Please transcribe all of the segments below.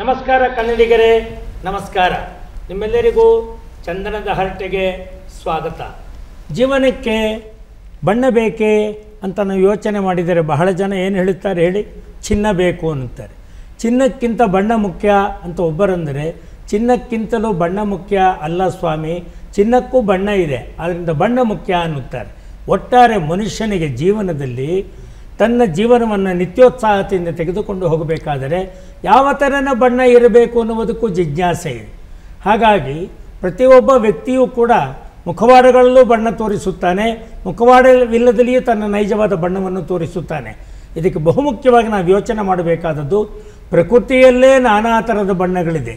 ನಮಸ್ಕಾರ ಕನ್ನಡಿಗರೇ ನಮಸ್ಕಾರ ನಿಮ್ಮೆಲ್ಲರಿಗೂ ಚಂದನದ ಹರಟೆಗೆ ಸ್ವಾಗತ ಜೀವನಕ್ಕೆ ಬಣ್ಣ ಬೇಕೇ ಅಂತ ನಾವು ಯೋಚನೆ ಮಾಡಿದರೆ ಬಹಳ ಜನ ಏನು ಹೇಳುತ್ತಾರೆ ಹೇಳಿ ಚಿನ್ನ ಬೇಕು ಅನ್ನುತ್ತಾರೆ ಚಿನ್ನಕ್ಕಿಂತ ಬಣ್ಣ ಮುಖ್ಯ ಅಂತ ಒಬ್ಬರಂದರೆ ಚಿನ್ನಕ್ಕಿಂತಲೂ ಬಣ್ಣ ಮುಖ್ಯ ಅಲ್ಲ ಸ್ವಾಮಿ ಚಿನ್ನಕ್ಕೂ ಬಣ್ಣ ಇದೆ ಆದ್ದರಿಂದ ಬಣ್ಣ ಮುಖ್ಯ ಅನ್ನುತ್ತಾರೆ ಒಟ್ಟಾರೆ ಮನುಷ್ಯನಿಗೆ ಜೀವನದಲ್ಲಿ ತನ್ನ ಜೀವನವನ್ನು ನಿತ್ಯೋತ್ಸಾಹದಿಂದ ತೆಗೆದುಕೊಂಡು ಹೋಗಬೇಕಾದರೆ ಯಾವ ಥರನ ಬಣ್ಣ ಇರಬೇಕು ಅನ್ನುವುದಕ್ಕೂ ಜಿಜ್ಞಾಸೆ ಇದೆ ಹಾಗಾಗಿ ಪ್ರತಿಯೊಬ್ಬ ವ್ಯಕ್ತಿಯೂ ಕೂಡ ಮುಖವಾಡಗಳಲ್ಲೂ ಬಣ್ಣ ತೋರಿಸುತ್ತಾನೆ ಮುಖವಾಡವಿಲ್ಲದಲ್ಲಿಯೂ ತನ್ನ ನೈಜವಾದ ಬಣ್ಣವನ್ನು ತೋರಿಸುತ್ತಾನೆ ಇದಕ್ಕೆ ಬಹುಮುಖ್ಯವಾಗಿ ನಾವು ಯೋಚನೆ ಮಾಡಬೇಕಾದದ್ದು ಪ್ರಕೃತಿಯಲ್ಲೇ ನಾನಾ ಥರದ ಬಣ್ಣಗಳಿದೆ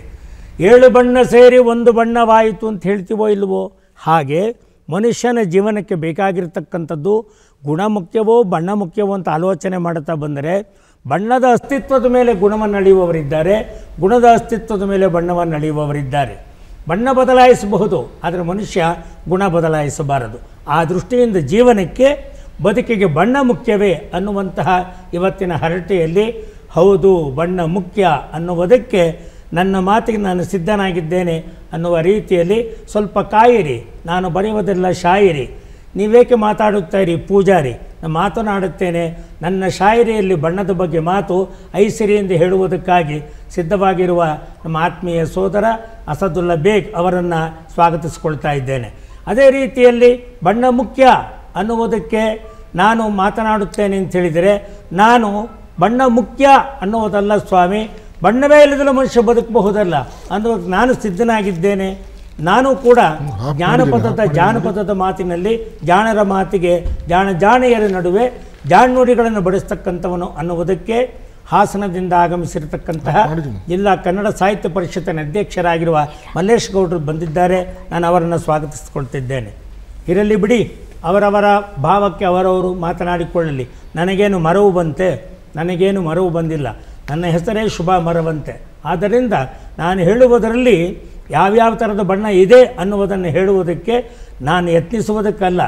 ಏಳು ಬಣ್ಣ ಸೇರಿ ಒಂದು ಬಣ್ಣವಾಯಿತು ಅಂತ ಹೇಳ್ತೀವೋ ಇಲ್ಲವೋ ಹಾಗೆ ಮನುಷ್ಯನ ಜೀವನಕ್ಕೆ ಬೇಕಾಗಿರತಕ್ಕಂಥದ್ದು ಗುಣ ಮುಖ್ಯವೋ ಬಣ್ಣ ಮುಖ್ಯವೋ ಅಂತ ಆಲೋಚನೆ ಮಾಡುತ್ತಾ ಬಂದರೆ ಬಣ್ಣದ ಅಸ್ತಿತ್ವದ ಮೇಲೆ ಗುಣವನ್ನು ಅಳೆಯುವವರಿದ್ದಾರೆ ಗುಣದ ಅಸ್ತಿತ್ವದ ಮೇಲೆ ಬಣ್ಣವನ್ನು ನಡೆಯುವವರಿದ್ದಾರೆ ಬಣ್ಣ ಬದಲಾಯಿಸಬಹುದು ಆದರೆ ಮನುಷ್ಯ ಗುಣ ಬದಲಾಯಿಸಬಾರದು ಆ ದೃಷ್ಟಿಯಿಂದ ಜೀವನಕ್ಕೆ ಬದುಕಿಗೆ ಬಣ್ಣ ಮುಖ್ಯವೇ ಅನ್ನುವಂತಹ ಇವತ್ತಿನ ಹರಟೆಯಲ್ಲಿ ಹೌದು ಬಣ್ಣ ಮುಖ್ಯ ಅನ್ನುವುದಕ್ಕೆ ನನ್ನ ಮಾತಿಗೆ ನಾನು ಸಿದ್ಧನಾಗಿದ್ದೇನೆ ಅನ್ನುವ ರೀತಿಯಲ್ಲಿ ಸ್ವಲ್ಪ ಕಾಯಿರಿ ನಾನು ಬರೆಯುವುದೆಲ್ಲ ಶಾಯಿರಿ ನೀವೇಕೆ ಮಾತಾಡುತ್ತಾ ಇರಿ ಪೂಜಾರಿ ನಾನು ಮಾತನಾಡುತ್ತೇನೆ ನನ್ನ ಶಾಯಿರಿಯಲ್ಲಿ ಬಣ್ಣದ ಬಗ್ಗೆ ಮಾತು ಐಸಿರಿ ಎಂದು ಹೇಳುವುದಕ್ಕಾಗಿ ಸಿದ್ಧವಾಗಿರುವ ನಮ್ಮ ಆತ್ಮೀಯ ಸೋದರ ಅಸದುಲ್ಲಾ ಬೇಗ್ ಅವರನ್ನು ಸ್ವಾಗತಿಸಿಕೊಳ್ತಾ ಇದ್ದೇನೆ ಅದೇ ರೀತಿಯಲ್ಲಿ ಬಣ್ಣ ಮುಖ್ಯ ಅನ್ನುವುದಕ್ಕೆ ನಾನು ಮಾತನಾಡುತ್ತೇನೆ ಅಂತ ಹೇಳಿದರೆ ನಾನು ಬಣ್ಣ ಮುಖ್ಯ ಅನ್ನುವುದಲ್ಲ ಸ್ವಾಮಿ ಬಣ್ಣವೇ ಇಲ್ಲದಲ್ಲ ಮನುಷ್ಯ ಬದುಕಬಹುದಲ್ಲ ಅನ್ನೋದು ನಾನು ಸಿದ್ಧನಾಗಿದ್ದೇನೆ ನಾನು ಕೂಡ ಜ್ಞಾನಪದದ ಜಾನಪದದ ಮಾತಿನಲ್ಲಿ ಜಾಣರ ಮಾತಿಗೆ ಜಾಣ ಜಾಣೆಯರ ನಡುವೆ ಜಾಣ್ನುಡಿಗಳನ್ನು ಬಡಿಸ್ತಕ್ಕಂಥವನು ಅನ್ನುವುದಕ್ಕೆ ಹಾಸನದಿಂದ ಆಗಮಿಸಿರತಕ್ಕಂತಹ ಜಿಲ್ಲಾ ಕನ್ನಡ ಸಾಹಿತ್ಯ ಪರಿಷತ್ತಿನ ಅಧ್ಯಕ್ಷರಾಗಿರುವ ಮಲ್ಲೇಶ್ ಗೌಡರು ಬಂದಿದ್ದಾರೆ ನಾನು ಅವರನ್ನು ಸ್ವಾಗತಿಸಿಕೊಳ್ತಿದ್ದೇನೆ ಇರಲಿ ಬಿಡಿ ಅವರವರ ಭಾವಕ್ಕೆ ಅವರವರು ಮಾತನಾಡಿಕೊಳ್ಳಲಿ ನನಗೇನು ಮರವು ಬಂತೆ ನನಗೇನು ಮರವು ಬಂದಿಲ್ಲ ನನ್ನ ಹೆಸರೇ ಶುಭ ಮರವಂತೆ ಆದ್ದರಿಂದ ನಾನು ಹೇಳುವುದರಲ್ಲಿ ಯಾವ್ಯಾವ ಥರದ ಬಣ್ಣ ಇದೆ ಅನ್ನುವುದನ್ನು ಹೇಳುವುದಕ್ಕೆ ನಾನು ಯತ್ನಿಸುವುದಕ್ಕಲ್ಲ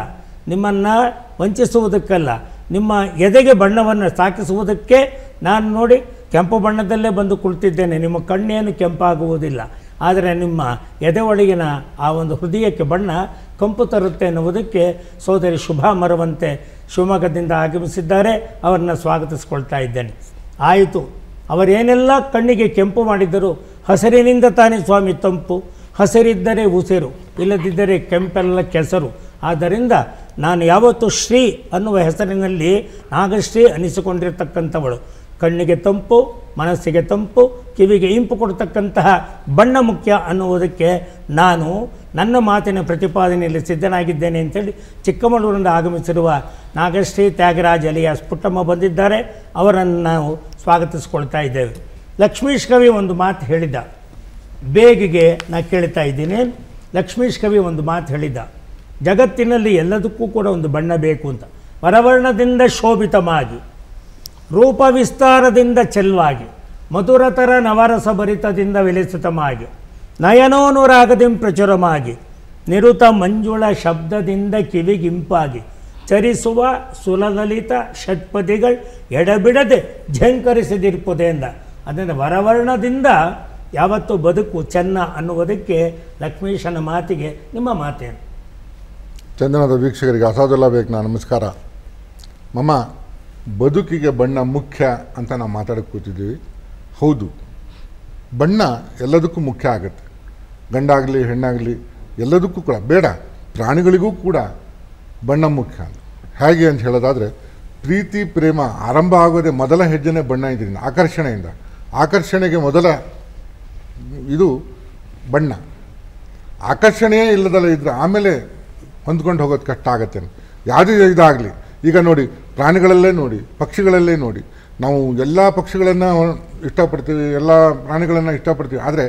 ನಿಮ್ಮನ್ನು ವಂಚಿಸುವುದಕ್ಕಲ್ಲ ನಿಮ್ಮ ಎದೆಗೆ ಬಣ್ಣವನ್ನು ಸಾಕಿಸುವುದಕ್ಕೆ ನಾನು ನೋಡಿ ಕೆಂಪು ಬಣ್ಣದಲ್ಲೇ ಬಂದು ಕುಳಿತಿದ್ದೇನೆ ನಿಮ್ಮ ಕಣ್ಣೇನು ಕೆಂಪಾಗುವುದಿಲ್ಲ ಆದರೆ ನಿಮ್ಮ ಎದೆ ಒಳಗಿನ ಆ ಒಂದು ಹೃದಯಕ್ಕೆ ಬಣ್ಣ ಕಂಪು ತರುತ್ತೆ ಎನ್ನುವುದಕ್ಕೆ ಸೋದರಿ ಶುಭಾ ಮರವಂತೆ ಶಿವಮೊಗ್ಗದಿಂದ ಆಗಮಿಸಿದ್ದಾರೆ ಅವರನ್ನು ಸ್ವಾಗತಿಸ್ಕೊಳ್ತಾ ಇದ್ದೇನೆ ಆಯಿತು ಅವರೇನೆಲ್ಲ ಕಣ್ಣಿಗೆ ಕೆಂಪು ಮಾಡಿದ್ದರು ಹಸಿರಿನಿಂದ ತಾನೇ ಸ್ವಾಮಿ ತಂಪು ಹಸಿರಿದ್ದರೆ ಉಸಿರು ಇಲ್ಲದಿದ್ದರೆ ಕೆಂಪೆಲ್ಲ ಕೆಸರು ಆದ್ದರಿಂದ ನಾನು ಯಾವತ್ತು ಶ್ರೀ ಅನ್ನುವ ಹೆಸರಿನಲ್ಲಿ ನಾಗಶ್ರೀ ಅನಿಸಿಕೊಂಡಿರತಕ್ಕಂಥವಳು ಕಣ್ಣಿಗೆ ತಂಪು ಮನಸ್ಸಿಗೆ ತಂಪು ಕಿವಿಗೆ ಇಂಪು ಕೊಡ್ತಕ್ಕಂತಹ ಬಣ್ಣ ಮುಖ್ಯ ಅನ್ನುವುದಕ್ಕೆ ನಾನು ನನ್ನ ಮಾತಿನ ಪ್ರತಿಪಾದನೆಯಲ್ಲಿ ಸಿದ್ಧನಾಗಿದ್ದೇನೆ ಅಂತೇಳಿ ಚಿಕ್ಕಮಗಳೂರಿಂದ ಆಗಮಿಸಿರುವ ನಾಗಶ್ರೀ ತ್ಯಾಗರಾಜ್ ಅಲಿಯಾಸ್ ಪುಟ್ಟಮ್ಮ ಬಂದಿದ್ದಾರೆ ಅವರನ್ನು ನಾವು ಸ್ವಾಗತಿಸ್ಕೊಳ್ತಾ ಇದ್ದೇವೆ ಲಕ್ಷ್ಮೀಶ್ ಕವಿ ಒಂದು ಮಾತು ಹೇಳಿದ ಬೇಗಿಗೆ ನಾನು ಕೇಳ್ತಾ ಇದ್ದೀನಿ ಲಕ್ಷ್ಮೀಶ್ ಕವಿ ಒಂದು ಮಾತು ಹೇಳಿದ ಜಗತ್ತಿನಲ್ಲಿ ಎಲ್ಲದಕ್ಕೂ ಕೂಡ ಒಂದು ಬಣ್ಣ ಬೇಕು ಅಂತ ವರವರ್ಣದಿಂದ ಶೋಭಿತಮಾಗಿ ರೂಪ ವಿಸ್ತಾರದಿಂದ ಚೆಲ್ವಾಗಿ ಮಧುರತರ ನವರಸಭರಿತದಿಂದ ವಿಲಸಿತಮಾಗಿ ನಯನೋನುರಾಗದಿಂ ಪ್ರಚುರವಾಗಿ ನಿರುತ ಮಂಜುಳ ಶಬ್ದದಿಂದ ಕಿವಿಗಿಂಪಾಗಿ ಚರಿಸುವ ಸುಲಲಿತ ಷಟ್ಪದಿಗಳು ಎಡಬಿಡದೆ ಝಂಕರಿಸಿದಿರ್ಪುದೆಂದ ಅದರಿಂದ ವರವರ್ಣದಿಂದ ಯಾವತ್ತೂ ಬದುಕು ಚೆನ್ನ ಅನ್ನುವುದಕ್ಕೆ ಲಕ್ಷ್ಮೀಶನ ಮಾತಿಗೆ ನಿಮ್ಮ ಮಾತೇನು ಚಂದನದ ವೀಕ್ಷಕರಿಗೆ ಅಸಾಧುಲ್ಲ ಬೇಕು ನಾನು ನಮಸ್ಕಾರ ಮಮ್ಮ ಬದುಕಿಗೆ ಬಣ್ಣ ಮುಖ್ಯ ಅಂತ ನಾವು ಮಾತಾಡಕ್ಕೆ ಕೂತಿದ್ದೀವಿ ಹೌದು ಬಣ್ಣ ಎಲ್ಲದಕ್ಕೂ ಮುಖ್ಯ ಆಗುತ್ತೆ ಗಂಡಾಗಲಿ ಹೆಣ್ಣಾಗಲಿ ಎಲ್ಲದಕ್ಕೂ ಕೂಡ ಬೇಡ ಪ್ರಾಣಿಗಳಿಗೂ ಕೂಡ ಬಣ್ಣ ಮುಖ್ಯ ಹೇಗೆ ಅಂತ ಹೇಳೋದಾದರೆ ಪ್ರೀತಿ ಪ್ರೇಮ ಆರಂಭ ಆಗೋದೇ ಮೊದಲ ಹೆಜ್ಜೆನೇ ಬಣ್ಣ ಇದರಿಂದ ಆಕರ್ಷಣೆಯಿಂದ ಆಕರ್ಷಣೆಗೆ ಮೊದಲ ಇದು ಬಣ್ಣ ಆಕರ್ಷಣೆಯೇ ಇಲ್ಲದಲ್ಲ ಇದ್ರೆ ಆಮೇಲೆ ಹೊಂದ್ಕೊಂಡು ಹೋಗೋದು ಕಷ್ಟ ಆಗತ್ತೆ ಯಾವುದೇ ಇದಾಗಲಿ ಈಗ ನೋಡಿ ಪ್ರಾಣಿಗಳಲ್ಲೇ ನೋಡಿ ಪಕ್ಷಿಗಳಲ್ಲೇ ನೋಡಿ ನಾವು ಎಲ್ಲ ಪಕ್ಷಿಗಳನ್ನು ಇಷ್ಟಪಡ್ತೀವಿ ಎಲ್ಲ ಪ್ರಾಣಿಗಳನ್ನು ಇಷ್ಟಪಡ್ತೀವಿ ಆದರೆ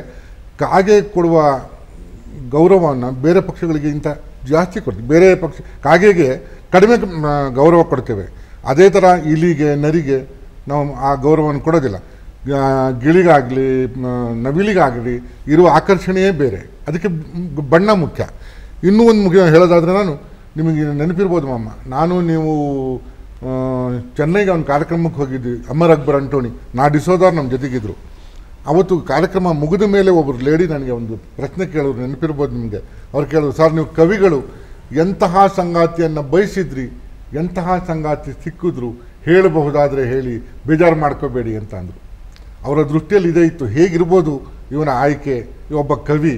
ಕಾಗೆ ಕೊಡುವ ಗೌರವವನ್ನು ಬೇರೆ ಪಕ್ಷಿಗಳಿಗೆ ಇಂಥ ಜಾಸ್ತಿ ಕೊಡ್ತೀವಿ ಬೇರೆ ಪಕ್ಷಿ ಕಾಗೆಗೆ ಕಡಿಮೆ ಗೌರವ ಕೊಡ್ತೇವೆ ಅದೇ ಥರ ಇಲಿಗೆ ನರಿಗೆ ನಾವು ಆ ಗೌರವವನ್ನು ಕೊಡೋದಿಲ್ಲ ಗಿಳಿಗಾಗಲಿ ನವಿಲಿಗಾಗಲಿ ಇರುವ ಆಕರ್ಷಣೆಯೇ ಬೇರೆ ಅದಕ್ಕೆ ಬಣ್ಣ ಮುಖ್ಯ ಇನ್ನೂ ಒಂದು ಮುಖ್ಯ ಹೇಳೋದಾದರೆ ನಾನು ನಿಮಗೆ ನೆನಪಿರ್ಬೋದು ಮಾಮ್ಮ ನಾನು ನೀವು ಚೆನ್ನೈಗೆ ಒಂದು ಕಾರ್ಯಕ್ರಮಕ್ಕೆ ಹೋಗಿದ್ವಿ ಅಮರ್ ಅಕ್ಬರ್ ಅಂಟೋಣಿ ನಾ ಡಿಸೋದಾರ್ ನಮ್ಮ ಜೊತೆಗಿದ್ರು ಅವತ್ತು ಕಾರ್ಯಕ್ರಮ ಮುಗಿದ ಮೇಲೆ ಒಬ್ಬರು ಲೇಡಿ ನನಗೆ ಒಂದು ಪ್ರಶ್ನೆ ಕೇಳೋರು ನೆನಪಿರ್ಬೋದು ನಿಮಗೆ ಅವ್ರು ಕೇಳೋರು ಸರ್ ನೀವು ಕವಿಗಳು ಎಂತಹ ಸಂಗಾತಿಯನ್ನು ಬಯಸಿದ್ರಿ ಎಂತಹ ಸಂಗಾತಿ ಸಿಕ್ಕಿದ್ರು ಹೇಳಬಹುದಾದರೆ ಹೇಳಿ ಬೇಜಾರು ಮಾಡ್ಕೋಬೇಡಿ ಅಂತ ಅಂದರು ಅವರ ದೃಷ್ಟಿಯಲ್ಲಿ ಇದೇ ಇತ್ತು ಹೇಗಿರ್ಬೋದು ಇವನ ಆಯ್ಕೆ ಒಬ್ಬ ಕವಿ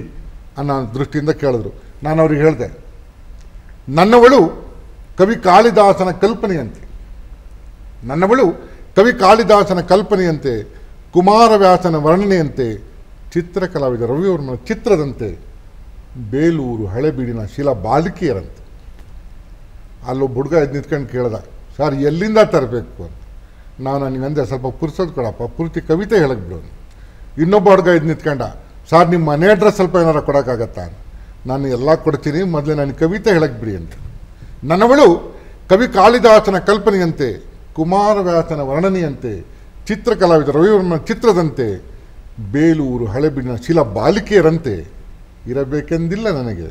ಅನ್ನೋ ದೃಷ್ಟಿಯಿಂದ ಕೇಳಿದ್ರು ನಾನು ಅವ್ರಿಗೆ ಹೇಳಿದೆ ನನ್ನವಳು ಕವಿ ಕಾಳಿದಾಸನ ಕಲ್ಪನೆಯಂತೆ ನನ್ನವಳು ಕವಿ ಕಾಳಿದಾಸನ ಕಲ್ಪನೆಯಂತೆ ಕುಮಾರವ್ಯಾಸನ ವರ್ಣನೆಯಂತೆ ಚಿತ್ರಕಲಾವಿದ ಕಲಾವಿದ ಚಿತ್ರದಂತೆ ಬೇಲೂರು ಹಳೆಬೀಡಿನ ಶಿಲಾ ಬಾಲಿಕೆಯರಂತೆ ಅಲ್ಲೊಬ್ಬ ಹುಡುಗ ಎದ್ದು ನಿಂತ್ಕೊಂಡು ಕೇಳ್ದ ಸರ್ ಎಲ್ಲಿಂದ ತರಬೇಕು ಅಂತ ನಾನು ನೀವಂದೆ ಸ್ವಲ್ಪ ಪುರ್ಸೋದು ಕೊಡಪ್ಪ ಪೂರ್ತಿ ಕವಿತೆ ಹೇಳಕ್ ಬಿಡೋನು ಇನ್ನೊಬ್ಬ ಹುಡುಗ ಇದು ನಿಂತ್ಕೊಂಡ ಸರ್ ನಿಮ್ಮ ಮನೆ ಅಡ್ರೆಸ್ ಸ್ವಲ್ಪ ಏನಾರು ಕೊಡೋಕ್ಕಾಗತ್ತಾ ನಾನು ಎಲ್ಲ ಕೊಡ್ತೀನಿ ಮೊದಲೇ ನಾನು ಕವಿತೆ ಹೇಳಕ್ಕೆ ಬಿಡಿ ಅಂತ ನನ್ನವಳು ಕವಿ ಕಾಳಿದಾಸನ ಕಲ್ಪನೆಯಂತೆ ಕುಮಾರವ್ಯಾಸನ ವರ್ಣನೆಯಂತೆ ಚಿತ್ರಕಲಾವಿದ ರವಿವರ್ಮನ ಚಿತ್ರದಂತೆ ಬೇಲೂರು ಹಳೆಬಿಡಿನ ಶಿಲ ಬಾಲಿಕೆಯರಂತೆ ಇರಬೇಕೆಂದಿಲ್ಲ ನನಗೆ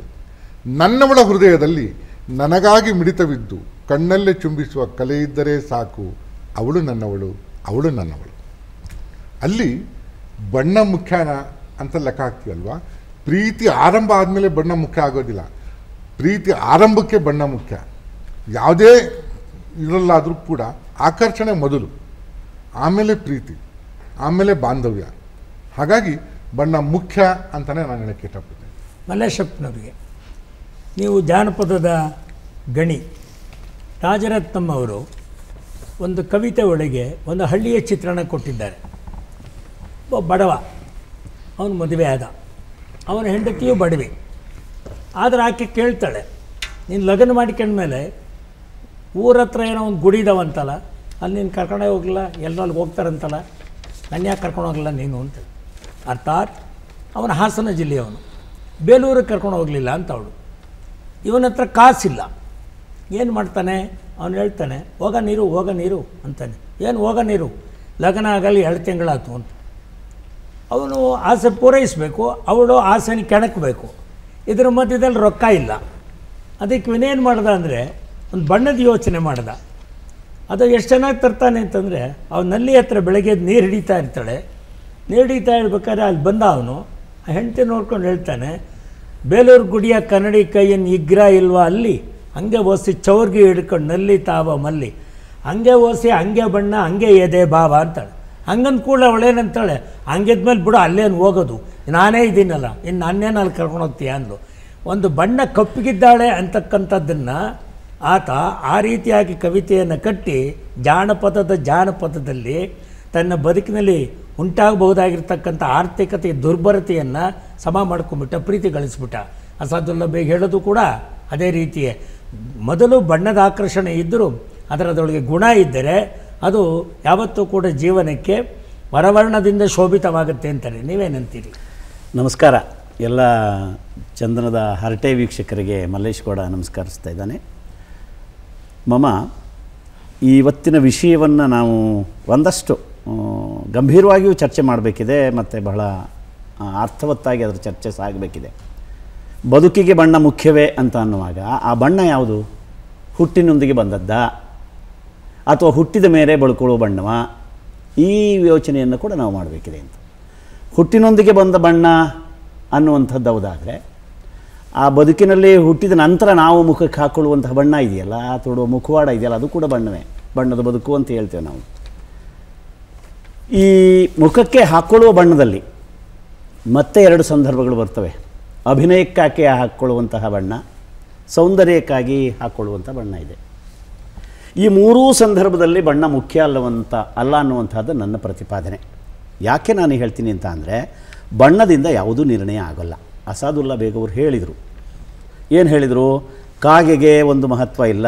ನನ್ನವಳ ಹೃದಯದಲ್ಲಿ ನನಗಾಗಿ ಮಿಡಿತವಿದ್ದು ಕಣ್ಣಲ್ಲೇ ಚುಂಬಿಸುವ ಕಲೆಯಿದ್ದರೆ ಸಾಕು ಅವಳು ನನ್ನವಳು ಅವಳು ನನ್ನವಳು ಅಲ್ಲಿ ಬಣ್ಣ ಮುಖ್ಯನ ಅಂತ ಲೆಕ್ಕ ಹಾಕ್ತೀವಲ್ವ ಪ್ರೀತಿ ಆರಂಭ ಆದಮೇಲೆ ಬಣ್ಣ ಮುಖ್ಯ ಆಗೋದಿಲ್ಲ ಪ್ರೀತಿ ಆರಂಭಕ್ಕೆ ಬಣ್ಣ ಮುಖ್ಯ ಯಾವುದೇ ಇರಲ್ಲಾದರೂ ಕೂಡ ಆಕರ್ಷಣೆ ಮೊದಲು ಆಮೇಲೆ ಪ್ರೀತಿ ಆಮೇಲೆ ಬಾಂಧವ್ಯ ಹಾಗಾಗಿ ಬಣ್ಣ ಮುಖ್ಯ ಅಂತಲೇ ನಾನು ಹೇಳಕ್ಕೆ ಇಷ್ಟಪಡ್ತೇನೆ ಮಲ್ಲೇಶಪ್ಪನವರಿಗೆ ನೀವು ಜಾನಪದದ ಗಣಿ ರಾಜರತ್ನಮ್ಮವರು ಒಂದು ಕವಿತೆ ಒಳಗೆ ಒಂದು ಹಳ್ಳಿಯ ಚಿತ್ರಣ ಕೊಟ್ಟಿದ್ದಾರೆ ಬಡವ ಅವನು ಮದುವೆ ಆದ ಅವನ ಹೆಂಡತಿಯು ಬಡವಿ ಆದರೆ ಆಕೆ ಕೇಳ್ತಾಳೆ ನೀನು ಲಗ್ನ ಮಾಡ್ಕೊಂಡ್ಮೇಲೆ ಊರ ಹತ್ರ ಏನೋ ಒಂದು ಇದಾವಂತಲ್ಲ ಅಲ್ಲಿ ನೀನು ಕರ್ಕೊಂಡೇ ಹೋಗಲಿಲ್ಲ ಎಲ್ಲರಲ್ಲಿ ಹೋಗ್ತಾರಂತಲ್ಲ ನನ್ನ ಯಾಕೆ ಕರ್ಕೊಂಡು ಹೋಗಲಿಲ್ಲ ನೀನು ಅಂತ ಅರ್ಥಾತ್ ಅವನ ಹಾಸನ ಜಿಲ್ಲೆಯವನು ಬೇಲೂರಿಗೆ ಕರ್ಕೊಂಡು ಹೋಗಲಿಲ್ಲ ಅಂತ ಅವಳು ಇವನ ಹತ್ರ ಕಾಸಿಲ್ಲ ಏನು ಮಾಡ್ತಾನೆ ಅವನು ಹೇಳ್ತಾನೆ ಹೋಗ ನೀರು ಹೋಗ ನೀರು ಅಂತಾನೆ ಏನು ಹೋಗ ನೀರು ಲಗ್ನ ಆಗಲಿ ಎರಡು ತಿಂಗಳಾಯ್ತು ಅಂತ ಅವನು ಆಸೆ ಪೂರೈಸಬೇಕು ಅವಳು ಆಸೆನ ಕೆಣಕಬೇಕು ಇದರ ಮಧ್ಯದಲ್ಲಿ ರೊಕ್ಕ ಇಲ್ಲ ಅದಕ್ಕೆ ವಿನೇನು ಮಾಡ್ದೆ ಅಂದರೆ ಒಂದು ಬಣ್ಣದ ಯೋಚನೆ ಮಾಡ್ದ ಅದು ಎಷ್ಟು ಚೆನ್ನಾಗಿ ತರ್ತಾನೆ ಅಂತಂದರೆ ಅವ್ನು ನಲ್ಲಿ ಹತ್ರ ಬೆಳಗ್ಗೆ ನೀರು ಹಿಡಿತಾ ಇರ್ತಾಳೆ ನೀರು ಹಿಡಿತಾ ಇರ್ಬೇಕಾದ್ರೆ ಅಲ್ಲಿ ಬಂದ ಅವನು ಆ ಹೆಂಡತಿ ನೋಡ್ಕೊಂಡು ಹೇಳ್ತಾನೆ ಬೇಲೂರು ಗುಡಿಯ ಕನ್ನಡಿ ಕೈಯನ್ನು ಇಗ್ರ ಇಲ್ವಾ ಅಲ್ಲಿ ಹಂಗೆ ಓಸಿ ಚೌರ್ಗಿ ಹಿಡ್ಕೊಂಡು ನಲ್ಲಿ ತಾವ ಮಲ್ಲಿ ಹಂಗೆ ಓಸಿ ಹಂಗೆ ಬಣ್ಣ ಹಂಗೆ ಎದೆ ಭಾವ ಅಂತಾಳೆ ಹಂಗಂದ ಕೂಡ ಅವಳೇನಂತಾಳೆ ಹಂಗಿದ್ಮೇಲೆ ಬಿಡು ಅಲ್ಲೇನು ಹೋಗೋದು ನಾನೇ ಇದ್ದೀನಲ್ಲ ಇನ್ನು ನಾನೇನು ಅಲ್ಲಿ ಕರ್ಕೊಂಡು ಹೋಗ್ತೀಯ ಒಂದು ಬಣ್ಣ ಕಪ್ಪಿಗಿದ್ದಾಳೆ ಅಂತಕ್ಕಂಥದ್ದನ್ನು ಆತ ಆ ರೀತಿಯಾಗಿ ಕವಿತೆಯನ್ನು ಕಟ್ಟಿ ಜಾನಪದದ ಜಾನಪದದಲ್ಲಿ ತನ್ನ ಬದುಕಿನಲ್ಲಿ ಉಂಟಾಗಬಹುದಾಗಿರ್ತಕ್ಕಂಥ ಆರ್ಥಿಕತೆ ದುರ್ಬರತೆಯನ್ನು ಸಮ ಮಾಡ್ಕೊಂಬಿಟ್ಟ ಪ್ರೀತಿ ಗಳಿಸ್ಬಿಟ್ಟ ಅಸಾದುಲ್ಲಾ ಬೇಗ ಹೇಳೋದು ಕೂಡ ಅದೇ ರೀತಿಯೇ ಮೊದಲು ಬಣ್ಣದ ಆಕರ್ಷಣೆ ಇದ್ದರೂ ಅದರದೊಳಗೆ ಗುಣ ಇದ್ದರೆ ಅದು ಯಾವತ್ತೂ ಕೂಡ ಜೀವನಕ್ಕೆ ವರವರ್ಣದಿಂದ ಶೋಭಿತವಾಗುತ್ತೆ ಅಂತಾರೆ ನೀವೇನಂತೀರಿ ನಮಸ್ಕಾರ ಎಲ್ಲ ಚಂದನದ ಹರಟೆ ವೀಕ್ಷಕರಿಗೆ ಮಲ್ಲೇಶ್ ಗೌಡ ನಮಸ್ಕರಿಸ್ತಾ ಇದ್ದಾನೆ ಮಮ ಇವತ್ತಿನ ವಿಷಯವನ್ನು ನಾವು ಒಂದಷ್ಟು ಗಂಭೀರವಾಗಿಯೂ ಚರ್ಚೆ ಮಾಡಬೇಕಿದೆ ಮತ್ತು ಬಹಳ ಅರ್ಥವತ್ತಾಗಿ ಅದರ ಚರ್ಚೆ ಸಾಗಬೇಕಿದೆ ಬದುಕಿಗೆ ಬಣ್ಣ ಮುಖ್ಯವೇ ಅಂತ ಅನ್ನುವಾಗ ಆ ಬಣ್ಣ ಯಾವುದು ಹುಟ್ಟಿನೊಂದಿಗೆ ಬಂದದ್ದ ಅಥವಾ ಹುಟ್ಟಿದ ಮೇಲೆ ಬಳಕೊಳ್ಳುವ ಬಣ್ಣವ ಈ ಯೋಚನೆಯನ್ನು ಕೂಡ ನಾವು ಮಾಡಬೇಕಿದೆ ಅಂತ ಹುಟ್ಟಿನೊಂದಿಗೆ ಬಂದ ಬಣ್ಣ ಅನ್ನುವಂಥದ್ದು ಹೌದಾದರೆ ಆ ಬದುಕಿನಲ್ಲಿ ಹುಟ್ಟಿದ ನಂತರ ನಾವು ಮುಖಕ್ಕೆ ಹಾಕ್ಕೊಳ್ಳುವಂತಹ ಬಣ್ಣ ಇದೆಯಲ್ಲ ತೊಡುವ ಮುಖವಾಡ ಇದೆಯಲ್ಲ ಅದು ಕೂಡ ಬಣ್ಣವೇ ಬಣ್ಣದ ಬದುಕು ಅಂತ ಹೇಳ್ತೇವೆ ನಾವು ಈ ಮುಖಕ್ಕೆ ಹಾಕ್ಕೊಳ್ಳುವ ಬಣ್ಣದಲ್ಲಿ ಮತ್ತೆ ಎರಡು ಸಂದರ್ಭಗಳು ಬರ್ತವೆ ಅಭಿನಯಕ್ಕಾಕೆ ಹಾಕ್ಕೊಳ್ಳುವಂತಹ ಬಣ್ಣ ಸೌಂದರ್ಯಕ್ಕಾಗಿ ಹಾಕ್ಕೊಳ್ಳುವಂಥ ಬಣ್ಣ ಇದೆ ಈ ಮೂರೂ ಸಂದರ್ಭದಲ್ಲಿ ಬಣ್ಣ ಮುಖ್ಯ ಅಲ್ಲವಂತ ಅಲ್ಲ ಅನ್ನುವಂಥದ್ದು ನನ್ನ ಪ್ರತಿಪಾದನೆ ಯಾಕೆ ನಾನು ಹೇಳ್ತೀನಿ ಅಂತ ಅಂದರೆ ಬಣ್ಣದಿಂದ ಯಾವುದೂ ನಿರ್ಣಯ ಆಗೋಲ್ಲ ಅಸಾದುಲ್ಲಾ ಬೇಗವರು ಹೇಳಿದರು ಏನು ಹೇಳಿದರು ಕಾಗೆಗೆ ಒಂದು ಮಹತ್ವ ಇಲ್ಲ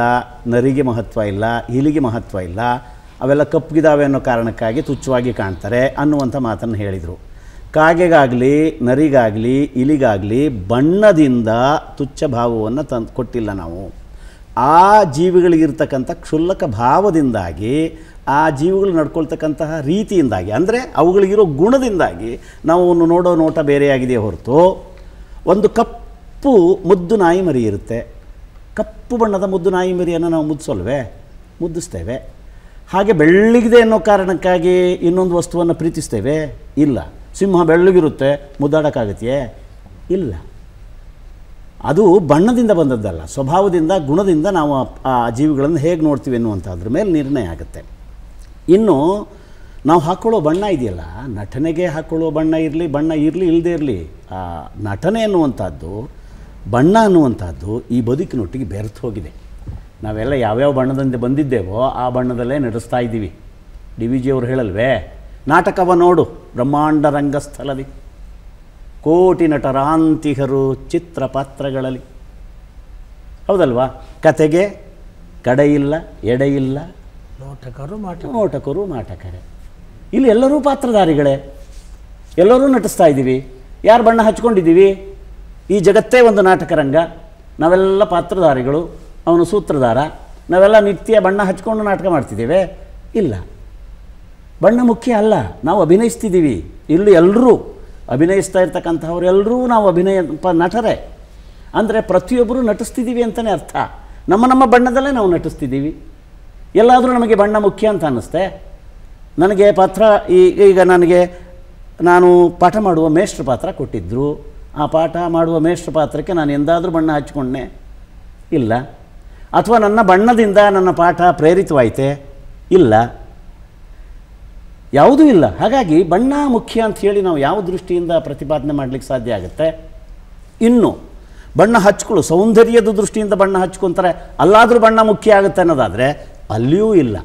ನರಿಗೆ ಮಹತ್ವ ಇಲ್ಲ ಇಲಿಗೆ ಮಹತ್ವ ಇಲ್ಲ ಅವೆಲ್ಲ ಕಪ್ಪಗಿದಾವೆ ಅನ್ನೋ ಕಾರಣಕ್ಕಾಗಿ ತುಚ್ಛವಾಗಿ ಕಾಣ್ತಾರೆ ಅನ್ನುವಂಥ ಮಾತನ್ನು ಹೇಳಿದರು ಕಾಗೆಗಾಗಲಿ ನರಿಗಾಗಲಿ ಇಲಿಗಾಗಲಿ ಬಣ್ಣದಿಂದ ತುಚ್ಛ ಭಾವವನ್ನು ತಂದು ಕೊಟ್ಟಿಲ್ಲ ನಾವು ಆ ಜೀವಿಗಳಿಗಿರ್ತಕ್ಕಂಥ ಕ್ಷುಲ್ಲಕ ಭಾವದಿಂದಾಗಿ ಆ ಜೀವಿಗಳು ನಡ್ಕೊಳ್ತಕ್ಕಂತಹ ರೀತಿಯಿಂದಾಗಿ ಅಂದರೆ ಅವುಗಳಿಗಿರೋ ಗುಣದಿಂದಾಗಿ ನಾವು ನೋಡೋ ನೋಟ ಬೇರೆಯಾಗಿದೆಯೇ ಹೊರತು ಒಂದು ಕಪ್ಪು ಮುದ್ದು ನಾಯಿ ಮರಿ ಇರುತ್ತೆ ಕಪ್ಪು ಬಣ್ಣದ ಮುದ್ದು ನಾಯಿ ಮರಿಯನ್ನು ನಾವು ಮುದ್ದಿಸಲ್ವೇ ಮುದ್ದಿಸ್ತೇವೆ ಹಾಗೆ ಬೆಳ್ಳಿಗಿದೆ ಅನ್ನೋ ಕಾರಣಕ್ಕಾಗಿ ಇನ್ನೊಂದು ವಸ್ತುವನ್ನು ಪ್ರೀತಿಸ್ತೇವೆ ಇಲ್ಲ ಸಿಂಹ ಬೆಳ್ಳಗಿರುತ್ತೆ ಮುದ್ದಾಡೋಕ್ಕಾಗತ್ತೆಯೇ ಇಲ್ಲ ಅದು ಬಣ್ಣದಿಂದ ಬಂದದ್ದಲ್ಲ ಸ್ವಭಾವದಿಂದ ಗುಣದಿಂದ ನಾವು ಆ ಜೀವಿಗಳನ್ನು ಹೇಗೆ ನೋಡ್ತೀವಿ ಅನ್ನುವಂಥದ್ರ ಮೇಲೆ ನಿರ್ಣಯ ಆಗುತ್ತೆ ಇನ್ನು ನಾವು ಹಾಕ್ಕೊಳ್ಳೋ ಬಣ್ಣ ಇದೆಯಲ್ಲ ನಟನೆಗೆ ಹಾಕ್ಕೊಳ್ಳೋ ಬಣ್ಣ ಇರಲಿ ಬಣ್ಣ ಇರಲಿ ಇಲ್ಲದೇ ಇರಲಿ ಆ ನಟನೆ ಅನ್ನುವಂಥದ್ದು ಬಣ್ಣ ಅನ್ನುವಂಥದ್ದು ಈ ಬದುಕಿನೊಟ್ಟಿಗೆ ಬೆರೆತು ಹೋಗಿದೆ ನಾವೆಲ್ಲ ಯಾವ್ಯಾವ ಬಣ್ಣದಿಂದ ಬಂದಿದ್ದೇವೋ ಆ ಬಣ್ಣದಲ್ಲೇ ನಡೆಸ್ತಾ ಇದ್ದೀವಿ ಡಿ ವಿ ಜಿಯವರು ಹೇಳಲ್ವೇ ನಾಟಕವ ನೋಡು ಬ್ರಹ್ಮಾಂಡ ರಂಗಸ್ಥಲದಿ ಕೋಟಿ ನಟರಾಂತಿಹರು ಚಿತ್ರ ಪಾತ್ರಗಳಲ್ಲಿ ಹೌದಲ್ವಾ ಕತೆಗೆ ಕಡೆಯಿಲ್ಲ ಎಡೆಯಿಲ್ಲ ನೋಟಕರು ಮಾಟ ನೋಟಕರು ಮಾಟಕರೇ ಇಲ್ಲಿ ಎಲ್ಲರೂ ಪಾತ್ರಧಾರಿಗಳೇ ಎಲ್ಲರೂ ನಟಿಸ್ತಾ ಇದ್ದೀವಿ ಯಾರು ಬಣ್ಣ ಹಚ್ಕೊಂಡಿದ್ದೀವಿ ಈ ಜಗತ್ತೇ ಒಂದು ನಾಟಕ ರಂಗ ನಾವೆಲ್ಲ ಪಾತ್ರಧಾರಿಗಳು ಅವನು ಸೂತ್ರಧಾರ ನಾವೆಲ್ಲ ನಿತ್ಯ ಬಣ್ಣ ಹಚ್ಕೊಂಡು ನಾಟಕ ಮಾಡ್ತಿದ್ದೇವೆ ಇಲ್ಲ ಬಣ್ಣ ಮುಖ್ಯ ಅಲ್ಲ ನಾವು ಅಭಿನಯಿಸ್ತಿದ್ದೀವಿ ಇಲ್ಲಿ ಎಲ್ಲರೂ ಅಭಿನಯಿಸ್ತಾ ಎಲ್ಲರೂ ನಾವು ಅಭಿನಯ ನಟರೆ ಅಂದರೆ ಪ್ರತಿಯೊಬ್ಬರು ನಟಿಸ್ತಿದ್ದೀವಿ ಅಂತಲೇ ಅರ್ಥ ನಮ್ಮ ನಮ್ಮ ಬಣ್ಣದಲ್ಲೇ ನಾವು ನಟಿಸ್ತಿದ್ದೀವಿ ಎಲ್ಲಾದರೂ ನಮಗೆ ಬಣ್ಣ ಮುಖ್ಯ ಅಂತ ಅನ್ನಿಸ್ತೆ ನನಗೆ ಪಾತ್ರ ಈಗ ಈಗ ನನಗೆ ನಾನು ಪಾಠ ಮಾಡುವ ಮೇಷ್ಟ್ರ ಪಾತ್ರ ಕೊಟ್ಟಿದ್ದರು ಆ ಪಾಠ ಮಾಡುವ ಮೇಷ್ಟ್ರ ಪಾತ್ರಕ್ಕೆ ನಾನು ಎಂದಾದರೂ ಬಣ್ಣ ಹಚ್ಕೊಂಡೆ ಇಲ್ಲ ಅಥವಾ ನನ್ನ ಬಣ್ಣದಿಂದ ನನ್ನ ಪಾಠ ಪ್ರೇರಿತವಾಯಿತೆ ಇಲ್ಲ ಯಾವುದೂ ಇಲ್ಲ ಹಾಗಾಗಿ ಬಣ್ಣ ಮುಖ್ಯ ಅಂತ ಹೇಳಿ ನಾವು ಯಾವ ದೃಷ್ಟಿಯಿಂದ ಪ್ರತಿಪಾದನೆ ಮಾಡಲಿಕ್ಕೆ ಸಾಧ್ಯ ಆಗುತ್ತೆ ಇನ್ನು ಬಣ್ಣ ಹಚ್ಕೊಳ್ಳು ಸೌಂದರ್ಯದ ದೃಷ್ಟಿಯಿಂದ ಬಣ್ಣ ಹಚ್ಕೊತಾರೆ ಅಲ್ಲಾದರೂ ಬಣ್ಣ ಮುಖ್ಯ ಆಗುತ್ತೆ ಅನ್ನೋದಾದರೆ ಅಲ್ಲಿಯೂ ಇಲ್ಲ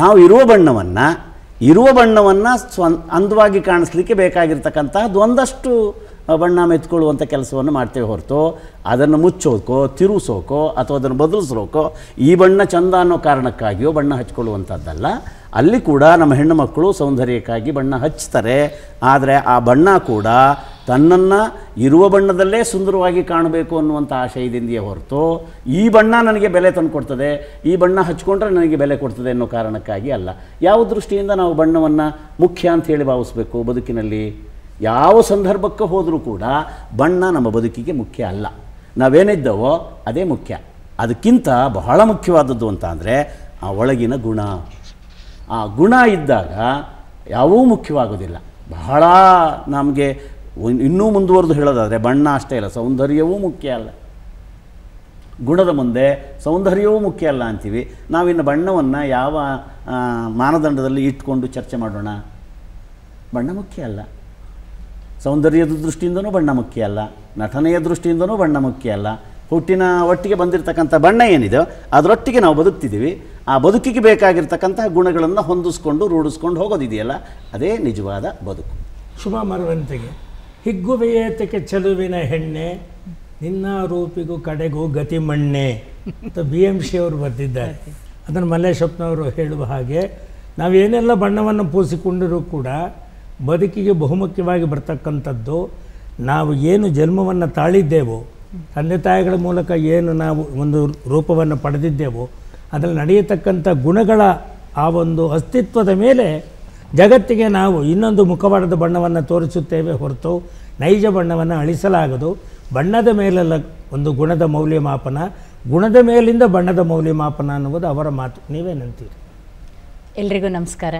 ನಾವು ಇರುವ ಬಣ್ಣವನ್ನು ಇರುವ ಬಣ್ಣವನ್ನು ಸ್ವ ಅಂದವಾಗಿ ಕಾಣಿಸ್ಲಿಕ್ಕೆ ಬೇಕಾಗಿರ್ತಕ್ಕಂತಹದ್ದು ಒಂದಷ್ಟು ಬಣ್ಣ ಮೆತ್ಕೊಳ್ಳುವಂಥ ಕೆಲಸವನ್ನು ಮಾಡ್ತೇವೆ ಹೊರತು ಅದನ್ನು ಮುಚ್ಚೋಕೋ ತಿರುಸೋಕೋ ಅಥವಾ ಅದನ್ನು ಬದಲಿಸೋಕೋ ಈ ಬಣ್ಣ ಚಂದ ಅನ್ನೋ ಕಾರಣಕ್ಕಾಗಿಯೋ ಬಣ್ಣ ಹಚ್ಕೊಳ್ಳುವಂಥದ್ದಲ್ಲ ಅಲ್ಲಿ ಕೂಡ ನಮ್ಮ ಹೆಣ್ಣು ಮಕ್ಕಳು ಸೌಂದರ್ಯಕ್ಕಾಗಿ ಬಣ್ಣ ಹಚ್ತಾರೆ ಆದರೆ ಆ ಬಣ್ಣ ಕೂಡ ತನ್ನನ್ನು ಇರುವ ಬಣ್ಣದಲ್ಲೇ ಸುಂದರವಾಗಿ ಕಾಣಬೇಕು ಅನ್ನುವಂಥ ಆಶಯದಿಂದೆಯೇ ಹೊರತು ಈ ಬಣ್ಣ ನನಗೆ ಬೆಲೆ ಕೊಡ್ತದೆ ಈ ಬಣ್ಣ ಹಚ್ಕೊಂಡ್ರೆ ನನಗೆ ಬೆಲೆ ಕೊಡ್ತದೆ ಅನ್ನೋ ಕಾರಣಕ್ಕಾಗಿ ಅಲ್ಲ ಯಾವ ದೃಷ್ಟಿಯಿಂದ ನಾವು ಬಣ್ಣವನ್ನು ಮುಖ್ಯ ಅಂತ ಹೇಳಿ ಭಾವಿಸ್ಬೇಕು ಬದುಕಿನಲ್ಲಿ ಯಾವ ಸಂದರ್ಭಕ್ಕೆ ಹೋದರೂ ಕೂಡ ಬಣ್ಣ ನಮ್ಮ ಬದುಕಿಗೆ ಮುಖ್ಯ ಅಲ್ಲ ನಾವೇನಿದ್ದವೋ ಅದೇ ಮುಖ್ಯ ಅದಕ್ಕಿಂತ ಬಹಳ ಮುಖ್ಯವಾದದ್ದು ಅಂತ ಅಂದರೆ ಆ ಒಳಗಿನ ಗುಣ ಆ ಗುಣ ಇದ್ದಾಗ ಯಾವೂ ಮುಖ್ಯವಾಗೋದಿಲ್ಲ ಬಹಳ ನಮಗೆ ಇನ್ನೂ ಮುಂದುವರೆದು ಹೇಳೋದಾದರೆ ಬಣ್ಣ ಅಷ್ಟೇ ಇಲ್ಲ ಸೌಂದರ್ಯವೂ ಮುಖ್ಯ ಅಲ್ಲ ಗುಣದ ಮುಂದೆ ಸೌಂದರ್ಯವೂ ಮುಖ್ಯ ಅಲ್ಲ ಅಂತೀವಿ ನಾವಿನ್ನು ಬಣ್ಣವನ್ನು ಯಾವ ಮಾನದಂಡದಲ್ಲಿ ಇಟ್ಕೊಂಡು ಚರ್ಚೆ ಮಾಡೋಣ ಬಣ್ಣ ಮುಖ್ಯ ಅಲ್ಲ ಸೌಂದರ್ಯದ ದೃಷ್ಟಿಯಿಂದನೂ ಬಣ್ಣ ಮುಖ್ಯ ಅಲ್ಲ ನಟನೆಯ ದೃಷ್ಟಿಯಿಂದನೂ ಬಣ್ಣ ಮುಖ್ಯ ಅಲ್ಲ ಹುಟ್ಟಿನ ಒಟ್ಟಿಗೆ ಬಂದಿರತಕ್ಕಂಥ ಬಣ್ಣ ಏನಿದೆ ಅದರೊಟ್ಟಿಗೆ ನಾವು ಬದುಕ್ತಿದ್ದೀವಿ ಆ ಬದುಕಿಗೆ ಬೇಕಾಗಿರ್ತಕ್ಕಂತಹ ಗುಣಗಳನ್ನು ಹೊಂದಿಸ್ಕೊಂಡು ರೂಢಿಸ್ಕೊಂಡು ಹೋಗೋದಿದೆಯಲ್ಲ ಅದೇ ನಿಜವಾದ ಬದುಕು ಶುಭ ಮರವಂತಿಗೆ ಹಿಗ್ಗುವೆಯೇತಕ್ಕೆ ಚೆಲುವಿನ ಹೆಣ್ಣೆ ನಿನ್ನ ರೂಪಿಗೂ ಕಡೆಗೂ ಗತಿ ಮಣ್ಣೆ ಅಂತ ಬಿ ಎಮ್ ಶಿ ಅವರು ಬರೆದಿದ್ದಾರೆ ಅದನ್ನು ಮಲ್ಲೇಶಪ್ಪನವರು ಹೇಳುವ ಹಾಗೆ ನಾವೇನೆಲ್ಲ ಬಣ್ಣವನ್ನು ಪೂಸಿಕೊಂಡಿರೂ ಕೂಡ ಬದುಕಿಗೆ ಬಹುಮುಖ್ಯವಾಗಿ ಬರ್ತಕ್ಕಂಥದ್ದು ನಾವು ಏನು ಜನ್ಮವನ್ನು ತಾಳಿದ್ದೇವೋ ತಂದೆ ತಾಯಿಗಳ ಮೂಲಕ ಏನು ನಾವು ಒಂದು ರೂಪವನ್ನು ಪಡೆದಿದ್ದೇವೋ ಅದರಲ್ಲಿ ನಡೆಯತಕ್ಕಂಥ ಗುಣಗಳ ಆ ಒಂದು ಅಸ್ತಿತ್ವದ ಮೇಲೆ ಜಗತ್ತಿಗೆ ನಾವು ಇನ್ನೊಂದು ಮುಖವಾಡದ ಬಣ್ಣವನ್ನು ತೋರಿಸುತ್ತೇವೆ ಹೊರತು ನೈಜ ಬಣ್ಣವನ್ನು ಅಳಿಸಲಾಗದು ಬಣ್ಣದ ಮೇಲೆಲ್ಲ ಒಂದು ಗುಣದ ಮೌಲ್ಯಮಾಪನ ಗುಣದ ಮೇಲಿಂದ ಬಣ್ಣದ ಮೌಲ್ಯಮಾಪನ ಅನ್ನುವುದು ಅವರ ಮಾತು ನೀವೇನಂತೀರಿ ಎಲ್ರಿಗೂ ನಮಸ್ಕಾರ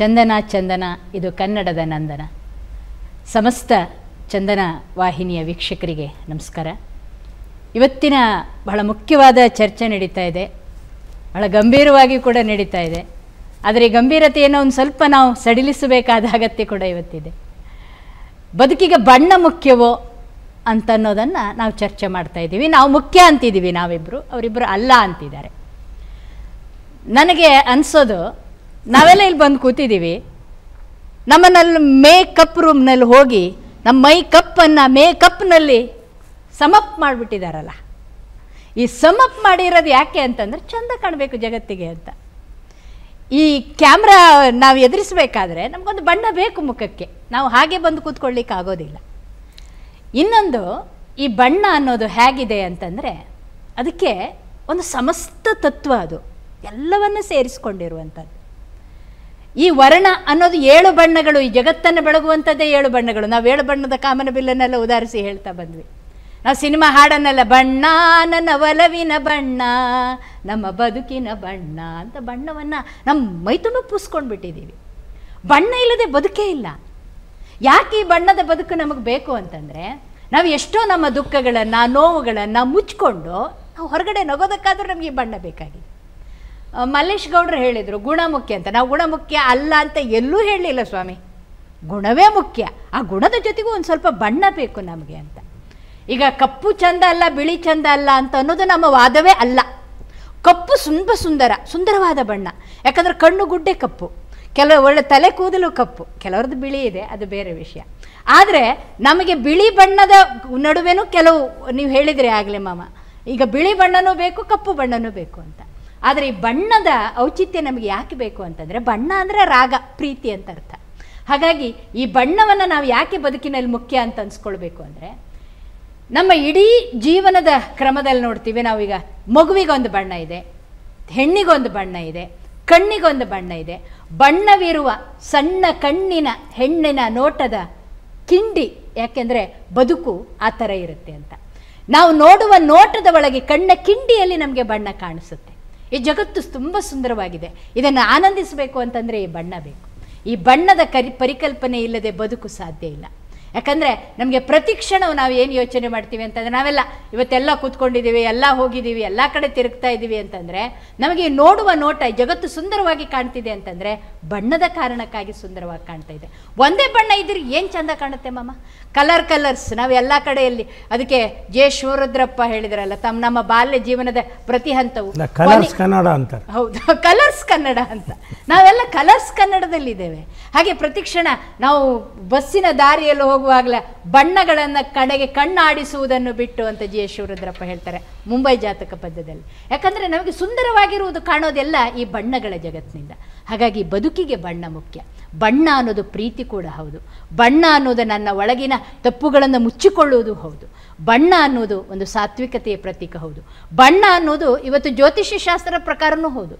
ಚಂದನ ಚಂದನ ಇದು ಕನ್ನಡದ ನಂದನ ಸಮಸ್ತ ಚಂದನ ವಾಹಿನಿಯ ವೀಕ್ಷಕರಿಗೆ ನಮಸ್ಕಾರ ಇವತ್ತಿನ ಬಹಳ ಮುಖ್ಯವಾದ ಚರ್ಚೆ ನಡೀತಾ ಇದೆ ಬಹಳ ಗಂಭೀರವಾಗಿ ಕೂಡ ನಡೀತಾ ಇದೆ ಆದರೆ ಗಂಭೀರತೆಯನ್ನು ಒಂದು ಸ್ವಲ್ಪ ನಾವು ಸಡಿಲಿಸಬೇಕಾದ ಅಗತ್ಯ ಕೂಡ ಇವತ್ತಿದೆ ಬದುಕಿಗೆ ಬಣ್ಣ ಮುಖ್ಯವೋ ಅಂತ ನಾವು ಚರ್ಚೆ ಮಾಡ್ತಾ ಇದ್ದೀವಿ ನಾವು ಮುಖ್ಯ ಅಂತಿದ್ದೀವಿ ನಾವಿಬ್ಬರು ಅವರಿಬ್ಬರು ಅಲ್ಲ ಅಂತಿದ್ದಾರೆ ನನಗೆ ಅನಿಸೋದು ನಾವೆಲ್ಲ ಇಲ್ಲಿ ಬಂದು ಕೂತಿದ್ದೀವಿ ನಮ್ಮನ್ನಲ್ಲಿ ಮೇಕಪ್ ರೂಮ್ನಲ್ಲಿ ಹೋಗಿ ನಮ್ಮ ಮೈ ಕಪ್ಪನ್ನು ಮೇಕಪ್ನಲ್ಲಿ ಸಮಪ್ ಮಾಡಿಬಿಟ್ಟಿದಾರಲ್ಲ ಈ ಸಮಪ್ ಮಾಡಿರೋದು ಯಾಕೆ ಅಂತಂದರೆ ಚೆಂದ ಕಾಣಬೇಕು ಜಗತ್ತಿಗೆ ಅಂತ ಈ ಕ್ಯಾಮ್ರಾ ನಾವು ಎದುರಿಸಬೇಕಾದ್ರೆ ನಮಗೊಂದು ಬಣ್ಣ ಬೇಕು ಮುಖಕ್ಕೆ ನಾವು ಹಾಗೆ ಬಂದು ಕೂತ್ಕೊಳ್ಳಿಕ್ಕಾಗೋದಿಲ್ಲ ಆಗೋದಿಲ್ಲ ಇನ್ನೊಂದು ಈ ಬಣ್ಣ ಅನ್ನೋದು ಹೇಗಿದೆ ಅಂತಂದರೆ ಅದಕ್ಕೆ ಒಂದು ಸಮಸ್ತ ತತ್ವ ಅದು ಎಲ್ಲವನ್ನು ಸೇರಿಸ್ಕೊಂಡಿರುವಂಥದ್ದು ಈ ವರ್ಣ ಅನ್ನೋದು ಏಳು ಬಣ್ಣಗಳು ಈ ಜಗತ್ತನ್ನು ಬೆಳಗುವಂಥದ್ದೇ ಏಳು ಬಣ್ಣಗಳು ನಾವು ಏಳು ಬಣ್ಣದ ಕಾಮನ ಬಿಲ್ಲನ್ನೆಲ್ಲ ಉದಾಹರಿಸಿ ಹೇಳ್ತಾ ಬಂದ್ವಿ ನಾವು ಸಿನಿಮಾ ಹಾಡನ್ನೆಲ್ಲ ಬಣ್ಣ ನನ್ನ ಒಲವಿನ ಬಣ್ಣ ನಮ್ಮ ಬದುಕಿನ ಬಣ್ಣ ಅಂತ ಬಣ್ಣವನ್ನು ನಮ್ಮ ಮೈತುನೂ ಪೂಸ್ಕೊಂಡು ಬಿಟ್ಟಿದ್ದೀವಿ ಬಣ್ಣ ಇಲ್ಲದೆ ಬದುಕೇ ಇಲ್ಲ ಯಾಕೆ ಈ ಬಣ್ಣದ ಬದುಕು ನಮಗೆ ಬೇಕು ಅಂತಂದರೆ ನಾವು ಎಷ್ಟೋ ನಮ್ಮ ದುಃಖಗಳನ್ನು ನೋವುಗಳನ್ನು ಮುಚ್ಕೊಂಡು ನಾವು ಹೊರಗಡೆ ನಗೋದಕ್ಕಾದರೂ ನಮಗೆ ಈ ಬಣ್ಣ ಬೇಕಾಗಿದೆ ಮಲ್ಲೇಶ್ ಗೌಡರು ಹೇಳಿದರು ಗುಣ ಮುಖ್ಯ ಅಂತ ನಾವು ಗುಣ ಮುಖ್ಯ ಅಲ್ಲ ಅಂತ ಎಲ್ಲೂ ಹೇಳಲಿಲ್ಲ ಸ್ವಾಮಿ ಗುಣವೇ ಮುಖ್ಯ ಆ ಗುಣದ ಜೊತೆಗೂ ಒಂದು ಸ್ವಲ್ಪ ಬಣ್ಣ ಬೇಕು ನಮಗೆ ಅಂತ ಈಗ ಕಪ್ಪು ಚಂದ ಅಲ್ಲ ಬಿಳಿ ಚಂದ ಅಲ್ಲ ಅಂತ ಅನ್ನೋದು ನಮ್ಮ ವಾದವೇ ಅಲ್ಲ ಕಪ್ಪು ತುಂಬ ಸುಂದರ ಸುಂದರವಾದ ಬಣ್ಣ ಯಾಕಂದರೆ ಕಣ್ಣು ಗುಡ್ಡೆ ಕಪ್ಪು ಕೆಲವು ಒಳ್ಳೆ ತಲೆ ಕೂದಲು ಕಪ್ಪು ಕೆಲವ್ರದ್ದು ಬಿಳಿ ಇದೆ ಅದು ಬೇರೆ ವಿಷಯ ಆದರೆ ನಮಗೆ ಬಿಳಿ ಬಣ್ಣದ ನಡುವೆನೂ ಕೆಲವು ನೀವು ಹೇಳಿದರೆ ಆಗಲೇ ಮಾಮ ಈಗ ಬಿಳಿ ಬಣ್ಣನೂ ಬೇಕು ಕಪ್ಪು ಬಣ್ಣನೂ ಬೇಕು ಅಂತ ಆದರೆ ಈ ಬಣ್ಣದ ಔಚಿತ್ಯ ನಮಗೆ ಯಾಕೆ ಬೇಕು ಅಂತಂದರೆ ಬಣ್ಣ ಅಂದರೆ ರಾಗ ಪ್ರೀತಿ ಅಂತ ಅರ್ಥ ಹಾಗಾಗಿ ಈ ಬಣ್ಣವನ್ನು ನಾವು ಯಾಕೆ ಬದುಕಿನಲ್ಲಿ ಮುಖ್ಯ ಅಂತ ಅನ್ಸ್ಕೊಳ್ಬೇಕು ಅಂದರೆ ನಮ್ಮ ಇಡೀ ಜೀವನದ ಕ್ರಮದಲ್ಲಿ ನೋಡ್ತೀವಿ ನಾವೀಗ ಮಗುವಿಗೊಂದು ಬಣ್ಣ ಇದೆ ಹೆಣ್ಣಿಗೊಂದು ಬಣ್ಣ ಇದೆ ಕಣ್ಣಿಗೊಂದು ಬಣ್ಣ ಇದೆ ಬಣ್ಣವಿರುವ ಸಣ್ಣ ಕಣ್ಣಿನ ಹೆಣ್ಣಿನ ನೋಟದ ಕಿಂಡಿ ಯಾಕೆಂದರೆ ಬದುಕು ಆ ಥರ ಇರುತ್ತೆ ಅಂತ ನಾವು ನೋಡುವ ನೋಟದ ಒಳಗೆ ಕಣ್ಣ ಕಿಂಡಿಯಲ್ಲಿ ನಮಗೆ ಬಣ್ಣ ಕಾಣಿಸುತ್ತೆ ಈ ಜಗತ್ತು ತುಂಬ ಸುಂದರವಾಗಿದೆ ಇದನ್ನು ಆನಂದಿಸಬೇಕು ಅಂತಂದರೆ ಈ ಬಣ್ಣ ಬೇಕು ಈ ಬಣ್ಣದ ಕರಿ ಪರಿಕಲ್ಪನೆ ಇಲ್ಲದೆ ಬದುಕು ಸಾಧ್ಯ ಇಲ್ಲ ಯಾಕಂದರೆ ನಮಗೆ ಪ್ರತಿ ಕ್ಷಣವು ನಾವು ಏನು ಯೋಚನೆ ಮಾಡ್ತೀವಿ ಅಂತಂದರೆ ನಾವೆಲ್ಲ ಇವತ್ತೆಲ್ಲ ಕೂತ್ಕೊಂಡಿದ್ದೀವಿ ಎಲ್ಲ ಹೋಗಿದ್ದೀವಿ ಎಲ್ಲ ಕಡೆ ತಿರುಗ್ತಾ ಇದ್ದೀವಿ ಅಂತಂದರೆ ನಮಗೆ ನೋಡುವ ನೋಟ ಜಗತ್ತು ಸುಂದರವಾಗಿ ಕಾಣ್ತಿದೆ ಅಂತಂದರೆ ಬಣ್ಣದ ಕಾರಣಕ್ಕಾಗಿ ಸುಂದರವಾಗಿ ಕಾಣ್ತಾ ಇದೆ ಒಂದೇ ಬಣ್ಣ ಇದ್ರೆ ಏನು ಚೆಂದ ಕಾಣುತ್ತೆ ಮಾಮ ಕಲರ್ ಕಲರ್ಸ್ ನಾವು ಎಲ್ಲ ಕಡೆಯಲ್ಲಿ ಅದಕ್ಕೆ ಜೆ ಶಿವರುದ್ರಪ್ಪ ಹೇಳಿದ್ರಲ್ಲ ತಮ್ಮ ನಮ್ಮ ಬಾಲ್ಯ ಜೀವನದ ಪ್ರತಿ ಹಂತವು ಕನ್ನಡ ಅಂತ ಹೌದು ಕಲರ್ಸ್ ಕನ್ನಡ ಅಂತ ನಾವೆಲ್ಲ ಕಲರ್ಸ್ ಕನ್ನಡದಲ್ಲಿದ್ದೇವೆ ಹಾಗೆ ಪ್ರತಿ ಕ್ಷಣ ನಾವು ಬಸ್ಸಿನ ದಾರಿಯಲ್ಲಿ ಹೋಗುವ ಹೋಗುವಾಗಲೇ ಬಣ್ಣಗಳನ್ನು ಕಡೆಗೆ ಕಣ್ಣಾಡಿಸುವುದನ್ನು ಬಿಟ್ಟು ಅಂತ ಜಿ ಎಸ್ ಶಿವರುದ್ರಪ್ಪ ಹೇಳ್ತಾರೆ ಮುಂಬೈ ಜಾತಕ ಪದ್ಯದಲ್ಲಿ ಯಾಕಂದರೆ ನಮಗೆ ಸುಂದರವಾಗಿರುವುದು ಕಾಣೋದೆಲ್ಲ ಈ ಬಣ್ಣಗಳ ಜಗತ್ತಿನಿಂದ ಹಾಗಾಗಿ ಬದುಕಿಗೆ ಬಣ್ಣ ಮುಖ್ಯ ಬಣ್ಣ ಅನ್ನೋದು ಪ್ರೀತಿ ಕೂಡ ಹೌದು ಬಣ್ಣ ಅನ್ನೋದು ನನ್ನ ಒಳಗಿನ ತಪ್ಪುಗಳನ್ನು ಮುಚ್ಚಿಕೊಳ್ಳುವುದು ಹೌದು ಬಣ್ಣ ಅನ್ನೋದು ಒಂದು ಸಾತ್ವಿಕತೆಯ ಪ್ರತೀಕ ಹೌದು ಬಣ್ಣ ಅನ್ನೋದು ಇವತ್ತು ಜ್ಯೋತಿಷ್ಯ ಶಾಸ್ತ್ರ ಪ್ರಕಾರನೂ ಹೌದು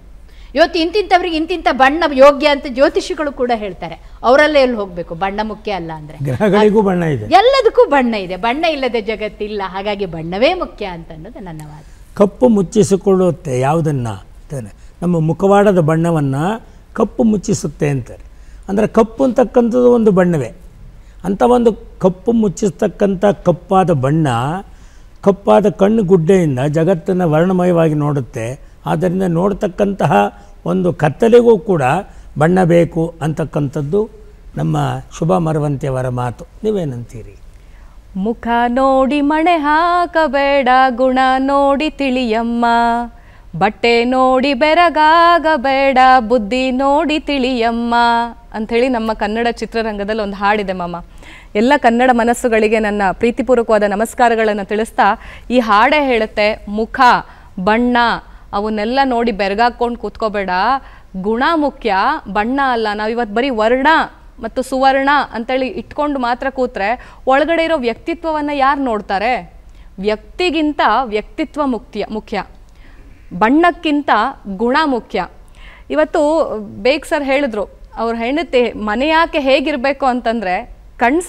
ಇವತ್ತು ಇಂತಿಂಥವ್ರಿಗೆ ಇಂತಿಂಥ ಬಣ್ಣ ಯೋಗ್ಯ ಅಂತ ಜ್ಯೋತಿಷಿಗಳು ಕೂಡ ಹೇಳ್ತಾರೆ ಅವರಲ್ಲೇ ಎಲ್ಲಿ ಹೋಗಬೇಕು ಬಣ್ಣ ಮುಖ್ಯ ಅಲ್ಲ ಅಂದರೆ ಗ್ರಹಗಳಿಗೂ ಬಣ್ಣ ಇದೆ ಎಲ್ಲದಕ್ಕೂ ಬಣ್ಣ ಇದೆ ಬಣ್ಣ ಇಲ್ಲದೆ ಜಗತ್ತಿಲ್ಲ ಹಾಗಾಗಿ ಬಣ್ಣವೇ ಮುಖ್ಯ ಅಂತ ಅನ್ನೋದು ನನ್ನ ವಾದ ಕಪ್ಪು ಮುಚ್ಚಿಸಿಕೊಳ್ಳುತ್ತೆ ಯಾವುದನ್ನ ಅಂತ ನಮ್ಮ ಮುಖವಾಡದ ಬಣ್ಣವನ್ನ ಕಪ್ಪು ಮುಚ್ಚಿಸುತ್ತೆ ಅಂತಾರೆ ಅಂದ್ರೆ ಕಪ್ಪು ಅಂತಕ್ಕಂಥದ್ದು ಒಂದು ಬಣ್ಣವೇ ಅಂಥ ಒಂದು ಕಪ್ಪು ಮುಚ್ಚಿಸ್ತಕ್ಕಂಥ ಕಪ್ಪಾದ ಬಣ್ಣ ಕಪ್ಪಾದ ಕಣ್ಣು ಗುಡ್ಡೆಯಿಂದ ಜಗತ್ತನ್ನು ವರ್ಣಮಯವಾಗಿ ನೋಡುತ್ತೆ ಆದ್ದರಿಂದ ನೋಡ್ತಕ್ಕಂತಹ ಒಂದು ಕತ್ತಲೆಗೂ ಕೂಡ ಬಣ್ಣ ಬೇಕು ಅಂತಕ್ಕಂಥದ್ದು ನಮ್ಮ ಶುಭ ಮರವಂತೆಯವರ ಮಾತು ನೀವೇನಂತೀರಿ ಮುಖ ನೋಡಿ ಮಣೆ ಹಾಕಬೇಡ ಗುಣ ನೋಡಿ ತಿಳಿಯಮ್ಮ ಬಟ್ಟೆ ನೋಡಿ ಬೆರಗಾಗಬೇಡ ಬುದ್ಧಿ ನೋಡಿ ತಿಳಿಯಮ್ಮ ಅಂಥೇಳಿ ನಮ್ಮ ಕನ್ನಡ ಚಿತ್ರರಂಗದಲ್ಲಿ ಒಂದು ಹಾಡಿದೆ ಮಾಮ ಎಲ್ಲ ಕನ್ನಡ ಮನಸ್ಸುಗಳಿಗೆ ನನ್ನ ಪ್ರೀತಿಪೂರ್ವಕವಾದ ನಮಸ್ಕಾರಗಳನ್ನು ತಿಳಿಸ್ತಾ ಈ ಹಾಡೇ ಹೇಳುತ್ತೆ ಮುಖ ಬಣ್ಣ ಅವನ್ನೆಲ್ಲ ನೋಡಿ ಬೆರಗಾಕೊಂಡು ಕೂತ್ಕೋಬೇಡ ಗುಣ ಮುಖ್ಯ ಬಣ್ಣ ಅಲ್ಲ ನಾವು ಇವತ್ತು ಬರೀ ವರ್ಣ ಮತ್ತು ಸುವರ್ಣ ಅಂತೇಳಿ ಇಟ್ಕೊಂಡು ಮಾತ್ರ ಕೂತ್ರೆ ಒಳಗಡೆ ಇರೋ ವ್ಯಕ್ತಿತ್ವವನ್ನು ಯಾರು ನೋಡ್ತಾರೆ ವ್ಯಕ್ತಿಗಿಂತ ವ್ಯಕ್ತಿತ್ವ ಮುಕ್ತಿಯ ಮುಖ್ಯ ಬಣ್ಣಕ್ಕಿಂತ ಗುಣ ಮುಖ್ಯ ಇವತ್ತು ಬೇಗ್ ಸರ್ ಹೇಳಿದ್ರು ಅವ್ರ ಹೆಂಡತಿ ಮನೆಯಾಕೆ ಹೇಗಿರಬೇಕು ಅಂತಂದರೆ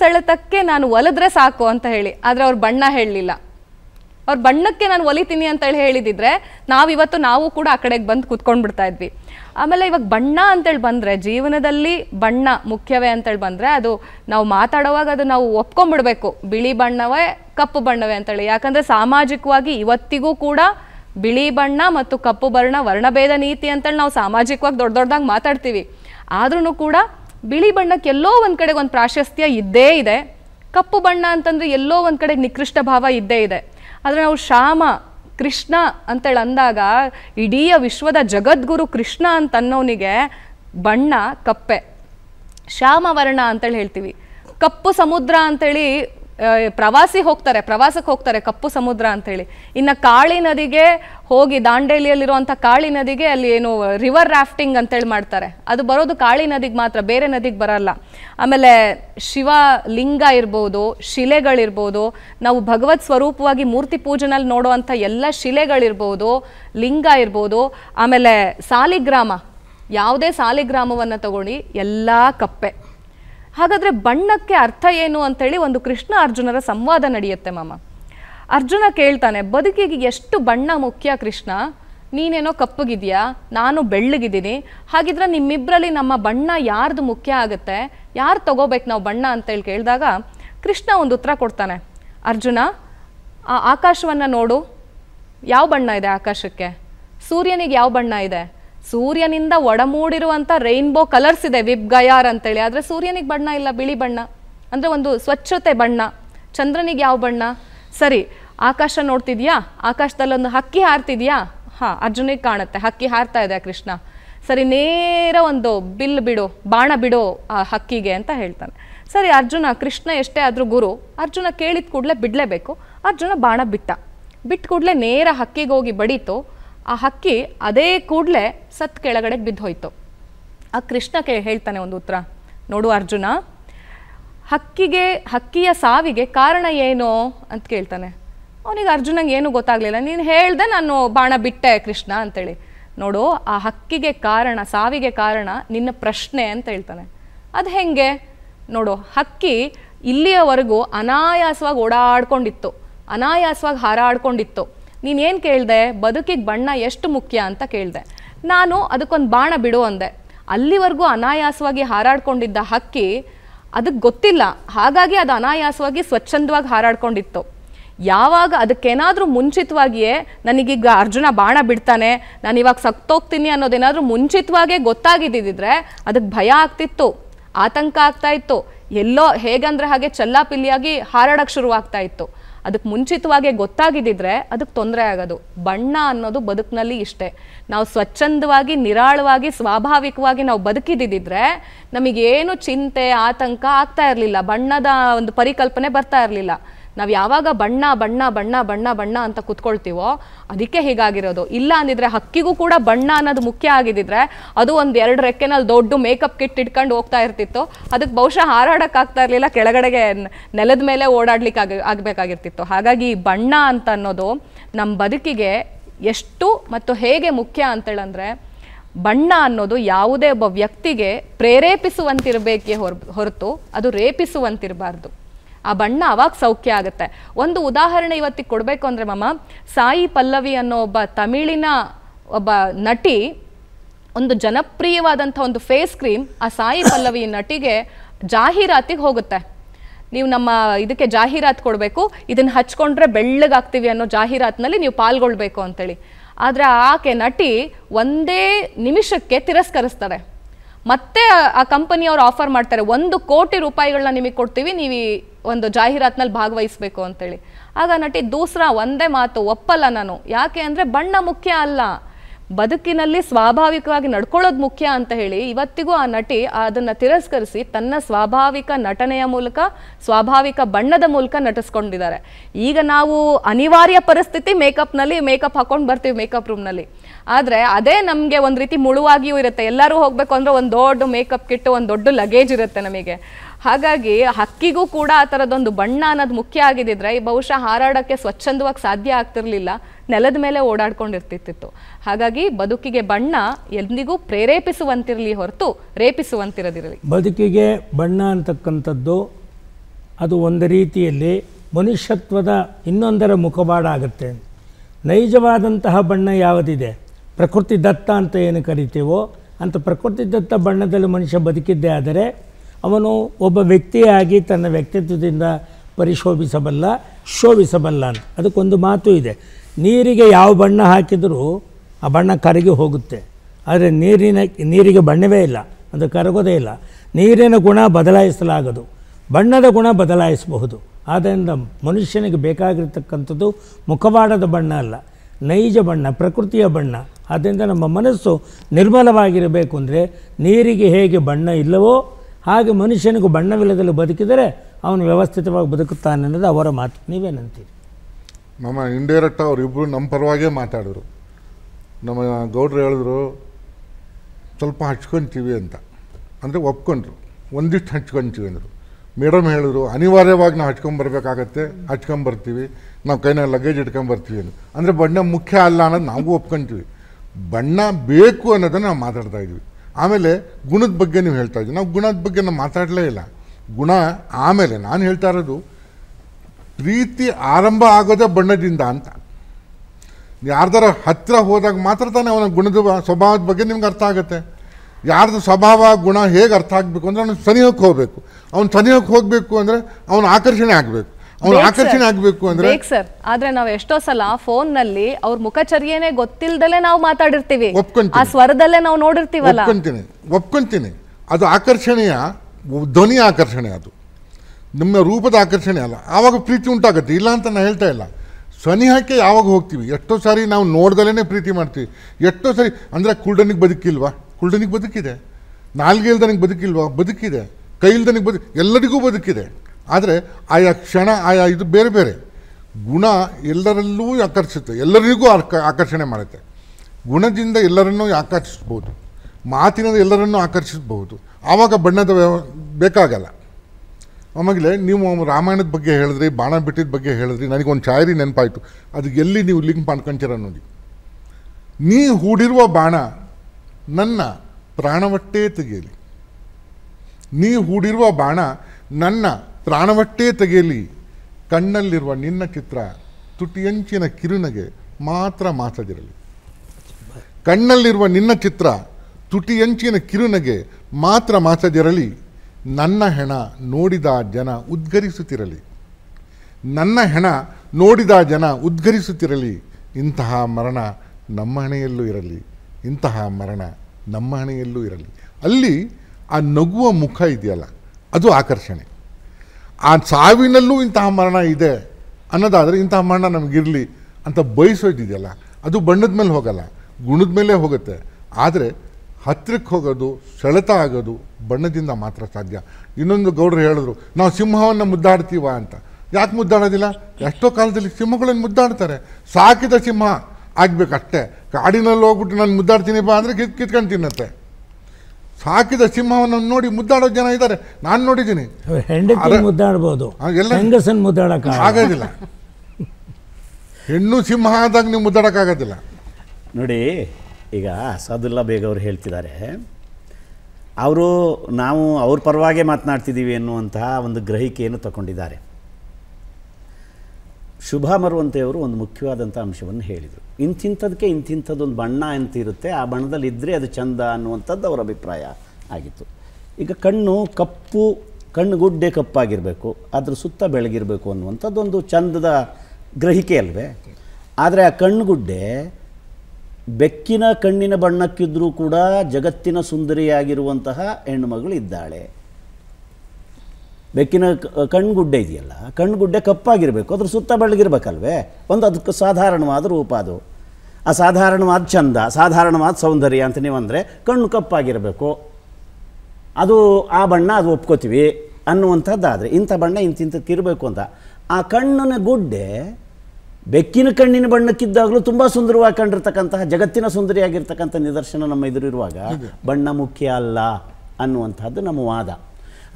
ಸೆಳೆತಕ್ಕೆ ನಾನು ಒಲಿದ್ರೆ ಸಾಕು ಅಂತ ಹೇಳಿ ಆದರೆ ಅವ್ರ ಬಣ್ಣ ಹೇಳಲಿಲ್ಲ ಅವ್ರ ಬಣ್ಣಕ್ಕೆ ನಾನು ಒಲಿತೀನಿ ಅಂತೇಳಿ ಹೇಳಿದಿದ್ರೆ ಇವತ್ತು ನಾವು ಕೂಡ ಆ ಕಡೆಗೆ ಬಂದು ಬಿಡ್ತಾ ಇದ್ವಿ ಆಮೇಲೆ ಇವಾಗ ಬಣ್ಣ ಅಂತೇಳಿ ಬಂದರೆ ಜೀವನದಲ್ಲಿ ಬಣ್ಣ ಮುಖ್ಯವೇ ಅಂತೇಳಿ ಬಂದರೆ ಅದು ನಾವು ಮಾತಾಡೋವಾಗ ಅದು ನಾವು ಒಪ್ಕೊಂಡ್ಬಿಡ್ಬೇಕು ಬಿಳಿ ಬಣ್ಣವೇ ಕಪ್ಪು ಬಣ್ಣವೇ ಅಂತೇಳಿ ಯಾಕಂದರೆ ಸಾಮಾಜಿಕವಾಗಿ ಇವತ್ತಿಗೂ ಕೂಡ ಬಿಳಿ ಬಣ್ಣ ಮತ್ತು ಕಪ್ಪು ಬಣ್ಣ ವರ್ಣಭೇದ ನೀತಿ ಅಂತೇಳಿ ನಾವು ಸಾಮಾಜಿಕವಾಗಿ ದೊಡ್ಡ ದೊಡ್ಡದಾಗಿ ಮಾತಾಡ್ತೀವಿ ಆದ್ರೂ ಕೂಡ ಬಿಳಿ ಬಣ್ಣಕ್ಕೆ ಎಲ್ಲೋ ಒಂದು ಕಡೆಗೆ ಒಂದು ಪ್ರಾಶಸ್ತ್ಯ ಇದ್ದೇ ಇದೆ ಕಪ್ಪು ಬಣ್ಣ ಅಂತಂದರೆ ಎಲ್ಲೋ ಒಂದು ಕಡೆ ನಿಕೃಷ್ಟ ಭಾವ ಇದ್ದೇ ಇದೆ ಆದರೆ ನಾವು ಶ್ಯಾಮ ಕೃಷ್ಣ ಅಂತೇಳಿ ಅಂದಾಗ ಇಡೀ ವಿಶ್ವದ ಜಗದ್ಗುರು ಕೃಷ್ಣ ಅಂತ ಅನ್ನೋನಿಗೆ ಬಣ್ಣ ಕಪ್ಪೆ ವರ್ಣ ಅಂತೇಳಿ ಹೇಳ್ತೀವಿ ಕಪ್ಪು ಸಮುದ್ರ ಅಂತೇಳಿ ಪ್ರವಾಸಿ ಹೋಗ್ತಾರೆ ಪ್ರವಾಸಕ್ಕೆ ಹೋಗ್ತಾರೆ ಕಪ್ಪು ಸಮುದ್ರ ಅಂತೇಳಿ ಇನ್ನು ಕಾಳಿ ನದಿಗೆ ಹೋಗಿ ದಾಂಡೇಲಿಯಲ್ಲಿರುವಂಥ ಕಾಳಿ ನದಿಗೆ ಅಲ್ಲಿ ಏನು ರಿವರ್ ರಾಫ್ಟಿಂಗ್ ಅಂತೇಳಿ ಮಾಡ್ತಾರೆ ಅದು ಬರೋದು ಕಾಳಿ ನದಿಗೆ ಮಾತ್ರ ಬೇರೆ ನದಿಗೆ ಬರಲ್ಲ ಆಮೇಲೆ ಶಿವ ಲಿಂಗ ಇರ್ಬೋದು ಶಿಲೆಗಳಿರ್ಬೋದು ನಾವು ಭಗವತ್ ಸ್ವರೂಪವಾಗಿ ಮೂರ್ತಿ ಪೂಜೆನಲ್ಲಿ ನೋಡುವಂಥ ಎಲ್ಲ ಶಿಲೆಗಳಿರ್ಬೋದು ಲಿಂಗ ಇರ್ಬೋದು ಆಮೇಲೆ ಸಾಲಿಗ್ರಾಮ ಯಾವುದೇ ಸಾಲಿಗ್ರಾಮವನ್ನು ತಗೊಂಡು ಎಲ್ಲ ಕಪ್ಪೆ ಹಾಗಾದರೆ ಬಣ್ಣಕ್ಕೆ ಅರ್ಥ ಏನು ಅಂತೇಳಿ ಒಂದು ಕೃಷ್ಣ ಅರ್ಜುನರ ಸಂವಾದ ನಡೆಯುತ್ತೆ ಮಾಮ ಅರ್ಜುನ ಕೇಳ್ತಾನೆ ಬದುಕಿಗೆ ಎಷ್ಟು ಬಣ್ಣ ಮುಖ್ಯ ಕೃಷ್ಣ ನೀನೇನೋ ಕಪ್ಪಗಿದೆಯಾ ನಾನು ಬೆಳ್ಳಗಿದ್ದೀನಿ ಹಾಗಿದ್ರೆ ನಿಮ್ಮಿಬ್ಬರಲ್ಲಿ ನಮ್ಮ ಬಣ್ಣ ಯಾರ್ದು ಮುಖ್ಯ ಆಗುತ್ತೆ ಯಾರು ತಗೋಬೇಕು ನಾವು ಬಣ್ಣ ಅಂತೇಳಿ ಕೇಳಿದಾಗ ಕೃಷ್ಣ ಒಂದು ಉತ್ತರ ಕೊಡ್ತಾನೆ ಅರ್ಜುನ ಆ ಆಕಾಶವನ್ನು ನೋಡು ಯಾವ ಬಣ್ಣ ಇದೆ ಆಕಾಶಕ್ಕೆ ಸೂರ್ಯನಿಗೆ ಯಾವ ಬಣ್ಣ ಇದೆ ಸೂರ್ಯನಿಂದ ಒಡಮೂಡಿರುವಂಥ ರೈನ್ಬೋ ಕಲರ್ಸ್ ಇದೆ ವಿಬ್ ಗಯಾರ್ ಅಂತೇಳಿ ಆದರೆ ಸೂರ್ಯನಿಗೆ ಬಣ್ಣ ಇಲ್ಲ ಬಿಳಿ ಬಣ್ಣ ಅಂದರೆ ಒಂದು ಸ್ವಚ್ಛತೆ ಬಣ್ಣ ಚಂದ್ರನಿಗೆ ಯಾವ ಬಣ್ಣ ಸರಿ ಆಕಾಶ ನೋಡ್ತಿದ್ಯಾ ಒಂದು ಹಕ್ಕಿ ಹಾರ್ತಿದ್ಯಾ ಹಾಂ ಅರ್ಜುನಿಗೆ ಕಾಣುತ್ತೆ ಹಕ್ಕಿ ಹಾರ್ತಾ ಇದೆ ಕೃಷ್ಣ ಸರಿ ನೇರ ಒಂದು ಬಿಲ್ ಬಿಡು ಬಾಣ ಬಿಡು ಆ ಹಕ್ಕಿಗೆ ಅಂತ ಹೇಳ್ತಾನೆ ಸರಿ ಅರ್ಜುನ ಕೃಷ್ಣ ಎಷ್ಟೇ ಆದರೂ ಗುರು ಅರ್ಜುನ ಕೇಳಿದ ಕೂಡಲೇ ಬಿಡಲೇಬೇಕು ಅರ್ಜುನ ಬಾಣ ಬಿಟ್ಟ ಬಿಟ್ಟ ಕೂಡಲೇ ನೇರ ಹಕ್ಕಿಗೆ ಹೋಗಿ ಬಡೀತು ಆ ಹಕ್ಕಿ ಅದೇ ಕೂಡಲೇ ಸತ್ ಕೆಳಗಡೆಗೆ ಬಿದ್ದೋಯ್ತು ಆ ಕೃಷ್ಣ ಕೇ ಹೇಳ್ತಾನೆ ಒಂದು ಉತ್ತರ ನೋಡು ಅರ್ಜುನ ಹಕ್ಕಿಗೆ ಹಕ್ಕಿಯ ಸಾವಿಗೆ ಕಾರಣ ಏನು ಅಂತ ಕೇಳ್ತಾನೆ ಅವನಿಗೆ ಅರ್ಜುನಂಗೆ ಏನು ಗೊತ್ತಾಗಲಿಲ್ಲ ನೀನು ಹೇಳ್ದೆ ನಾನು ಬಾಣ ಬಿಟ್ಟೆ ಕೃಷ್ಣ ಅಂತೇಳಿ ನೋಡು ಆ ಹಕ್ಕಿಗೆ ಕಾರಣ ಸಾವಿಗೆ ಕಾರಣ ನಿನ್ನ ಪ್ರಶ್ನೆ ಅಂತ ಹೇಳ್ತಾನೆ ಅದು ಹೆಂಗೆ ನೋಡು ಹಕ್ಕಿ ಇಲ್ಲಿಯವರೆಗೂ ಅನಾಯಾಸವಾಗಿ ಓಡಾಡ್ಕೊಂಡಿತ್ತು ಅನಾಯಾಸವಾಗಿ ಹಾರಾಡ್ಕೊಂಡಿತ್ತು ನೀನೇನು ಕೇಳಿದೆ ಬದುಕಿಗೆ ಬಣ್ಣ ಎಷ್ಟು ಮುಖ್ಯ ಅಂತ ಕೇಳಿದೆ ನಾನು ಅದಕ್ಕೊಂದು ಬಾಣ ಬಿಡು ಅಂದೆ ಅಲ್ಲಿವರೆಗೂ ಅನಾಯಾಸವಾಗಿ ಹಾರಾಡ್ಕೊಂಡಿದ್ದ ಹಕ್ಕಿ ಅದಕ್ಕೆ ಗೊತ್ತಿಲ್ಲ ಹಾಗಾಗಿ ಅದು ಅನಾಯಾಸವಾಗಿ ಸ್ವಚ್ಛಂದವಾಗಿ ಹಾರಾಡ್ಕೊಂಡಿತ್ತು ಯಾವಾಗ ಅದಕ್ಕೇನಾದರೂ ಮುಂಚಿತವಾಗಿಯೇ ನನಗೀಗ ಅರ್ಜುನ ಬಾಣ ಬಿಡ್ತಾನೆ ನಾನು ಇವಾಗ ಸತ್ತೋಗ್ತೀನಿ ಅನ್ನೋದೇನಾದರೂ ಮುಂಚಿತವಾಗೇ ಗೊತ್ತಾಗಿದ್ದಿದ್ರೆ ಅದಕ್ಕೆ ಭಯ ಆಗ್ತಿತ್ತು ಆತಂಕ ಆಗ್ತಾ ಇತ್ತು ಎಲ್ಲೋ ಹೇಗಂದ್ರೆ ಹಾಗೆ ಚಲ್ಲಾಪಿಲ್ಲಿಯಾಗಿ ಹಾರಾಡಕ್ಕೆ ಶುರುವಾಗ್ತಾ ಇತ್ತು ಅದಕ್ಕೆ ಮುಂಚಿತವಾಗಿ ಗೊತ್ತಾಗಿದ್ದಿದ್ರೆ ಅದಕ್ಕೆ ತೊಂದರೆ ಆಗೋದು ಬಣ್ಣ ಅನ್ನೋದು ಬದುಕಿನಲ್ಲಿ ಇಷ್ಟೇ ನಾವು ಸ್ವಚ್ಛಂದವಾಗಿ ನಿರಾಳವಾಗಿ ಸ್ವಾಭಾವಿಕವಾಗಿ ನಾವು ಬದುಕಿದ್ದಿದ್ರೆ ನಮಗೇನು ಚಿಂತೆ ಆತಂಕ ಆಗ್ತಾ ಇರಲಿಲ್ಲ ಬಣ್ಣದ ಒಂದು ಪರಿಕಲ್ಪನೆ ಬರ್ತಾ ಇರಲಿಲ್ಲ ನಾವು ಯಾವಾಗ ಬಣ್ಣ ಬಣ್ಣ ಬಣ್ಣ ಬಣ್ಣ ಬಣ್ಣ ಅಂತ ಕೂತ್ಕೊಳ್ತೀವೋ ಅದಕ್ಕೆ ಹೀಗಾಗಿರೋದು ಇಲ್ಲ ಅಂದಿದ್ರೆ ಹಕ್ಕಿಗೂ ಕೂಡ ಬಣ್ಣ ಅನ್ನೋದು ಮುಖ್ಯ ಆಗಿದ್ದಿದ್ರೆ ಅದು ಒಂದು ಎರಡು ರೆಕ್ಕೆನಲ್ಲಿ ದೊಡ್ಡ ಮೇಕಪ್ ಕಿಟ್ ಇಟ್ಕೊಂಡು ಹೋಗ್ತಾ ಇರ್ತಿತ್ತು ಅದಕ್ಕೆ ಬಹುಶಃ ಹಾರಾಡೋಕ್ಕಾಗ್ತಾ ಇರಲಿಲ್ಲ ಕೆಳಗಡೆಗೆ ನೆಲದ ಮೇಲೆ ಓಡಾಡ್ಲಿಕ್ಕೆ ಆಗ ಆಗಬೇಕಾಗಿರ್ತಿತ್ತು ಹಾಗಾಗಿ ಬಣ್ಣ ಅಂತ ಅನ್ನೋದು ನಮ್ಮ ಬದುಕಿಗೆ ಎಷ್ಟು ಮತ್ತು ಹೇಗೆ ಮುಖ್ಯ ಅಂತೇಳಂದರೆ ಬಣ್ಣ ಅನ್ನೋದು ಯಾವುದೇ ಒಬ್ಬ ವ್ಯಕ್ತಿಗೆ ಪ್ರೇರೇಪಿಸುವಂತಿರಬೇಕೇ ಹೊರತು ಅದು ರೇಪಿಸುವಂತಿರಬಾರ್ದು ಆ ಬಣ್ಣ ಅವಾಗ ಸೌಖ್ಯ ಆಗುತ್ತೆ ಒಂದು ಉದಾಹರಣೆ ಇವತ್ತಿಗೆ ಕೊಡಬೇಕು ಅಂದರೆ ಮಮ್ಮ ಸಾಯಿ ಪಲ್ಲವಿ ಅನ್ನೋ ಒಬ್ಬ ತಮಿಳಿನ ಒಬ್ಬ ನಟಿ ಒಂದು ಜನಪ್ರಿಯವಾದಂಥ ಒಂದು ಫೇಸ್ ಕ್ರೀಮ್ ಆ ಸಾಯಿ ಪಲ್ಲವಿ ನಟಿಗೆ ಜಾಹೀರಾತಿಗೆ ಹೋಗುತ್ತೆ ನೀವು ನಮ್ಮ ಇದಕ್ಕೆ ಜಾಹೀರಾತು ಕೊಡಬೇಕು ಇದನ್ನು ಹಚ್ಕೊಂಡ್ರೆ ಬೆಳ್ಳಗಾಗ್ತೀವಿ ಅನ್ನೋ ಜಾಹೀರಾತಿನಲ್ಲಿ ನೀವು ಪಾಲ್ಗೊಳ್ಬೇಕು ಅಂತೇಳಿ ಆದರೆ ಆಕೆ ನಟಿ ಒಂದೇ ನಿಮಿಷಕ್ಕೆ ತಿರಸ್ಕರಿಸ್ತಾರೆ ಮತ್ತೆ ಆ ಕಂಪನಿಯವರು ಆಫರ್ ಮಾಡ್ತಾರೆ ಒಂದು ಕೋಟಿ ರೂಪಾಯಿಗಳನ್ನ ನಿಮಗೆ ಕೊಡ್ತೀವಿ ನೀವು ಒಂದು ಜಾಹೀರಾತಿನಲ್ಲಿ ಭಾಗವಹಿಸಬೇಕು ಅಂತೇಳಿ ಆಗ ನಟಿ ದೂಸ್ರಾ ಒಂದೇ ಮಾತು ಒಪ್ಪಲ್ಲ ನಾನು ಯಾಕೆ ಅಂದರೆ ಬಣ್ಣ ಮುಖ್ಯ ಅಲ್ಲ ಬದುಕಿನಲ್ಲಿ ಸ್ವಾಭಾವಿಕವಾಗಿ ನಡ್ಕೊಳ್ಳೋದು ಮುಖ್ಯ ಅಂತ ಹೇಳಿ ಇವತ್ತಿಗೂ ಆ ನಟಿ ಅದನ್ನು ತಿರಸ್ಕರಿಸಿ ತನ್ನ ಸ್ವಾಭಾವಿಕ ನಟನೆಯ ಮೂಲಕ ಸ್ವಾಭಾವಿಕ ಬಣ್ಣದ ಮೂಲಕ ನಟಿಸ್ಕೊಂಡಿದ್ದಾರೆ ಈಗ ನಾವು ಅನಿವಾರ್ಯ ಪರಿಸ್ಥಿತಿ ಮೇಕಪ್ನಲ್ಲಿ ಮೇಕಪ್ ಹಾಕೊಂಡು ಬರ್ತೀವಿ ಮೇಕಪ್ ರೂಮ್ನಲ್ಲಿ ಆದರೆ ಅದೇ ನಮಗೆ ಒಂದು ರೀತಿ ಮುಳುವಾಗಿಯೂ ಇರುತ್ತೆ ಎಲ್ಲರೂ ಹೋಗಬೇಕು ಅಂದರೆ ಒಂದು ದೊಡ್ಡ ಮೇಕಪ್ ಕಿಟ್ಟು ಒಂದು ದೊಡ್ಡ ಲಗೇಜ್ ಇರುತ್ತೆ ನಮಗೆ ಹಾಗಾಗಿ ಹಕ್ಕಿಗೂ ಕೂಡ ಆ ಥರದೊಂದು ಬಣ್ಣ ಅನ್ನೋದು ಮುಖ್ಯ ಆಗಿದ್ದಿದ್ರೆ ಈ ಬಹುಶಃ ಹಾರಾಡೋಕ್ಕೆ ಸ್ವಚ್ಛಂದವಾಗಿ ಸಾಧ್ಯ ಆಗ್ತಿರ್ಲಿಲ್ಲ ನೆಲದ ಮೇಲೆ ಓಡಾಡ್ಕೊಂಡಿರ್ತಿತ್ತು ಹಾಗಾಗಿ ಬದುಕಿಗೆ ಬಣ್ಣ ಎಂದಿಗೂ ಪ್ರೇರೇಪಿಸುವಂತಿರಲಿ ಹೊರತು ರೇಪಿಸುವಂತಿರದಿರಲಿ ಬದುಕಿಗೆ ಬಣ್ಣ ಅಂತಕ್ಕಂಥದ್ದು ಅದು ಒಂದು ರೀತಿಯಲ್ಲಿ ಮನುಷ್ಯತ್ವದ ಇನ್ನೊಂದರ ಮುಖಬಾಡ ಆಗುತ್ತೆ ನೈಜವಾದಂತಹ ಬಣ್ಣ ಯಾವುದಿದೆ ಪ್ರಕೃತಿ ದತ್ತ ಅಂತ ಏನು ಕರಿತೀವೋ ಅಂತ ಪ್ರಕೃತಿ ದತ್ತ ಬಣ್ಣದಲ್ಲಿ ಮನುಷ್ಯ ಬದುಕಿದ್ದೇ ಆದರೆ ಅವನು ಒಬ್ಬ ವ್ಯಕ್ತಿಯಾಗಿ ತನ್ನ ವ್ಯಕ್ತಿತ್ವದಿಂದ ಪರಿಶೋಭಿಸಬಲ್ಲ ಶೋಭಿಸಬಲ್ಲ ಅಂತ ಅದಕ್ಕೊಂದು ಮಾತು ಇದೆ ನೀರಿಗೆ ಯಾವ ಬಣ್ಣ ಹಾಕಿದರೂ ಆ ಬಣ್ಣ ಕರಗಿ ಹೋಗುತ್ತೆ ಆದರೆ ನೀರಿನ ನೀರಿಗೆ ಬಣ್ಣವೇ ಇಲ್ಲ ಅದು ಕರಗೋದೇ ಇಲ್ಲ ನೀರಿನ ಗುಣ ಬದಲಾಯಿಸಲಾಗದು ಬಣ್ಣದ ಗುಣ ಬದಲಾಯಿಸಬಹುದು ಆದ್ದರಿಂದ ಮನುಷ್ಯನಿಗೆ ಬೇಕಾಗಿರ್ತಕ್ಕಂಥದ್ದು ಮುಖವಾಡದ ಬಣ್ಣ ಅಲ್ಲ ನೈಜ ಬಣ್ಣ ಪ್ರಕೃತಿಯ ಬಣ್ಣ ಆದ್ದರಿಂದ ನಮ್ಮ ಮನಸ್ಸು ನಿರ್ಮಲವಾಗಿರಬೇಕು ಅಂದರೆ ನೀರಿಗೆ ಹೇಗೆ ಬಣ್ಣ ಇಲ್ಲವೋ ಹಾಗೆ ಮನುಷ್ಯನಿಗೂ ಬಣ್ಣವಿಲ್ಲದಲ್ಲಿ ಬದುಕಿದರೆ ಅವನು ವ್ಯವಸ್ಥಿತವಾಗಿ ಬದುಕುತ್ತಾನೆ ಅನ್ನೋದು ಅವರ ಮಾತು ನೀವೇನಂತೀರಿ ನಮ್ಮ ಇಂಡೈರೆಕ್ಟ್ ಅವರಿಬ್ಬರು ನಮ್ಮ ಪರವಾಗೇ ಮಾತಾಡಿದ್ರು ನಮ್ಮ ಗೌಡ್ರು ಹೇಳಿದ್ರು ಸ್ವಲ್ಪ ಹಚ್ಕೊತೀವಿ ಅಂತ ಅಂದರೆ ಒಪ್ಕೊಂಡ್ರು ಒಂದಿಷ್ಟು ಹಚ್ಕೊತೀವಿ ಅಂದರು ಮೇಡಮ್ ಹೇಳಿದ್ರು ಅನಿವಾರ್ಯವಾಗಿ ನಾವು ಹಚ್ಕೊಂಬರ್ಬೇಕಾಗತ್ತೆ ಹಚ್ಕೊಂಬರ್ತೀವಿ ನಾವು ಕೈನಾಗ ಲಗೇಜ್ ಇಟ್ಕೊಂಬರ್ತೀವಿ ಅಂತ ಅಂದರೆ ಬಣ್ಣ ಮುಖ್ಯ ಅಲ್ಲ ಅನ್ನೋದು ನಾವು ಒಪ್ಕೊತೀವಿ ಬಣ್ಣ ಬೇಕು ಅನ್ನೋದನ್ನು ನಾವು ಮಾತಾಡ್ತಾ ಇದ್ವಿ ಆಮೇಲೆ ಗುಣದ ಬಗ್ಗೆ ನೀವು ಹೇಳ್ತಾ ಇದ್ದೀವಿ ನಾವು ಗುಣದ ಬಗ್ಗೆ ನಾವು ಮಾತಾಡಲೇ ಇಲ್ಲ ಗುಣ ಆಮೇಲೆ ನಾನು ಹೇಳ್ತಾ ಇರೋದು ಪ್ರೀತಿ ಆರಂಭ ಆಗೋದೇ ಬಣ್ಣದಿಂದ ಅಂತ ಯಾರ್ದಾರ ಹತ್ತಿರ ಹೋದಾಗ ಮಾತ್ರ ತಾನೇ ಅವನ ಗುಣದ ಸ್ವಭಾವದ ಬಗ್ಗೆ ನಿಮ್ಗೆ ಅರ್ಥ ಆಗುತ್ತೆ ಯಾರ್ದು ಸ್ವಭಾವ ಗುಣ ಹೇಗೆ ಅರ್ಥ ಆಗಬೇಕು ಅಂದರೆ ಅವನು ಸನಿಹಕ್ಕೆ ಹೋಗಬೇಕು ಅವ್ನು ಸನಿಹಕ್ಕೆ ಹೋಗಬೇಕು ಅಂದರೆ ಅವನು ಆಕರ್ಷಣೆ ಆಗಬೇಕು ಅವ್ರು ಆಕರ್ಷಣೆ ಆಗಬೇಕು ಅಂದ್ರೆ ಸರ್ ಆದ್ರೆ ನಾವು ಎಷ್ಟೋ ಸಲ ಫೋನ್ ನಲ್ಲಿ ಅವ್ರ ಮುಖಚರ್ಯೆನೇ ಗೊತ್ತಿಲ್ದಲೆ ನಾವು ಮಾತಾಡಿರ್ತೀವಿ ಆ ಸ್ವರದಲ್ಲೇ ನಾವು ನೋಡಿರ್ತೀವಲ್ಲ ಒಪ್ಕೊಂತೀನಿ ಒಪ್ಕೊಂತೀನಿ ಅದು ಆಕರ್ಷಣೆಯ ಧ್ವನಿ ಆಕರ್ಷಣೆ ಅದು ನಿಮ್ಮ ರೂಪದ ಆಕರ್ಷಣೆ ಅಲ್ಲ ಆವಾಗ ಪ್ರೀತಿ ಉಂಟಾಗುತ್ತೆ ಇಲ್ಲ ಅಂತ ನಾನು ಹೇಳ್ತಾ ಇಲ್ಲ ಸ್ವನಿಹಕ್ಕೆ ಯಾವಾಗ ಹೋಗ್ತೀವಿ ಎಷ್ಟೋ ಸಾರಿ ನಾವು ನೋಡ್ದಲೇ ಪ್ರೀತಿ ಮಾಡ್ತೀವಿ ಎಷ್ಟೋ ಸಾರಿ ಅಂದರೆ ಕುಲ್ಡನಿಗೆ ಬದುಕಿಲ್ವಾ ಕುಲ್ಡನಿಗೆ ಬದುಕಿದೆ ನಾಲ್ಗೆ ಇಲ್ದನಿಗೆ ಬದುಕಿಲ್ವಾ ಬದುಕಿದೆ ಕೈ ಇಲ್ದನಿಗೆ ಬದುಕಿ ಎಲ್ಲರಿಗೂ ಬದುಕಿದೆ ಆದರೆ ಆಯಾ ಕ್ಷಣ ಆಯಾ ಇದು ಬೇರೆ ಬೇರೆ ಗುಣ ಎಲ್ಲರಲ್ಲೂ ಆಕರ್ಷಿಸುತ್ತೆ ಎಲ್ಲರಿಗೂ ಆಕ ಆಕರ್ಷಣೆ ಮಾಡುತ್ತೆ ಗುಣದಿಂದ ಎಲ್ಲರನ್ನೂ ಆಕರ್ಷಿಸ್ಬೋದು ಮಾತಿನ ಎಲ್ಲರನ್ನೂ ಆಕರ್ಷಿಸ್ಬೋದು ಆವಾಗ ಬಣ್ಣದ ಬೇಕಾಗಲ್ಲ ಆಮೇಲೆ ನೀವು ರಾಮಾಯಣದ ಬಗ್ಗೆ ಹೇಳಿದ್ರಿ ಬಾಣ ಬಿಟ್ಟಿದ ಬಗ್ಗೆ ಹೇಳಿದ್ರಿ ನನಗೊಂದು ಶಾಯರಿ ನೆನಪಾಯಿತು ಅದು ಎಲ್ಲಿ ನೀವು ಲಿಂಕ್ ಮಾಡ್ಕೊಂತೀರ ನೋಡಿ ನೀ ಹೂಡಿರುವ ಬಾಣ ನನ್ನ ಪ್ರಾಣವಟ್ಟೇ ತೆಗೆಯಲಿ ನೀ ಹೂಡಿರುವ ಬಾಣ ನನ್ನ ಪ್ರಾಣವಟ್ಟೇ ತೆಗೆಯಲಿ ಕಣ್ಣಲ್ಲಿರುವ ನಿನ್ನ ಚಿತ್ರ ತುಟಿಯಂಚಿನ ಕಿರುನಗೆ ಮಾತ್ರ ಮಾಸದಿರಲಿ ಕಣ್ಣಲ್ಲಿರುವ ನಿನ್ನ ಚಿತ್ರ ತುಟಿಯಂಚಿನ ಕಿರುನಗೆ ಮಾತ್ರ ಮಾಸದಿರಲಿ ನನ್ನ ಹೆಣ ನೋಡಿದ ಜನ ಉದ್ಗರಿಸುತ್ತಿರಲಿ ನನ್ನ ಹೆಣ ನೋಡಿದ ಜನ ಉದ್ಗರಿಸುತ್ತಿರಲಿ ಇಂತಹ ಮರಣ ನಮ್ಮ ಹಣೆಯಲ್ಲೂ ಇರಲಿ ಇಂತಹ ಮರಣ ನಮ್ಮ ಹಣೆಯಲ್ಲೂ ಇರಲಿ ಅಲ್ಲಿ ಆ ನಗುವ ಮುಖ ಇದೆಯಲ್ಲ ಅದು ಆಕರ್ಷಣೆ ಆ ಸಾವಿನಲ್ಲೂ ಇಂತಹ ಮರಣ ಇದೆ ಅನ್ನೋದಾದರೆ ಇಂತಹ ಮರಣ ನಮಗಿರಲಿ ಅಂತ ಬಯಸೋದಿದೆಯಲ್ಲ ಅದು ಬಣ್ಣದ ಮೇಲೆ ಹೋಗಲ್ಲ ಗುಣದ ಮೇಲೆ ಹೋಗುತ್ತೆ ಆದರೆ ಹತ್ತಿರಕ್ಕೆ ಹೋಗೋದು ಸೆಳೆತ ಆಗೋದು ಬಣ್ಣದಿಂದ ಮಾತ್ರ ಸಾಧ್ಯ ಇನ್ನೊಂದು ಗೌಡ್ರು ಹೇಳಿದ್ರು ನಾವು ಸಿಂಹವನ್ನು ಮುದ್ದಾಡ್ತೀವ ಅಂತ ಯಾಕೆ ಮುದ್ದಾಡೋದಿಲ್ಲ ಎಷ್ಟೋ ಕಾಲದಲ್ಲಿ ಸಿಂಹಗಳನ್ನು ಮುದ್ದಾಡ್ತಾರೆ ಸಾಕಿದ ಸಿಂಹ ಆಗಬೇಕಷ್ಟೇ ಕಾಡಿನಲ್ಲಿ ಹೋಗ್ಬಿಟ್ಟು ನಾನು ಮುದ್ದಾಡ್ತೀನಿ ಬಾ ಅಂದರೆ ಕಿತ್ ಕಿತ್ಕೊಂಡು ತಿನ್ನತ್ತೆ ಹಾಕಿದ ಸಿಂಹವನ್ನು ನೋಡಿ ಮುದ್ದಾಡೋ ಜನ ಇದ್ದಾರೆ ನಾನು ನೋಡಿದ್ದೀನಿ ಹೆಂಡತಿ ಮುದ್ದಾಡ್ಬೋದು ಹೆಂಗಸನ್ ಆಗೋದಿಲ್ಲ ಹೆಣ್ಣು ಸಿಂಹ ಆದಾಗ ನೀವು ಮುದ್ದಾಡೋಕ್ಕಾಗೋದಿಲ್ಲ ನೋಡಿ ಈಗ ಸದುಲ್ಲಾ ಬೇಗ ಅವರು ಹೇಳ್ತಿದ್ದಾರೆ ಅವರು ನಾವು ಅವ್ರ ಪರವಾಗೇ ಮಾತನಾಡ್ತಿದ್ದೀವಿ ಎನ್ನುವಂತಹ ಒಂದು ಗ್ರಹಿಕೆಯನ್ನು ತಗೊಂಡಿದ್ದಾರೆ ಶುಭ ಮರುವಂತೆಯವರು ಒಂದು ಮುಖ್ಯವಾದಂಥ ಅಂಶವನ್ನು ಹೇಳಿದರು ಇಂತಿಂಥದಕ್ಕೆ ಇಂತಿಂಥದ್ದೊಂದು ಬಣ್ಣ ಅಂತ ಇರುತ್ತೆ ಆ ಬಣ್ಣದಲ್ಲಿ ಇದ್ದರೆ ಅದು ಚಂದ ಅನ್ನುವಂಥದ್ದು ಅವರ ಅಭಿಪ್ರಾಯ ಆಗಿತ್ತು ಈಗ ಕಣ್ಣು ಕಪ್ಪು ಕಣ್ಣು ಗುಡ್ಡೆ ಕಪ್ಪಾಗಿರಬೇಕು ಅದ್ರ ಸುತ್ತ ಬೆಳಗಿರಬೇಕು ಅನ್ನುವಂಥದ್ದೊಂದು ಚಂದದ ಗ್ರಹಿಕೆ ಅಲ್ವೇ ಆದರೆ ಆ ಕಣ್ಣುಗುಡ್ಡೆ ಬೆಕ್ಕಿನ ಕಣ್ಣಿನ ಬಣ್ಣಕ್ಕಿದ್ದರೂ ಕೂಡ ಜಗತ್ತಿನ ಸುಂದರಿಯಾಗಿರುವಂತಹ ಹೆಣ್ಣುಮಗಳು ಇದ್ದಾಳೆ ಬೆಕ್ಕಿನ ಕಣ್ಗುಡ್ಡೆ ಇದೆಯಲ್ಲ ಕಣ್ಗುಡ್ಡೆ ಕಪ್ಪಾಗಿರಬೇಕು ಅದ್ರ ಸುತ್ತ ಬೆಳಗಿರ್ಬೇಕಲ್ವೇ ಒಂದು ಅದಕ್ಕೆ ಸಾಧಾರಣವಾದ ರೂಪ ಅದು ಆ ಸಾಧಾರಣವಾದ ಚಂದ ಸಾಧಾರಣವಾದ ಸೌಂದರ್ಯ ಅಂತ ನೀವು ಅಂದರೆ ಕಣ್ಣು ಕಪ್ಪಾಗಿರಬೇಕು ಅದು ಆ ಬಣ್ಣ ಅದು ಒಪ್ಕೋತೀವಿ ಅನ್ನುವಂಥದ್ದಾದರೆ ಇಂಥ ಬಣ್ಣ ಇಂತಿಂಥಕ್ಕಿರಬೇಕು ಅಂತ ಆ ಕಣ್ಣಿನ ಗುಡ್ಡೆ ಬೆಕ್ಕಿನ ಕಣ್ಣಿನ ಬಣ್ಣಕ್ಕಿದ್ದಾಗಲೂ ತುಂಬ ಸುಂದರವಾಗಿ ಕಂಡಿರ್ತಕ್ಕಂತಹ ಜಗತ್ತಿನ ಸುಂದರಿಯಾಗಿರ್ತಕ್ಕಂಥ ನಿದರ್ಶನ ನಮ್ಮ ಎದುರಿರುವಾಗ ಬಣ್ಣ ಮುಖ್ಯ ಅಲ್ಲ ಅನ್ನುವಂಥದ್ದು ನಮ್ಮ ವಾದ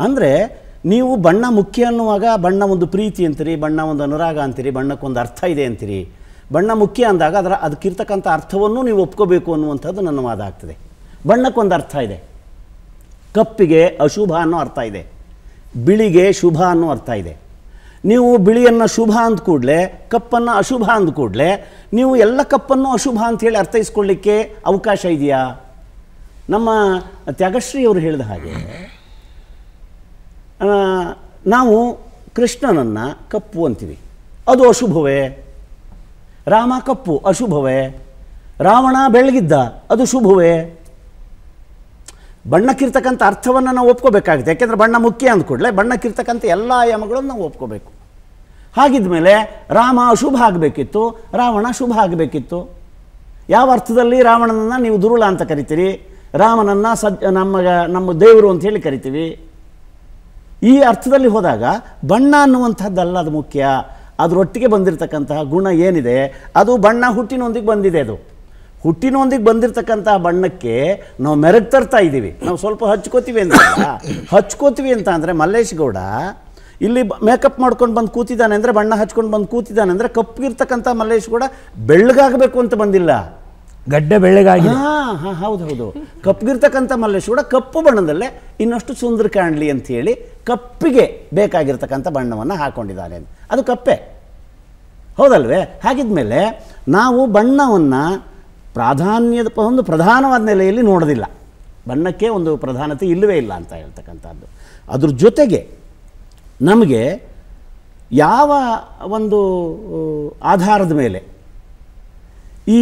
ಅಂದರೆ ನೀವು ಬಣ್ಣ ಮುಖ್ಯ ಅನ್ನುವಾಗ ಬಣ್ಣ ಒಂದು ಪ್ರೀತಿ ಅಂತೀರಿ ಬಣ್ಣ ಒಂದು ಅನುರಾಗ ಅಂತೀರಿ ಬಣ್ಣಕ್ಕೊಂದು ಅರ್ಥ ಇದೆ ಅಂತೀರಿ ಬಣ್ಣ ಮುಖ್ಯ ಅಂದಾಗ ಅದರ ಅದಕ್ಕಿರ್ತಕ್ಕಂಥ ಅರ್ಥವನ್ನು ನೀವು ಒಪ್ಕೋಬೇಕು ಅನ್ನುವಂಥದ್ದು ನನ್ನ ವಾದ ಆಗ್ತದೆ ಬಣ್ಣಕ್ಕೊಂದು ಅರ್ಥ ಇದೆ ಕಪ್ಪಿಗೆ ಅಶುಭ ಅನ್ನೋ ಅರ್ಥ ಇದೆ ಬಿಳಿಗೆ ಶುಭ ಅನ್ನೋ ಅರ್ಥ ಇದೆ ನೀವು ಬಿಳಿಯನ್ನು ಶುಭ ಅಂದ ಕೂಡಲೇ ಕಪ್ಪನ್ನು ಅಶುಭ ಅಂದ ಕೂಡಲೇ ನೀವು ಎಲ್ಲ ಕಪ್ಪನ್ನು ಅಶುಭ ಅಂಥೇಳಿ ಅರ್ಥೈಸ್ಕೊಳ್ಳಿಕ್ಕೆ ಅವಕಾಶ ಇದೆಯಾ ನಮ್ಮ ತ್ಯಾಗಶ್ರೀ ಅವರು ಹೇಳಿದ ಹಾಗೆ ನಾವು ಕೃಷ್ಣನನ್ನು ಕಪ್ಪು ಅಂತೀವಿ ಅದು ಅಶುಭವೇ ರಾಮ ಕಪ್ಪು ಅಶುಭವೇ ರಾವಣ ಬೆಳಗಿದ್ದ ಅದು ಶುಭವೇ ಬಣ್ಣಕ್ಕಿರ್ತಕ್ಕಂಥ ಅರ್ಥವನ್ನು ನಾವು ಒಪ್ಕೋಬೇಕಾಗುತ್ತೆ ಯಾಕೆಂದರೆ ಬಣ್ಣ ಮುಖ್ಯ ಅಂದ್ಕೂಡಲೇ ಬಣ್ಣಕ್ಕಿರ್ತಕ್ಕಂಥ ಎಲ್ಲ ಆಯಾಮಗಳನ್ನು ನಾವು ಒಪ್ಕೋಬೇಕು ಹಾಗಿದ್ಮೇಲೆ ಮೇಲೆ ರಾಮ ಅಶುಭ ಆಗಬೇಕಿತ್ತು ರಾವಣ ಶುಭ ಆಗಬೇಕಿತ್ತು ಯಾವ ಅರ್ಥದಲ್ಲಿ ರಾವಣನನ್ನು ನೀವು ದುರುಳ ಅಂತ ಕರಿತೀರಿ ರಾಮನನ್ನು ಸಜ್ ನಮ್ಮ ನಮ್ಮ ದೇವರು ಅಂತ ಹೇಳಿ ಕರಿತೀವಿ ಈ ಅರ್ಥದಲ್ಲಿ ಹೋದಾಗ ಬಣ್ಣ ಅನ್ನುವಂಥದ್ದಲ್ಲ ಅದು ಮುಖ್ಯ ಅದರೊಟ್ಟಿಗೆ ಬಂದಿರತಕ್ಕಂತಹ ಗುಣ ಏನಿದೆ ಅದು ಬಣ್ಣ ಹುಟ್ಟಿನೊಂದಿಗೆ ಬಂದಿದೆ ಅದು ಹುಟ್ಟಿನೊಂದಿಗೆ ಬಂದಿರತಕ್ಕಂತಹ ಬಣ್ಣಕ್ಕೆ ನಾವು ಮೆರಗು ತರ್ತಾ ಇದ್ದೀವಿ ನಾವು ಸ್ವಲ್ಪ ಹಚ್ಕೋತೀವಿ ಅಂತ ಹಚ್ಕೋತೀವಿ ಅಂತ ಅಂದರೆ ಮಲ್ಲೇಶ್ ಗೌಡ ಇಲ್ಲಿ ಮೇಕಪ್ ಮಾಡ್ಕೊಂಡು ಬಂದು ಕೂತಿದ್ದಾನೆ ಅಂದರೆ ಬಣ್ಣ ಹಚ್ಕೊಂಡು ಬಂದು ಕೂತಿದ್ದಾನೆ ಅಂದರೆ ಕಪ್ಪಿರ್ತಕ್ಕಂಥ ಮಲ್ಲೇಶ್ ಗೌಡ ಬೆಳ್ಳಗಾಗಬೇಕು ಅಂತ ಬಂದಿಲ್ಲ ಗಡ್ಡೆ ಬೆಳ್ಳಗಾಗಿ ಹಾಂ ಹೌದು ಹೌದು ಕಪ್ಪಗಿರ್ತಕ್ಕಂಥ ಮಲ್ಲೇಶ್ ಕೂಡ ಕಪ್ಪು ಬಣ್ಣದಲ್ಲೇ ಇನ್ನಷ್ಟು ಸುಂದರ ಕಾಣಲಿ ಅಂತ ಹೇಳಿ ಕಪ್ಪಿಗೆ ಬೇಕಾಗಿರ್ತಕ್ಕಂಥ ಬಣ್ಣವನ್ನು ಹಾಕೊಂಡಿದ್ದಾರೆ ಅದು ಕಪ್ಪೆ ಹೌದಲ್ವೇ ಹಾಗಿದ್ಮೇಲೆ ನಾವು ಬಣ್ಣವನ್ನು ಪ್ರಾಧಾನ್ಯದ ಒಂದು ಪ್ರಧಾನವಾದ ನೆಲೆಯಲ್ಲಿ ನೋಡೋದಿಲ್ಲ ಬಣ್ಣಕ್ಕೆ ಒಂದು ಪ್ರಧಾನತೆ ಇಲ್ಲವೇ ಇಲ್ಲ ಅಂತ ಹೇಳ್ತಕ್ಕಂಥದ್ದು ಅದ್ರ ಜೊತೆಗೆ ನಮಗೆ ಯಾವ ಒಂದು ಆಧಾರದ ಮೇಲೆ ಈ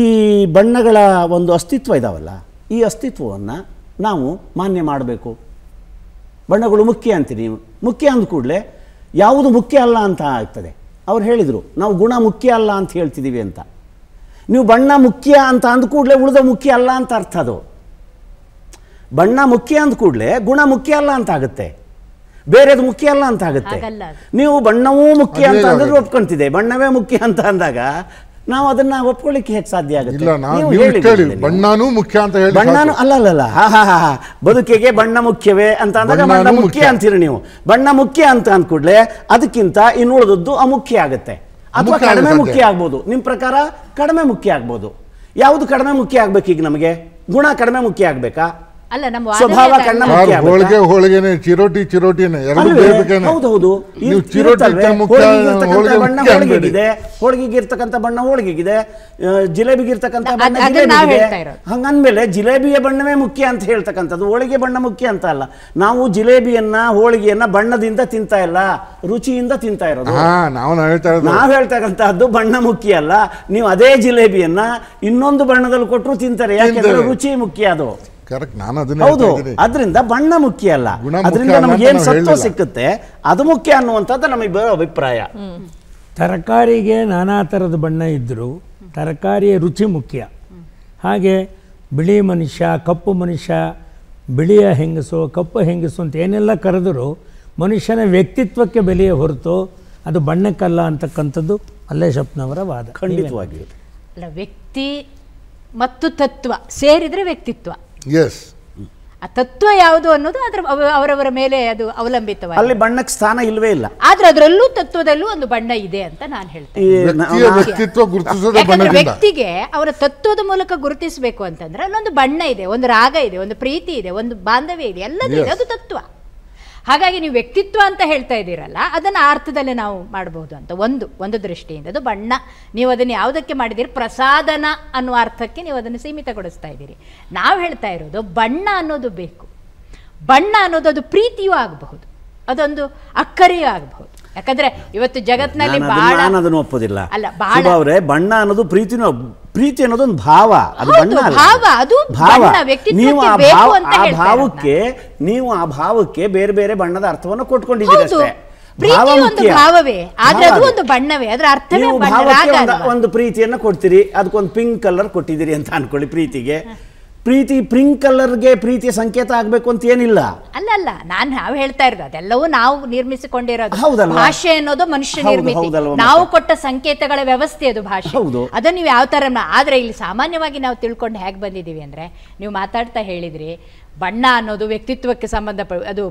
ಬಣ್ಣಗಳ ಒಂದು ಅಸ್ತಿತ್ವ ಇದಾವಲ್ಲ ಈ ಅಸ್ತಿತ್ವವನ್ನು ನಾವು ಮಾನ್ಯ ಮಾಡಬೇಕು ಬಣ್ಣಗಳು ಮುಖ್ಯ ಅಂತೀರಿ ಮುಖ್ಯ ಅಂದ ಕೂಡಲೇ ಯಾವುದು ಮುಖ್ಯ ಅಲ್ಲ ಅಂತ ಆಗ್ತದೆ ಅವ್ರು ಹೇಳಿದರು ನಾವು ಗುಣ ಮುಖ್ಯ ಅಲ್ಲ ಅಂತ ಹೇಳ್ತಿದ್ದೀವಿ ಅಂತ ನೀವು ಬಣ್ಣ ಮುಖ್ಯ ಅಂತ ಅಂದ ಕೂಡಲೇ ಉಳಿದ ಮುಖ್ಯ ಅಲ್ಲ ಅಂತ ಅರ್ಥ ಅದು ಬಣ್ಣ ಮುಖ್ಯ ಅಂದ ಕೂಡಲೇ ಗುಣ ಮುಖ್ಯ ಅಲ್ಲ ಅಂತ ಆಗುತ್ತೆ ಬೇರೆದು ಮುಖ್ಯ ಅಲ್ಲ ಅಂತ ಆಗುತ್ತೆ ನೀವು ಬಣ್ಣವೂ ಮುಖ್ಯ ಅಂತ ಅಂದ್ರೆ ಒಪ್ಕೊಂತಿದೆ ಬಣ್ಣವೇ ಮುಖ್ಯ ಅಂತ ಅಂದಾಗ ನಾವು ಅದನ್ನ ಒಪ್ಕೊಳ್ಳಿಕ್ಕೆ ಹೇಗೆ ಸಾಧ್ಯ ಆಗುತ್ತೆ ಬಣ್ಣನೂ ಮುಖ್ಯ ಅಂತ ಹೇಳಿ ಅಲ್ಲ ಅಲ್ಲ ಬದುಕಿಗೆ ಬಣ್ಣ ಮುಖ್ಯವೇ ಅಂತ ಅಂದಾಗ ಬಣ್ಣ ಮುಖ್ಯ ಅಂತೀರಿ ನೀವು ಬಣ್ಣ ಮುಖ್ಯ ಅಂತ ಅಂದ್ಕೂಡ್ಲೆ ಅದಕ್ಕಿಂತ ಇನ್ನುಳಿದದ್ದು ಅಮುಖ್ಯ ಆಗುತ್ತೆ ಅಥವಾ ಕಡಿಮೆ ಮುಖ್ಯ ಆಗ್ಬೋದು ನಿಮ್ಮ ಪ್ರಕಾರ ಕಡಿಮೆ ಮುಖ್ಯ ಆಗ್ಬೋದು ಯಾವುದು ಕಡಿಮೆ ಮುಖ್ಯ ಆಗ್ಬೇಕು ಈಗ ನಮಗೆ ಗುಣ ಕಡಿಮೆ ಮುಖ್ಯ ಆಗ್ಬೇಕಾ ಅಲ್ಲ ನಮ್ಮ ಸ್ವಭಾವ ಕಣ್ಣ ಮುಖ್ಯ ಹೋಳಿಗೆ ಹೋಳಿಗೆನೆ ಚಿರೋಟಿ ಚಿರೋಟಿನೇ ಎರಡು ಬೇಕೇನೆ ಹೌದೌದು ನೀವು ಚಿರೋಟಿ ಮುಖ್ಯ ಹೋಳಿಗೆ ಬಣ್ಣ ಇದೆ ಹೋಳಿಗೆಗೆ ಇರತಕ್ಕಂತ ಬಣ್ಣ ಹೋಳಿಗೆಗಿದೆ ಜಿಲೇಬಿಗೆ ಇರ್ತಕ್ಕಂಥ ಬಣ್ಣ ಜಿಲೇಬಿಗಿದೆ ಹಂಗಂದ್ಮೇಲೆ ಜಿಲೇಬಿಯ ಬಣ್ಣವೇ ಮುಖ್ಯ ಅಂತ ಹೇಳ್ತಕ್ಕಂಥದ್ದು ಹೋಳಿಗೆ ಬಣ್ಣ ಮುಖ್ಯ ಅಂತ ಅಲ್ಲ ನಾವು ಜಿಲೇಬಿಯನ್ನ ಹೋಳಿಗೆಯನ್ನ ಬಣ್ಣದಿಂದ ತಿಂತಾ ಇಲ್ಲ ರುಚಿಯಿಂದ ತಿಂತಾ ಇರೋದು ನಾವು ಹೇಳ್ತಾ ನಾವು ಹೇಳ್ತಕ್ಕಂತಹದ್ದು ಬಣ್ಣ ಮುಖ್ಯ ಅಲ್ಲ ನೀವು ಅದೇ ಜಿಲೇಬಿಯನ್ನ ಇನ್ನೊಂದು ಬಣ್ಣದಲ್ಲಿ ಕೊಟ್ಟರು ತಿಂತಾರೆ ಯಾಕೆಂದ್ರೆ ರುಚಿ ಮುಖ್ಯ ಅದು ಕರೆಕ್ಟ್ ನಾನು ಹೌದು ಅದರಿಂದ ಬಣ್ಣ ಮುಖ್ಯ ಅಲ್ಲ ಅದರಿಂದ ನಮ್ಗೆ ಏನು ಸತ್ವ ಸಿಕ್ಕುತ್ತೆ ಅದು ಮುಖ್ಯ ಅನ್ನುವಂಥದ್ದು ನಮಗೆ ಬೇರೆ ಅಭಿಪ್ರಾಯ ತರಕಾರಿಗೆ ನಾನಾ ಥರದ ಬಣ್ಣ ಇದ್ದರೂ ತರಕಾರಿಯ ರುಚಿ ಮುಖ್ಯ ಹಾಗೆ ಬಿಳಿ ಮನುಷ್ಯ ಕಪ್ಪು ಮನುಷ್ಯ ಬಿಳಿಯ ಹೆಂಗಸು ಕಪ್ಪು ಹೆಂಗಸು ಅಂತ ಏನೆಲ್ಲ ಕರೆದರೂ ಮನುಷ್ಯನ ವ್ಯಕ್ತಿತ್ವಕ್ಕೆ ಬೆಲೆಯೇ ಹೊರತು ಅದು ಬಣ್ಣಕ್ಕಲ್ಲ ಅಂತಕ್ಕಂಥದ್ದು ಅಲ್ಲೇಶಪ್ಪನವರ ವಾದ ಖಂಡಿತವಾಗಿ ಅಲ್ಲ ವ್ಯಕ್ತಿ ಮತ್ತು ತತ್ವ ಸೇರಿದರೆ ವ್ಯಕ್ತಿತ್ವ ಎಸ್ ಆ ತತ್ವ ಯಾವುದು ಅನ್ನೋದು ಅದ್ರ ಅವರವರ ಮೇಲೆ ಅದು ಅವಲಂಬಿತವಾಗಿ ಅಲ್ಲಿ ಬಣ್ಣಕ್ಕೆ ಸ್ಥಾನ ಇಲ್ಲವೇ ಇಲ್ಲ ಆದ್ರೆ ಅದರಲ್ಲೂ ತತ್ವದಲ್ಲೂ ಒಂದು ಬಣ್ಣ ಇದೆ ಅಂತ ನಾನು ಹೇಳ್ತೇನೆ ವ್ಯಕ್ತಿಗೆ ಅವರ ತತ್ವದ ಮೂಲಕ ಗುರುತಿಸಬೇಕು ಅಂತಂದ್ರೆ ಅಲ್ಲೊಂದು ಬಣ್ಣ ಇದೆ ಒಂದು ರಾಗ ಇದೆ ಒಂದು ಪ್ರೀತಿ ಇದೆ ಒಂದು ಬಾಂಧವ್ಯ ಇದೆ ಎಲ್ಲದೂ ಇದೆ ಅದು ತತ್ವ ಹಾಗಾಗಿ ನೀವು ವ್ಯಕ್ತಿತ್ವ ಅಂತ ಹೇಳ್ತಾ ಇದ್ದೀರಲ್ಲ ಅದನ್ನು ಅರ್ಥದಲ್ಲೇ ನಾವು ಮಾಡಬಹುದು ಅಂತ ಒಂದು ಒಂದು ದೃಷ್ಟಿಯಿಂದ ಅದು ಬಣ್ಣ ನೀವು ಅದನ್ನು ಯಾವುದಕ್ಕೆ ಮಾಡಿದ್ದೀರಿ ಪ್ರಸಾದನ ಅನ್ನುವ ಅರ್ಥಕ್ಕೆ ನೀವು ಅದನ್ನು ಸೀಮಿತಗೊಳಿಸ್ತಾ ಇದ್ದೀರಿ ನಾವು ಹೇಳ್ತಾ ಇರೋದು ಬಣ್ಣ ಅನ್ನೋದು ಬೇಕು ಬಣ್ಣ ಅನ್ನೋದು ಅದು ಪ್ರೀತಿಯೂ ಆಗಬಹುದು ಅದೊಂದು ಅಕ್ಕರೆಯೂ ಆಗಬಹುದು ಯಾಕಂದ್ರೆ ಇವತ್ತು ಜಗತ್ನಲ್ಲಿ ಬಣ್ಣ ಅದನ್ನು ಒಪ್ಪೋದಿಲ್ಲ ಅಲ್ಲ ಅವರೇ ಬಣ್ಣ ಅನ್ನೋದು ಪ್ರೀತಿ ಪ್ರೀತಿ ಅನ್ನೋದು ಒಂದು ಭಾವ ಅದು ಬಣ್ಣ ಭಾವ ಅದು ನೀವು ಆ ಭಾವಕ್ಕೆ ನೀವು ಆ ಭಾವಕ್ಕೆ ಬೇರೆ ಬೇರೆ ಬಣ್ಣದ ಅರ್ಥವನ್ನು ಕೊಟ್ಕೊಂಡಿದ್ದೀರಿ ಅಷ್ಟೇ ಭಾವವೇ ಒಂದು ಒಂದು ಪ್ರೀತಿಯನ್ನ ಕೊಡ್ತೀರಿ ಅದಕ್ಕೊಂದು ಪಿಂಕ್ ಕಲರ್ ಕೊಟ್ಟಿದ್ದೀರಿ ಅಂತ ಅನ್ಕೊಳ್ಳಿ ಪ್ರೀತಿಗೆ ಪ್ರೀತಿ ಪ್ರಿಂಕ್ ಕಲರ್ಗೆ ಪ್ರೀತಿಯ ಸಂಕೇತ ಆಗಬೇಕು ಅಂತ ಏನಿಲ್ಲ ಅಲ್ಲ ಅಲ್ಲ ನಾನು ನಾವು ಹೇಳ್ತಾ ಇರೋದು ಅದೆಲ್ಲವೂ ನಾವು ನಿರ್ಮಿಸಿಕೊಂಡಿರೋದು ಭಾಷೆ ಅನ್ನೋದು ಮನುಷ್ಯ ನಿರ್ಮಿತಿ ನಾವು ಕೊಟ್ಟ ಸಂಕೇತಗಳ ವ್ಯವಸ್ಥೆ ಅದು ಭಾಷೆ ಹೌದು ಅದನ್ನ ನೀವು ಯಾವ ತರ ಆದ್ರೆ ಇಲ್ಲಿ ಸಾಮಾನ್ಯವಾಗಿ ನಾವು ತಿಳ್ಕೊಂಡು ಹೇಗೆ ಬಂದಿದ್ದೀವಿ ಅಂದ್ರೆ ನೀವು ಮಾತಾಡ್ತಾ ಹೇಳಿದ್ರಿ ಬಣ್ಣ ಅನ್ನೋದು ವ್ಯಕ್ತಿತ್ವಕ್ಕೆ ಸಂಬಂಧ ಅದು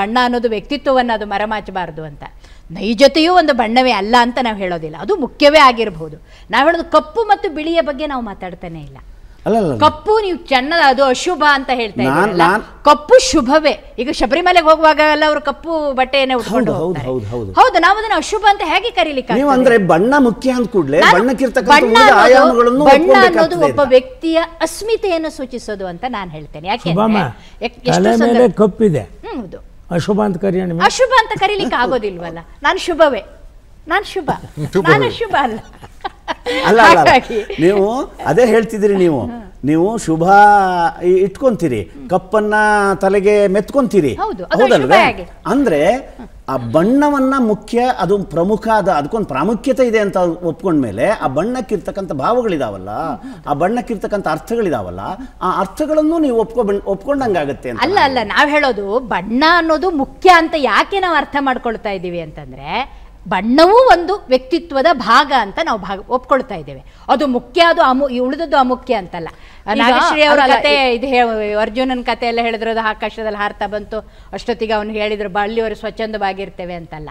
ಬಣ್ಣ ಅನ್ನೋದು ವ್ಯಕ್ತಿತ್ವವನ್ನು ಅದು ಮರಮಾಚಬಾರದು ಅಂತ ನೈಜತೆಯೂ ಒಂದು ಬಣ್ಣವೇ ಅಲ್ಲ ಅಂತ ನಾವು ಹೇಳೋದಿಲ್ಲ ಅದು ಮುಖ್ಯವೇ ಆಗಿರಬಹುದು ನಾವು ಹೇಳೋದು ಕಪ್ಪು ಮತ್ತು ಬಿಳಿಯ ಬಗ್ಗೆ ನಾವು ಮಾತಾಡ್ತಾನೆ ಇಲ್ಲ ಕಪ್ಪು ನೀವು ಚೆನ್ನದ ಅದು ಅಶುಭ ಅಂತ ಹೇಳ್ತಾ ಕಪ್ಪು ಶುಭವೇ ಈಗ ಶಬರಿಮಲೆಗೆ ಹೋಗುವಾಗ ಎಲ್ಲ ಅವರು ಕಪ್ಪು ಬಟ್ಟೆಯನ್ನೇ ಉಟ್ಕೊಂಡು ಹೌದು ನಾವು ಅದನ್ನ ಅಶುಭ ಅಂತ ಹೇಗೆ ಕರೀಲಿಕ್ಕೆ ನೀವು ಅಂದ್ರೆ ಬಣ್ಣ ಮುಖ್ಯ ಅಂತ ಕೂಡಲೇ ಬಣ್ಣ ಬಣ್ಣ ಅನ್ನೋದು ಒಬ್ಬ ವ್ಯಕ್ತಿಯ ಅಸ್ಮಿತೆಯನ್ನು ಸೂಚಿಸೋದು ಅಂತ ನಾನು ಹೇಳ್ತೇನೆ ಯಾಕೆ ಕಪ್ಪಿದೆ ಹೌದು ಅಶುಭ ಅಂತ ಕರಿಯೋಣ ಅಶುಭ ಅಂತ ಕರೀಲಿಕ್ಕೆ ಆಗೋದಿಲ್ವಲ್ಲ ನಾನು ಶುಭವೇ ನಾನು ಶುಭ ನಾನು ಶುಭ ಅಲ್ಲ ಅಲ್ಲ ಅಲ್ಲ ನೀವು ಅದೇ ಹೇಳ್ತಿದ್ದೀರಿ ನೀವು ನೀವು ಶುಭ ಇಟ್ಕೊಂತೀರಿ ಕಪ್ಪನ್ನ ತಲೆಗೆ ಮೆತ್ಕೊಂತೀರಿ ಹೌದಲ್ವೇ ಅಂದ್ರೆ ಆ ಬಣ್ಣವನ್ನ ಮುಖ್ಯ ಅದು ಪ್ರಮುಖ ಅದ ಅದಕ್ಕೊಂದು ಪ್ರಾಮುಖ್ಯತೆ ಇದೆ ಅಂತ ಒಪ್ಕೊಂಡ್ಮೇಲೆ ಆ ಬಣ್ಣಕ್ಕಿರ್ತಕ್ಕಂಥ ಭಾವಗಳಿದಾವಲ್ಲ ಆ ಬಣ್ಣಕ್ಕಿರ್ತಕ್ಕಂಥ ಅರ್ಥಗಳಿದಾವಲ್ಲ ಆ ಅರ್ಥಗಳನ್ನು ನೀವು ಒಪ್ಕೊ ಒಪ್ಕೊಂಡಂಗಾಗತ್ತೆ ಅಲ್ಲ ಅಲ್ಲ ನಾವು ಹೇಳೋದು ಬಣ್ಣ ಅನ್ನೋದು ಮುಖ್ಯ ಅಂತ ಯಾಕೆ ನಾವು ಅರ್ಥ ಮಾಡ್ಕೊಳ್ತಾ ಇದ್ದೀವಿ ಅಂತಂದ್ರೆ ಬಣ್ಣವೂ ಒಂದು ವ್ಯಕ್ತಿತ್ವದ ಭಾಗ ಅಂತ ನಾವು ಭಾಗ ಒಪ್ಕೊಳ್ತಾ ಇದ್ದೇವೆ ಅದು ಮುಖ್ಯ ಅದು ಅಮು ಉಳಿದದ್ದು ಅಮುಖ್ಯ ಅಂತಲ್ಲ ನಾಗಶ್ರೀ ಅವರ ಕತೆ ಇದು ಅರ್ಜುನನ ಕತೆ ಎಲ್ಲ ಹೇಳಿದ್ರು ಅದು ಆಕಾಶದಲ್ಲಿ ಹಾರ್ತಾ ಬಂತು ಅಷ್ಟೊತ್ತಿಗೆ ಅವನು ಹೇಳಿದ್ರು ಅಲ್ಲಿವರು ಸ್ವಚ್ಛಂದವಾಗಿರ್ತೇವೆ ಅಂತಲ್ಲ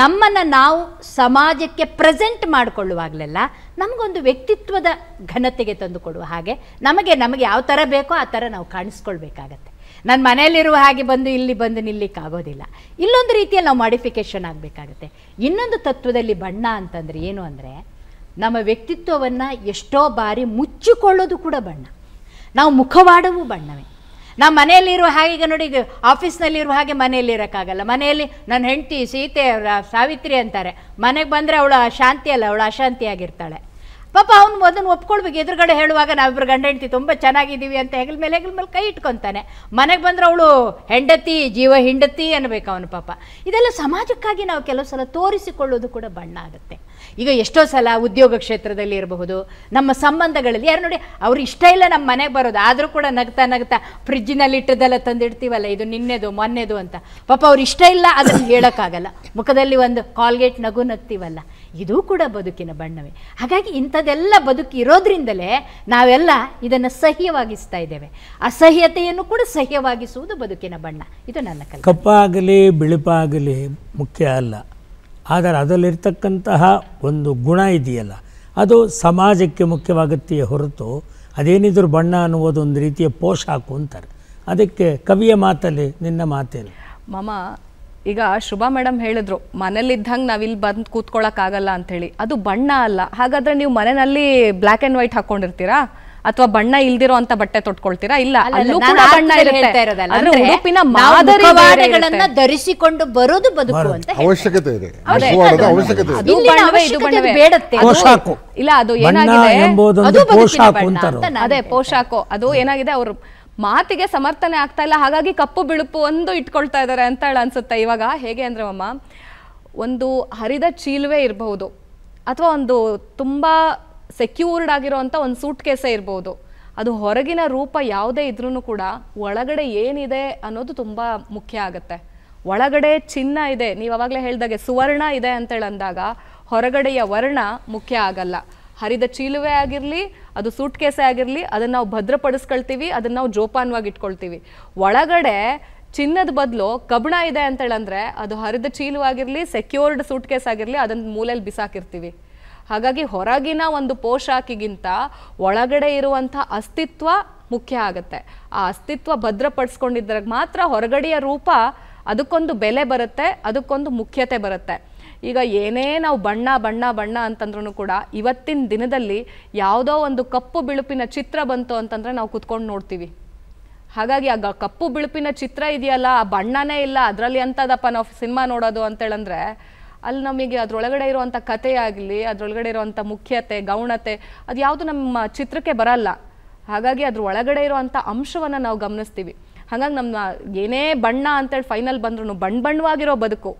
ನಮ್ಮನ್ನು ನಾವು ಸಮಾಜಕ್ಕೆ ಪ್ರೆಸೆಂಟ್ ಮಾಡಿಕೊಳ್ಳುವಾಗಲೆಲ್ಲ ನಮಗೊಂದು ವ್ಯಕ್ತಿತ್ವದ ಘನತೆಗೆ ತಂದು ಕೊಡುವ ಹಾಗೆ ನಮಗೆ ನಮಗೆ ಯಾವ ಥರ ಬೇಕೋ ಆ ಥರ ನಾವು ಕಾಣಿಸ್ಕೊಳ್ಬೇಕಾಗತ್ತೆ ನನ್ನ ಮನೆಯಲ್ಲಿರುವ ಹಾಗೆ ಬಂದು ಇಲ್ಲಿ ಬಂದು ನಿಲ್ಲಿಕ್ಕಾಗೋದಿಲ್ಲ ಇಲ್ಲೊಂದು ರೀತಿಯಲ್ಲಿ ನಾವು ಮಾಡಿಫಿಕೇಷನ್ ಆಗಬೇಕಾಗುತ್ತೆ ಇನ್ನೊಂದು ತತ್ವದಲ್ಲಿ ಬಣ್ಣ ಅಂತಂದರೆ ಏನು ಅಂದರೆ ನಮ್ಮ ವ್ಯಕ್ತಿತ್ವವನ್ನು ಎಷ್ಟೋ ಬಾರಿ ಮುಚ್ಚಿಕೊಳ್ಳೋದು ಕೂಡ ಬಣ್ಣ ನಾವು ಮುಖವಾಡವೂ ಬಣ್ಣವೇ ನಾವು ಮನೆಯಲ್ಲಿರುವ ಹಾಗೆ ಈಗ ನೋಡಿ ಆಫೀಸ್ನಲ್ಲಿರುವ ಹಾಗೆ ಮನೆಯಲ್ಲಿ ಮನೆಯಲ್ಲಿ ನನ್ನ ಹೆಂಡತಿ ಸೀತೆ ಸಾವಿತ್ರಿ ಅಂತಾರೆ ಮನೆಗೆ ಬಂದರೆ ಅವಳು ಶಾಂತಿ ಅಲ್ಲ ಅವಳು ಅಶಾಂತಿಯಾಗಿರ್ತಾಳೆ ಪಾಪ ಅವನು ಅದನ್ನು ಒಪ್ಕೊಳ್ಬೇಕು ಎದುರುಗಡೆ ಹೇಳುವಾಗ ನಾವಿಬ್ಬರು ಗಂಡ ಹೆಂಡತಿ ತುಂಬ ಚೆನ್ನಾಗಿದ್ದೀವಿ ಅಂತ ಹೆಗಲ ಮೇಲೆ ಹೆಗಲ ಮೇಲೆ ಕೈ ಇಟ್ಕೊತಾನೆ ಮನೆಗೆ ಬಂದರೆ ಅವಳು ಹೆಂಡತಿ ಜೀವ ಹೆಂಡತಿ ಅನ್ಬೇಕು ಅವನು ಪಾಪ ಇದೆಲ್ಲ ಸಮಾಜಕ್ಕಾಗಿ ನಾವು ಕೆಲವು ಸಲ ತೋರಿಸಿಕೊಳ್ಳೋದು ಕೂಡ ಬಣ್ಣ ಆಗುತ್ತೆ ಈಗ ಎಷ್ಟೋ ಸಲ ಉದ್ಯೋಗ ಕ್ಷೇತ್ರದಲ್ಲಿ ಇರಬಹುದು ನಮ್ಮ ಸಂಬಂಧಗಳಲ್ಲಿ ಯಾರು ನೋಡಿ ಅವ್ರು ಇಷ್ಟ ಇಲ್ಲ ನಮ್ಮ ಮನೆಗೆ ಬರೋದು ಆದರೂ ಕೂಡ ನಗ್ತಾ ನಗ್ತಾ ಫ್ರಿಜ್ಜಿನಲ್ಲಿ ಇಟ್ಟದೆಲ್ಲ ತಂದಿಡ್ತೀವಲ್ಲ ಇದು ನಿನ್ನೆದು ಮೊನ್ನೆದು ಅಂತ ಪಾಪ ಅವ್ರು ಇಷ್ಟ ಇಲ್ಲ ಅದನ್ನು ಹೇಳೋಕ್ಕಾಗಲ್ಲ ಮುಖದಲ್ಲಿ ಒಂದು ಕಾಲ್ಗೇಟ್ ನಗು ನಗ್ತೀವಲ್ಲ ಇದು ಕೂಡ ಬದುಕಿನ ಬಣ್ಣವೇ ಹಾಗಾಗಿ ಇಂಥದೆಲ್ಲ ಬದುಕು ಇರೋದ್ರಿಂದಲೇ ನಾವೆಲ್ಲ ಇದನ್ನು ಸಹ್ಯವಾಗಿಸ್ತಾ ಇದ್ದೇವೆ ಅಸಹ್ಯತೆಯನ್ನು ಕೂಡ ಸಹ್ಯವಾಗಿಸುವುದು ಬದುಕಿನ ಬಣ್ಣ ಇದು ನನ್ನ ಕಪ್ಪಾಗಲಿ ಬಿಳುಪಾಗಲಿ ಮುಖ್ಯ ಅಲ್ಲ ಆದರೆ ಅದರಲ್ಲಿರ್ತಕ್ಕಂತಹ ಒಂದು ಗುಣ ಇದೆಯಲ್ಲ ಅದು ಸಮಾಜಕ್ಕೆ ಮುಖ್ಯವಾಗುತ್ತೆಯೇ ಹೊರತು ಅದೇನಿದ್ರು ಬಣ್ಣ ಅನ್ನುವುದು ಒಂದು ರೀತಿಯ ಪೋಷಾಕು ಅಂತಾರೆ ಅದಕ್ಕೆ ಕವಿಯ ಮಾತಲ್ಲಿ ನಿನ್ನ ಮಾತೇನು ಮಮ ಈಗ ಶುಭಾ ಮೇಡಮ್ ಹೇಳಿದ್ರು ಮನೇಲಿದ್ದಂಗೆ ನಾವಿಲ್ಲಿ ಬಂದು ಕೂತ್ಕೊಳ್ಳೋಕ್ಕಾಗಲ್ಲ ಅಂಥೇಳಿ ಅದು ಬಣ್ಣ ಅಲ್ಲ ಹಾಗಾದರೆ ನೀವು ಮನೆಯಲ್ಲಿ ಬ್ಲ್ಯಾಕ್ ಆ್ಯಂಡ್ ವೈಟ್ ಹಾಕ್ಕೊಂಡಿರ್ತೀರಾ ಅಥವಾ ಬಣ್ಣ ಇಲ್ದಿರೋ ಅಂತ ಬಟ್ಟೆ ತೊಟ್ಕೊಳ್ತೀರಾ ಇಲ್ಲ ಅಲ್ಲೂ ಕೂಡ ಬಣ್ಣ ಇರುತ್ತೆ ಅಂದ್ರೆ ಉಡುಪಿನ ಮಾದರಿಗಳನ್ನ ಧರಿಸಿಕೊಂಡು ಬರೋದು ಬದುಕು ಅಂತ ಅವಶ್ಯಕತೆ ಇದೆ ಅವಶ್ಯಕತೆ ಇಲ್ಲ ಅದು ಏನಾಗಿದೆ ಅದೇ ಪೋಷಾಕು ಅದು ಏನಾಗಿದೆ ಅವರು ಮಾತಿಗೆ ಸಮರ್ಥನೆ ಆಗ್ತಾ ಇಲ್ಲ ಹಾಗಾಗಿ ಕಪ್ಪು ಬಿಳುಪು ಒಂದು ಇಟ್ಕೊಳ್ತಾ ಇದ್ದಾರೆ ಅಂತ ಹೇಳಿ ಅನ್ಸುತ್ತೆ ಇವಾಗ ಹೇಗೆ ಅಂದ್ರೆ ಅಮ್ಮ ಒಂದು ಹರಿದ ಚೀಲುವೆ ಇರಬಹುದು ಅಥವಾ ಒಂದು ತುಂಬಾ ಸೆಕ್ಯೂರ್ಡ್ ಆಗಿರೋಂಥ ಒಂದು ಸೂಟ್ ಕೇಸೇ ಇರ್ಬೋದು ಅದು ಹೊರಗಿನ ರೂಪ ಯಾವುದೇ ಇದ್ರೂ ಕೂಡ ಒಳಗಡೆ ಏನಿದೆ ಅನ್ನೋದು ತುಂಬ ಮುಖ್ಯ ಆಗುತ್ತೆ ಒಳಗಡೆ ಚಿನ್ನ ಇದೆ ನೀವು ಅವಾಗಲೇ ಹೇಳಿದಾಗೆ ಸುವರ್ಣ ಇದೆ ಅಂತೇಳಿ ಅಂದಾಗ ಹೊರಗಡೆಯ ವರ್ಣ ಮುಖ್ಯ ಆಗಲ್ಲ ಹರಿದ ಚೀಲುವೆ ಆಗಿರಲಿ ಅದು ಸೂಟ್ ಕೇಸೇ ಆಗಿರಲಿ ಅದನ್ನು ನಾವು ಭದ್ರಪಡಿಸ್ಕೊಳ್ತೀವಿ ಅದನ್ನು ನಾವು ಜೋಪಾನವಾಗಿ ಇಟ್ಕೊಳ್ತೀವಿ ಒಳಗಡೆ ಚಿನ್ನದ ಬದಲು ಕಬ್ಣ ಇದೆ ಅಂತೇಳಂದರೆ ಅದು ಹರಿದ ಚೀಲು ಸೆಕ್ಯೂರ್ಡ್ ಸೂಟ್ ಕೇಸ್ ಆಗಿರಲಿ ಅದನ್ನು ಮೂಲೆಯಲ್ಲಿ ಬಿಸಾಕಿರ್ತೀವಿ ಹಾಗಾಗಿ ಹೊರಗಿನ ಒಂದು ಪೋಷಾಕಿಗಿಂತ ಒಳಗಡೆ ಇರುವಂಥ ಅಸ್ತಿತ್ವ ಮುಖ್ಯ ಆಗುತ್ತೆ ಆ ಅಸ್ತಿತ್ವ ಭದ್ರಪಡಿಸ್ಕೊಂಡಿದ್ದಾಗ ಮಾತ್ರ ಹೊರಗಡೆಯ ರೂಪ ಅದಕ್ಕೊಂದು ಬೆಲೆ ಬರುತ್ತೆ ಅದಕ್ಕೊಂದು ಮುಖ್ಯತೆ ಬರುತ್ತೆ ಈಗ ಏನೇ ನಾವು ಬಣ್ಣ ಬಣ್ಣ ಬಣ್ಣ ಅಂತಂದ್ರೂ ಕೂಡ ಇವತ್ತಿನ ದಿನದಲ್ಲಿ ಯಾವುದೋ ಒಂದು ಕಪ್ಪು ಬಿಳುಪಿನ ಚಿತ್ರ ಬಂತು ಅಂತಂದರೆ ನಾವು ಕುತ್ಕೊಂಡು ನೋಡ್ತೀವಿ ಹಾಗಾಗಿ ಆ ಕಪ್ಪು ಬಿಳುಪಿನ ಚಿತ್ರ ಇದೆಯಲ್ಲ ಆ ಬಣ್ಣನೇ ಇಲ್ಲ ಅದರಲ್ಲಿ ಅಂತದಪ್ಪ ನಾವು ಸಿನಿಮಾ ನೋಡೋದು ಅಂತೇಳಂದ್ರೆ ಅಲ್ಲಿ ನಮಗೆ ಅದರೊಳಗಡೆ ಇರುವಂಥ ಕಥೆಯಾಗಲಿ ಅದರೊಳಗಡೆ ಇರುವಂಥ ಮುಖ್ಯತೆ ಗೌಣತೆ ಅದು ಯಾವುದು ನಮ್ಮ ಚಿತ್ರಕ್ಕೆ ಬರಲ್ಲ ಹಾಗಾಗಿ ಅದ್ರ ಒಳಗಡೆ ಇರುವಂಥ ಅಂಶವನ್ನು ನಾವು ಗಮನಿಸ್ತೀವಿ ಹಾಗಾಗಿ ನಮ್ಮ ಏನೇ ಬಣ್ಣ ಅಂತೇಳಿ ಫೈನಲ್ ಬಂದ್ರು ಬಣ್ಣ ಬಣ್ಣವಾಗಿರೋ ಬದುಕು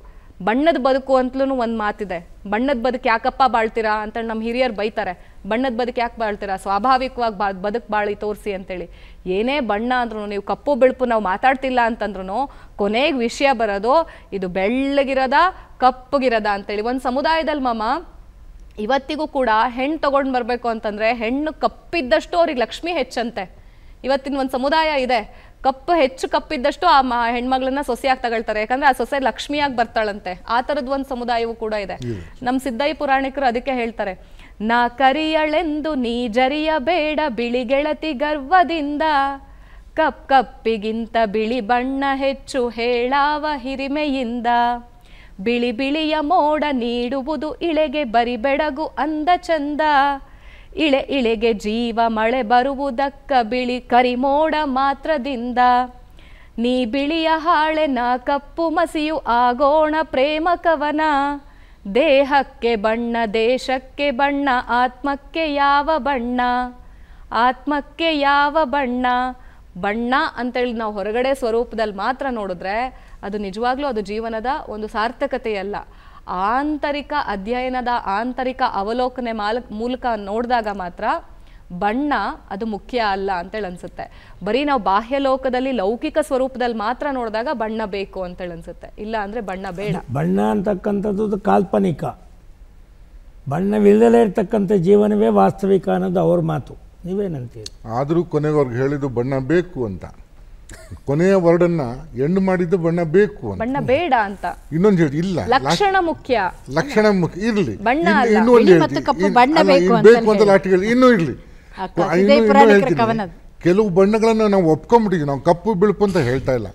ಬಣ್ಣದ ಬದುಕು ಅಂತಲೂ ಒಂದು ಮಾತಿದೆ ಬಣ್ಣದ ಬದುಕು ಯಾಕಪ್ಪ ಬಾಳ್ತೀರಾ ಅಂತೇಳಿ ನಮ್ಮ ಹಿರಿಯರು ಬೈತಾರೆ ಬಣ್ಣದ ಬದುಕು ಯಾಕೆ ಬಾಳ್ತೀರಾ ಸ್ವಾಭಾವಿಕವಾಗಿ ಬಾ ಬದುಕು ಬಾಳಿ ತೋರಿಸಿ ಅಂತೇಳಿ ಏನೇ ಬಣ್ಣ ಅಂದ್ರೂ ನೀವು ಕಪ್ಪು ಬಿಳುಪು ನಾವು ಮಾತಾಡ್ತಿಲ್ಲ ಅಂತಂದ್ರೂ ಕೊನೆಗೆ ವಿಷಯ ಬರೋದು ಇದು ಬೆಳ್ಳಗಿರದ ಕಪ್ಪಗಿರದ ಅಂತೇಳಿ ಒಂದು ಸಮುದಾಯದಲ್ಲಿ ಮಾಮ ಇವತ್ತಿಗೂ ಕೂಡ ಹೆಣ್ಣು ತೊಗೊಂಡು ಬರಬೇಕು ಅಂತಂದರೆ ಹೆಣ್ಣು ಕಪ್ಪಿದ್ದಷ್ಟು ಅವ್ರಿಗೆ ಲಕ್ಷ್ಮಿ ಹೆಚ್ಚಂತೆ ಇವತ್ತಿನ ಒಂದು ಸಮುದಾಯ ಇದೆ ಕಪ್ಪು ಹೆಚ್ಚು ಕಪ್ಪಿದ್ದಷ್ಟು ಆ ಹೆಣ್ಮಗಳನ್ನ ಸೊಸೆಯಾಗಿ ತಗೊಳ್ತಾರೆ ಯಾಕಂದ್ರೆ ಆ ಸೊಸೆ ಲಕ್ಷ್ಮಿಯಾಗಿ ಬರ್ತಾಳಂತೆ ಆ ಥರದ್ದು ಒಂದು ಸಮುದಾಯವು ಕೂಡ ಇದೆ ನಮ್ಮ ಸಿದ್ದಯ್ಯ ಪುರಾಣಿಕರು ಅದಕ್ಕೆ ಹೇಳ್ತಾರೆ ನಾ ಕರಿಯಳೆಂದು ನೀ ಬೇಡ ಬಿಳಿ ಗೆಳತಿ ಗರ್ವದಿಂದ ಕಪ್ ಕಪ್ಪಿಗಿಂತ ಬಿಳಿ ಬಣ್ಣ ಹೆಚ್ಚು ಹೇಳಾವ ಹಿರಿಮೆಯಿಂದ ಬಿಳಿ ಬಿಳಿಯ ಮೋಡ ನೀಡುವುದು ಇಳೆಗೆ ಬರಿಬೆಡಗು ಅಂದ ಚಂದ ಇಳೆ ಇಳೆಗೆ ಜೀವ ಮಳೆ ಬರುವುದಕ್ಕ ಬಿಳಿ ಕರಿಮೋಡ ಮಾತ್ರದಿಂದ ನೀ ಬಿಳಿಯ ಹಾಳೆ ನಾ ಕಪ್ಪು ಮಸಿಯು ಆಗೋಣ ಪ್ರೇಮ ಕವನ ದೇಹಕ್ಕೆ ಬಣ್ಣ ದೇಶಕ್ಕೆ ಬಣ್ಣ ಆತ್ಮಕ್ಕೆ ಯಾವ ಬಣ್ಣ ಆತ್ಮಕ್ಕೆ ಯಾವ ಬಣ್ಣ ಬಣ್ಣ ಅಂತೇಳಿ ನಾವು ಹೊರಗಡೆ ಸ್ವರೂಪದಲ್ಲಿ ಮಾತ್ರ ನೋಡಿದ್ರೆ ಅದು ನಿಜವಾಗ್ಲೂ ಅದು ಜೀವನದ ಒಂದು ಸಾರ್ಥಕತೆಯಲ್ಲ ಆಂತರಿಕ ಅಧ್ಯಯನದ ಆಂತರಿಕ ಅವಲೋಕನೆ ಮಾಲ್ ಮೂಲಕ ನೋಡಿದಾಗ ಮಾತ್ರ ಬಣ್ಣ ಅದು ಮುಖ್ಯ ಅಲ್ಲ ಅಂತೇಳಿ ಅನ್ಸುತ್ತೆ ಬರೀ ನಾವು ಬಾಹ್ಯ ಲೋಕದಲ್ಲಿ ಲೌಕಿಕ ಸ್ವರೂಪದಲ್ಲಿ ಮಾತ್ರ ನೋಡಿದಾಗ ಬಣ್ಣ ಬೇಕು ಅಂತೇಳಿ ಅನ್ಸುತ್ತೆ ಇಲ್ಲ ಅಂದ್ರೆ ಬಣ್ಣ ಬೇಡ ಬಣ್ಣ ಅಂತಕ್ಕಂಥದ್ದು ಕಾಲ್ಪನಿಕ ಬಣ್ಣವಿಲ್ಲದೆ ಇರ್ತಕ್ಕಂಥ ಜೀವನವೇ ವಾಸ್ತವಿಕ ಅನ್ನೋದು ಅವ್ರ ಮಾತು ನೀವೇನಂತೀರಿ ಆದರೂ ಕೊನೆಗೆ ಅವ್ರಿಗೆ ಹೇಳಿದ್ದು ಬಣ್ಣ ಬೇಕು ಅಂತ ಕೊನೆಯ ವರ್ಡ್ ಅನ್ನ ಹೆಣ್ಣು ಮಾಡಿದ್ದು ಬಣ್ಣ ಬೇಕು ಬಣ್ಣ ಬೇಡ ಅಂತ ಇನ್ನೊಂದು ಹೇಳಿ ಇಲ್ಲ ಲಕ್ಷಣ ಮುಖ್ಯ ಲಕ್ಷಣ ಮುಖ್ಯ ಇರ್ಲಿ ಇನ್ನೊಂದು ಹೇಳಿ ಬೇಕು ಅಂತ ಲಾಟಿ ಇನ್ನೂ ಇರ್ಲಿ ಕೆಲವು ಬಣ್ಣಗಳನ್ನ ನಾವು ಒಪ್ಕೊಂಡ್ಬಿಟ್ಟಿದ್ವಿ ನಾವು ಕಪ್ಪು ಬಿಳುಪು ಅಂತ ಹೇಳ್ತಾ ಇಲ್ಲ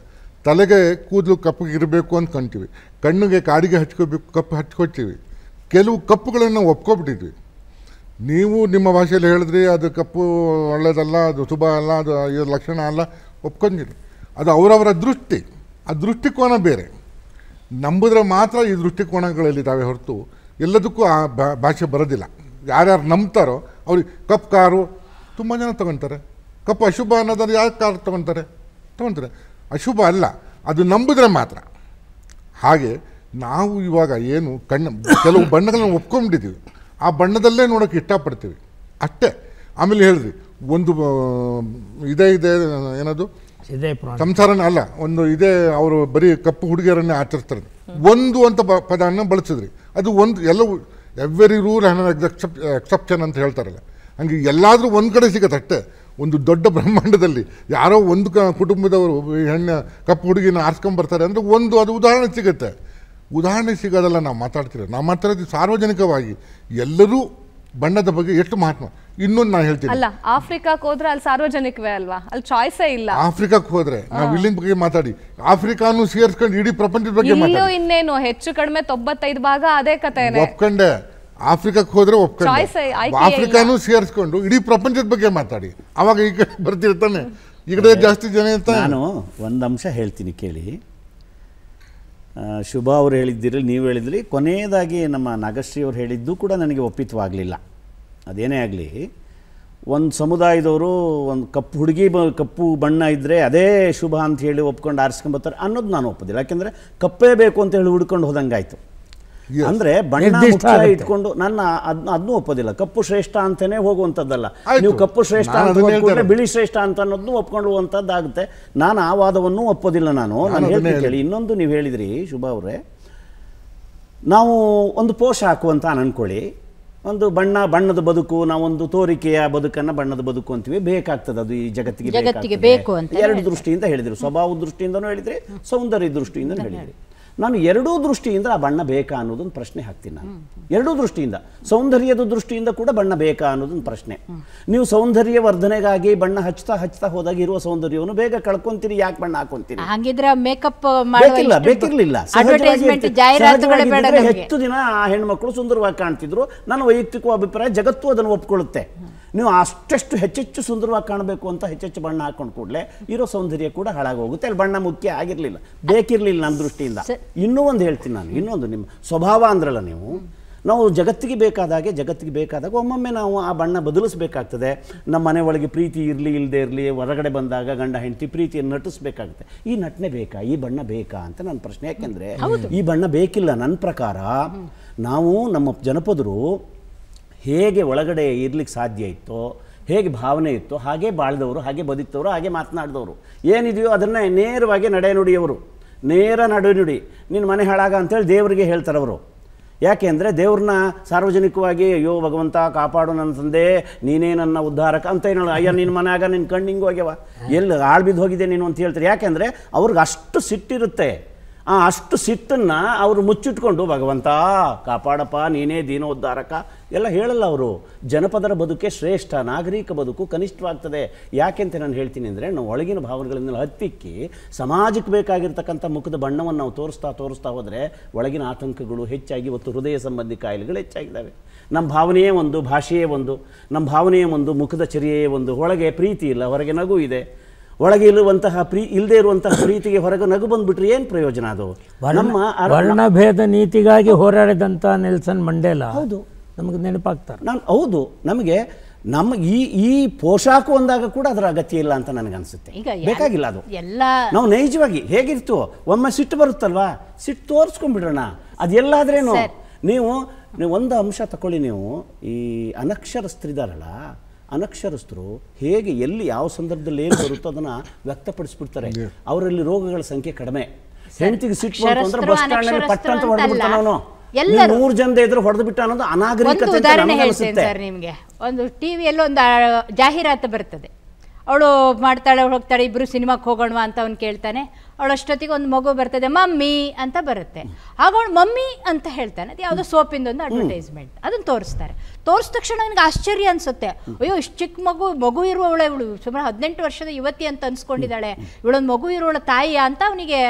ತಲೆಗೆ ಕೂದಲು ಕಪ್ಪಗೆ ಇರಬೇಕು ಅಂತ ಕಂತೀವಿ ಕಣ್ಣಿಗೆ ಕಾಡಿಗೆ ಹಚ್ಕೋಬೇಕು ಕಪ್ಪು ಹಚ್ಕೋತೀವಿ ಕೆಲವು ಕಪ್ಪುಗಳನ್ನು ಒಪ್ಕೊಬಿಟ್ಟಿದ್ವಿ ನೀವು ನಿಮ್ಮ ಭಾಷೆಯಲ್ಲಿ ಹೇಳಿದ್ರಿ ಅದು ಕಪ್ಪು ಒಳ್ಳೇದಲ್ಲ ಅದು ಶುಭ ಅಲ್ಲ ಅದು ಲಕ್ಷಣ ಅಲ್ಲ ಒಪ್ಕೊಂತೀನಿ ಅದು ಅವರವರ ದೃಷ್ಟಿ ಆ ದೃಷ್ಟಿಕೋನ ಬೇರೆ ನಂಬಿದ್ರೆ ಮಾತ್ರ ಈ ದೃಷ್ಟಿಕೋನಗಳಲ್ಲಿದ್ದಾವೆ ಹೊರತು ಎಲ್ಲದಕ್ಕೂ ಆ ಭಾಷೆ ಬರೋದಿಲ್ಲ ಯಾರ್ಯಾರು ನಂಬ್ತಾರೋ ಅವ್ರಿಗೆ ಕಪ್ ಕಾರು ತುಂಬ ಜನ ತೊಗೊತಾರೆ ಕಪ್ ಅಶುಭ ಅನ್ನೋದಾದ್ರೆ ಯಾರು ಕಾರು ತೊಗೊತಾರೆ ತೊಗೊತಾರೆ ಅಶುಭ ಅಲ್ಲ ಅದು ನಂಬಿದ್ರೆ ಮಾತ್ರ ಹಾಗೆ ನಾವು ಇವಾಗ ಏನು ಕಣ್ಣು ಕೆಲವು ಬಣ್ಣಗಳನ್ನ ಒಪ್ಕೊಂಡಿದ್ದೀವಿ ಆ ಬಣ್ಣದಲ್ಲೇ ನೋಡೋಕ್ಕೆ ಇಷ್ಟಪಡ್ತೀವಿ ಅಷ್ಟೇ ಆಮೇಲೆ ಹೇಳಿದ್ವಿ ಒಂದು ಇದೇ ಇದೆ ಏನದು ಸಂಸಾರನ ಅಲ್ಲ ಒಂದು ಇದೇ ಅವರು ಬರೀ ಕಪ್ಪು ಹುಡುಗಿಯರನ್ನೇ ಆಚರಿಸ್ತಾರೆ ಒಂದು ಅಂತ ಪದಾನ ಬಳಸಿದ್ರಿ ಅದು ಒಂದು ಎಲ್ಲವೂ every rule has exception exception ಅಂತ ಹೇಳ್ತಾರಲ್ಲ ಹಂಗೆ ಎಲ್ಲಾದರೂ ಒಂದು ಕಡೆ ಸಿಗತ್ತೆ ಅಷ್ಟೇ ಒಂದು ದೊಡ್ಡ ಬ್ರಹ್ಮಾಂಡದಲ್ಲಿ ಯಾರೋ ಒಂದು ಕ ಕುಟುಂಬದವರು ಹೆಣ್ಣು ಕಪ್ಪು ಹುಡುಗಿನ ಆರಿಸ್ಕೊಂಬರ್ತಾರೆ ಅಂದರೆ ಒಂದು ಅದು ಉದಾಹರಣೆ ಸಿಗುತ್ತೆ ಉದಾಹರಣೆ ಸಿಗೋದಲ್ಲ ನಾವು ಮಾತಾಡ್ತಿರೋದು ನಾವು ಮಾತಾಡೋದು ಸಾರ್ವಜನಿಕವಾಗಿ ಎಲ್ಲರೂ ಬಣ್ಣದ ಬಗ್ಗೆ ಎಷ್ಟು ಮಹತ್ವ ಇನ್ನೊಂದು ನಾನು ಹೇಳ್ತೀನಿ ಅಲ್ಲ ಆಫ್ರಿಕಾಕ್ ಹೋದ್ರೆ ಅಲ್ಲಿ ಸಾರ್ವಜನಿಕವೇ ಅಲ್ವಾ ಅಲ್ಲಿ ಚಾಯ್ಸೇ ಇಲ್ಲ ಆಫ್ರಿಕಾಕ್ ಹೋದ್ರೆ ನಾವು ಇಲ್ಲಿನ ಬಗ್ಗೆ ಮಾತಾಡಿ ಆಫ್ರಿಕಾನು ಸೇರ್ಸ್ಕೊಂಡು ಇಡೀ ಪ್ರಪಂಚದ ಬಗ್ಗೆ ಇನ್ನೇನು ಹೆಚ್ಚು ಕಡಿಮೆ ತೊಂಬತ್ತೈದು ಭಾಗ ಅದೇ ಕತೆ ಒಪ್ಕೊಂಡೆ ಆಫ್ರಿಕಾಕ್ ಹೋದ್ರೆ ಒಪ್ಕೊಂಡು ಆಫ್ರಿಕಾನು ಸೇರ್ಸ್ಕೊಂಡು ಇಡೀ ಪ್ರಪಂಚದ ಬಗ್ಗೆ ಮಾತಾಡಿ ಅವಾಗ ಈ ಕಡೆ ಬರ್ತಿರ್ತಾನೆ ಈ ಕಡೆ ಜಾಸ್ತಿ ಜನ ಇರ್ತಾನೆ ನಾನು ಒಂದು ಅಂಶ ಹೇಳ್ತೀನಿ ಕೇಳಿ ಶುಭ ಅವರು ಹೇಳಿದ್ದೀರಿ ನೀವು ಹೇಳಿದ್ರಿ ಕೊನೆಯದಾಗಿ ನಮ್ಮ ನಾಗಶ್ರೀ ಅವರು ಹೇಳಿದ್ದು ಕೂಡ ನನಗೆ ಒಪ್ಪಿತವಾಗಲಿಲ್ಲ ಅದೇನೇ ಆಗಲಿ ಒಂದು ಸಮುದಾಯದವರು ಒಂದು ಕಪ್ಪು ಹುಡುಗಿ ಬ ಕಪ್ಪು ಬಣ್ಣ ಇದ್ದರೆ ಅದೇ ಶುಭ ಅಂತ ಹೇಳಿ ಒಪ್ಕೊಂಡು ಆರಿಸ್ಕೊಂಬರ್ತಾರೆ ಅನ್ನೋದು ನಾನು ಒಪ್ಪೋದಿಲ್ಲ ಯಾಕೆಂದರೆ ಕಪ್ಪೇ ಬೇಕು ಅಂತ ಹೇಳಿ ಹುಡ್ಕೊಂಡು ಹೋದಂಗಾಯಿತು ಅಂದ್ರೆ ಬಣ್ಣ ಇಟ್ಕೊಂಡು ನನ್ನ ಅದನ್ನೂ ಒಪ್ಪೋದಿಲ್ಲ ಕಪ್ಪು ಶ್ರೇಷ್ಠ ಅಂತಾನೆ ಹೋಗುವಂತದ್ದಲ್ಲ ನೀವು ಕಪ್ಪು ಶ್ರೇಷ್ಠ ಅಂತ ಬಿಳಿ ಶ್ರೇಷ್ಠ ಅಂತ ಅನ್ನೋದನ್ನು ಆಗುತ್ತೆ ನಾನು ಆ ವಾದವನ್ನು ಒಪ್ಪೋದಿಲ್ಲ ನಾನು ನಾನು ಇನ್ನೊಂದು ನೀವು ಹೇಳಿದ್ರಿ ಶುಭ ಅವರೇ ನಾವು ಒಂದು ಪೋಷ ಹಾಕುವಂತ ಅನ್ಕೊಳ್ಳಿ ಒಂದು ಬಣ್ಣ ಬಣ್ಣದ ಬದುಕು ನಾವೊಂದು ತೋರಿಕೆಯ ಬದುಕನ್ನ ಬಣ್ಣದ ಬದುಕು ಅಂತೀವಿ ಬೇಕಾಗ್ತದೆ ಅದು ಈ ಜಗತ್ತಿಗೆ ಬೇಕು ಅಂತ ಎರಡು ದೃಷ್ಟಿಯಿಂದ ಹೇಳಿದ್ರು ಸ್ವಭಾವ ದೃಷ್ಟಿಯಿಂದನೂ ಹೇಳಿದ್ರಿ ಸೌಂದರ್ಯ ದೃಷ್ಟಿಯಿಂದ ಹೇಳಿದ್ರಿ ನಾನು ಎರಡೂ ದೃಷ್ಟಿಯಿಂದ ಆ ಬಣ್ಣ ಬೇಕಾ ಅನ್ನೋದೊಂದು ಪ್ರಶ್ನೆ ಹಾಕ್ತೀನಿ ನಾನು ಎರಡೂ ದೃಷ್ಟಿಯಿಂದ ಸೌಂದರ್ಯದ ದೃಷ್ಟಿಯಿಂದ ಕೂಡ ಬಣ್ಣ ಬೇಕಾ ಅನ್ನೋದೊಂದು ಪ್ರಶ್ನೆ ನೀವು ಸೌಂದರ್ಯ ವರ್ಧನೆಗಾಗಿ ಬಣ್ಣ ಹಚ್ತಾ ಹಚ್ತಾ ಹೋದಾಗ ಇರುವ ಸೌಂದರ್ಯವನ್ನು ಬೇಗ ಕಳ್ಕೊಂತೀರಿ ಯಾಕೆ ಬಣ್ಣ ಹಾಕೊಂತೀರಿ ಹೆಚ್ಚು ದಿನ ಆ ಹೆಣ್ಮಕ್ಳು ಸುಂದರವಾಗಿ ಕಾಣ್ತಿದ್ರು ನಾನು ವೈಯಕ್ತಿಕ ಅಭಿಪ್ರಾಯ ಜಗತ್ತು ಅದನ್ನು ಒಪ್ಕೊಳ್ಳುತ್ತೆ ನೀವು ಅಷ್ಟೆಷ್ಟು ಹೆಚ್ಚೆಚ್ಚು ಸುಂದರವಾಗಿ ಕಾಣಬೇಕು ಅಂತ ಹೆಚ್ಚೆಚ್ಚು ಬಣ್ಣ ಹಾಕೊಂಡು ಕೂಡಲೇ ಇರೋ ಸೌಂದರ್ಯ ಕೂಡ ಹಾಳಾಗೋಗುತ್ತೆ ಅಲ್ಲಿ ಬಣ್ಣ ಮುಖ್ಯ ಆಗಿರಲಿಲ್ಲ ಬೇಕಿರಲಿಲ್ಲ ನಮ್ಮ ದೃಷ್ಟಿಯಿಂದ ಇನ್ನೂ ಒಂದು ಹೇಳ್ತೀನಿ ನಾನು ಇನ್ನೊಂದು ನಿಮ್ಮ ಸ್ವಭಾವ ಅಂದ್ರಲ್ಲ ನೀವು ನಾವು ಜಗತ್ತಿಗೆ ಬೇಕಾದಾಗೆ ಜಗತ್ತಿಗೆ ಬೇಕಾದಾಗ ಒಮ್ಮೊಮ್ಮೆ ನಾವು ಆ ಬಣ್ಣ ಬದಲಿಸಬೇಕಾಗ್ತದೆ ನಮ್ಮ ಮನೆ ಒಳಗೆ ಪ್ರೀತಿ ಇರಲಿ ಇಲ್ಲದೆ ಇರಲಿ ಹೊರಗಡೆ ಬಂದಾಗ ಗಂಡ ಹೆಂಡತಿ ಪ್ರೀತಿಯನ್ನು ನಟಿಸ್ಬೇಕಾಗುತ್ತೆ ಈ ನಟನೆ ಬೇಕಾ ಈ ಬಣ್ಣ ಬೇಕಾ ಅಂತ ನನ್ನ ಪ್ರಶ್ನೆ ಯಾಕೆಂದರೆ ಈ ಬಣ್ಣ ಬೇಕಿಲ್ಲ ನನ್ನ ಪ್ರಕಾರ ನಾವು ನಮ್ಮ ಜನಪದರು ಹೇಗೆ ಒಳಗಡೆ ಇರ್ಲಿಕ್ಕೆ ಸಾಧ್ಯ ಇತ್ತೋ ಹೇಗೆ ಭಾವನೆ ಇತ್ತು ಹಾಗೆ ಬಾಳ್ದವರು ಹಾಗೆ ಬದುಕ್ತವರು ಹಾಗೆ ಮಾತನಾಡಿದವರು ಏನಿದೆಯೋ ಅದನ್ನು ನೇರವಾಗಿ ನಡೆನುಡಿಯವರು ನೇರ ನುಡಿ ನಿನ್ನ ಮನೆ ಹಾಳಾಗ ಅಂತೇಳಿ ದೇವರಿಗೆ ಹೇಳ್ತಾರೆ ಅವರು ಅಂದರೆ ದೇವ್ರನ್ನ ಸಾರ್ವಜನಿಕವಾಗಿ ಅಯ್ಯೋ ಭಗವಂತ ಕಾಪಾಡು ನನ್ನ ತಂದೆ ನೀನೇ ನನ್ನ ಉದ್ಧಾರಕ ಅಂತ ಏನೋ ಅಯ್ಯ ನಿನ್ನ ಮನೆಯಾಗ ನಿನ್ನ ಕಣ್ಣು ಹಿಂಗೆ ಹೋಗ್ಯವ ಎಲ್ಲಿ ಆಳ್ಬಿದ್ದು ಹೋಗಿದೆ ನೀನು ಅಂತ ಹೇಳ್ತಾರೆ ಯಾಕೆಂದರೆ ಅವ್ರಿಗೆ ಅಷ್ಟು ಸಿಟ್ಟಿರುತ್ತೆ ಆ ಅಷ್ಟು ಸಿಟ್ಟನ್ನು ಅವರು ಮುಚ್ಚಿಟ್ಕೊಂಡು ಭಗವಂತ ಕಾಪಾಡಪ್ಪ ನೀನೇ ದೀನೋದ್ಧಾರಕ ಎಲ್ಲ ಹೇಳಲ್ಲ ಅವರು ಜನಪದರ ಬದುಕೆ ಶ್ರೇಷ್ಠ ನಾಗರಿಕ ಬದುಕು ಕನಿಷ್ಠವಾಗ್ತದೆ ಯಾಕೆಂತ ನಾನು ಹೇಳ್ತೀನಿ ಅಂದರೆ ನಾವು ಒಳಗಿನ ಭಾವನೆಗಳನ್ನೆಲ್ಲ ಹತ್ತಿಕ್ಕಿ ಸಮಾಜಕ್ಕೆ ಬೇಕಾಗಿರ್ತಕ್ಕಂಥ ಮುಖದ ಬಣ್ಣವನ್ನು ನಾವು ತೋರಿಸ್ತಾ ತೋರಿಸ್ತಾ ಹೋದರೆ ಒಳಗಿನ ಆತಂಕಗಳು ಹೆಚ್ಚಾಗಿ ಇವತ್ತು ಹೃದಯ ಸಂಬಂಧಿ ಕಾಯಿಲೆಗಳು ಹೆಚ್ಚಾಗಿದ್ದಾವೆ ನಮ್ಮ ಭಾವನೆಯೇ ಒಂದು ಭಾಷೆಯೇ ಒಂದು ನಮ್ಮ ಭಾವನೆಯೇ ಒಂದು ಮುಖದ ಚರ್ಯೆಯೇ ಒಂದು ಒಳಗೆ ಪ್ರೀತಿ ಇಲ್ಲ ಹೊರಗೆ ನಗು ಇದೆ ಒಳಗೆ ಇರುವಂತಹ ಪ್ರೀ ಇಲ್ಲದೆ ಇರುವಂತಹ ಪ್ರೀತಿಗೆ ಹೊರಗೆ ನಗು ಬಂದ್ಬಿಟ್ರೆ ಏನು ಪ್ರಯೋಜನ ಅದು ನಮ್ಮ ವರ್ಣಭೇದ ನೀತಿಗಾಗಿ ಹೋರಾಡಿದಂಥ ನೆಲ್ಸನ್ ಮಂಡೇಲ ಹೌದು ನಮಗೆ ನೆನಪಾಗ್ತಾರೆ ನಾನು ಹೌದು ನಮಗೆ ನಮ್ಮ ಈ ಈ ಪೋಷಾಕು ಅಂದಾಗ ಕೂಡ ಅದರ ಅಗತ್ಯ ಇಲ್ಲ ಅಂತ ನನಗನ್ಸುತ್ತೆ ಬೇಕಾಗಿಲ್ಲ ಅದು ಎಲ್ಲ ನಾವು ನೈಜವಾಗಿ ಹೇಗಿರ್ತು ಒಮ್ಮೆ ಸಿಟ್ಟು ಬರುತ್ತಲ್ವಾ ಸಿಟ್ಟು ತೋರಿಸ್ಕೊಂಡ್ಬಿಡೋಣ ಅದೆಲ್ಲಾದ್ರೇನು ನೀವು ನೀವು ಒಂದು ಅಂಶ ತಕೊಳ್ಳಿ ನೀವು ಈ ಅನಕ್ಷರಸ್ಥರಿದ್ದಾರಲ್ಲ ಅನಕ್ಷರಸ್ಥರು ಹೇಗೆ ಎಲ್ಲಿ ಯಾವ ಸಂದರ್ಭದಲ್ಲಿ ಏನು ಬರುತ್ತೋ ಅದನ್ನ ವ್ಯಕ್ತಪಡಿಸ್ಬಿಡ್ತಾರೆ ಅವರಲ್ಲಿ ರೋಗಗಳ ಸಂಖ್ಯೆ ಕಡಿಮೆ ಹೆಂಡತಿಗೆ ಸಿಟ್ಟು ಬಸ್ ಸ್ಟ್ಯಾಂಡ್ ಪಟ್ಟಂತ ಅವನು ಎಲ್ಲರೂ ನೂರು ಜನ ಹೊಡೆದು ಬಿಟ್ಟ ಅನ್ನೋದು ಅನಾಗರಿಕತೆ ಉದಾಹರಣೆ ಹೇಳ್ತೇನೆ ಸರ್ ನಿಮಗೆ ಒಂದು ಟಿವಿಯಲ್ಲಿ ಒಂದು ಜಾಹೀರಾತು ಬರ್ತದೆ ಅವಳು ಮಾಡ್ತಾಳೆ ಹೋಗ್ತಾಳೆ ಇಬ್ರು ಸಿನಿಮಾಕ್ಕೆ ಹೋಗೋಣ ಅಂತ ಅವ್ನು ಕೇಳ್ತಾನೆ ಅವಳಷ್ಟೊತ್ತಿಗೆ ಒಂದು ಮಗು ಬರ್ತದೆ ಮಮ್ಮಿ ಅಂತ ಬರುತ್ತೆ ಆಗ ಅವಳು ಮಮ್ಮಿ ಅಂತ ಹೇಳ್ತಾನೆ ಅದು ಯಾವುದೋ ಸೋಪಿಂದ ಒಂದು ಅಡ್ವರ್ಟೈಸ್ಮೆಂಟ್ ಅದನ್ನು ತೋರಿಸ್ತಾರೆ ತೋರಿಸಿದ ತಕ್ಷಣ ನನಗೆ ಆಶ್ಚರ್ಯ ಅನಿಸುತ್ತೆ ಅಯ್ಯೋ ಇಷ್ಟು ಚಿಕ್ಕ ಮಗು ಮಗು ಇರುವವಳೆ ಇವಳು ಸುಮಾರು ಹದಿನೆಂಟು ವರ್ಷದ ಯುವತಿ ಅಂತ ಅನ್ಸ್ಕೊಂಡಿದ್ದಾಳೆ ಇವಳೊಂದು ಮಗು ಇರುವಳ ತಾಯಿಯ ಅಂತ ಅವನಿಗೆ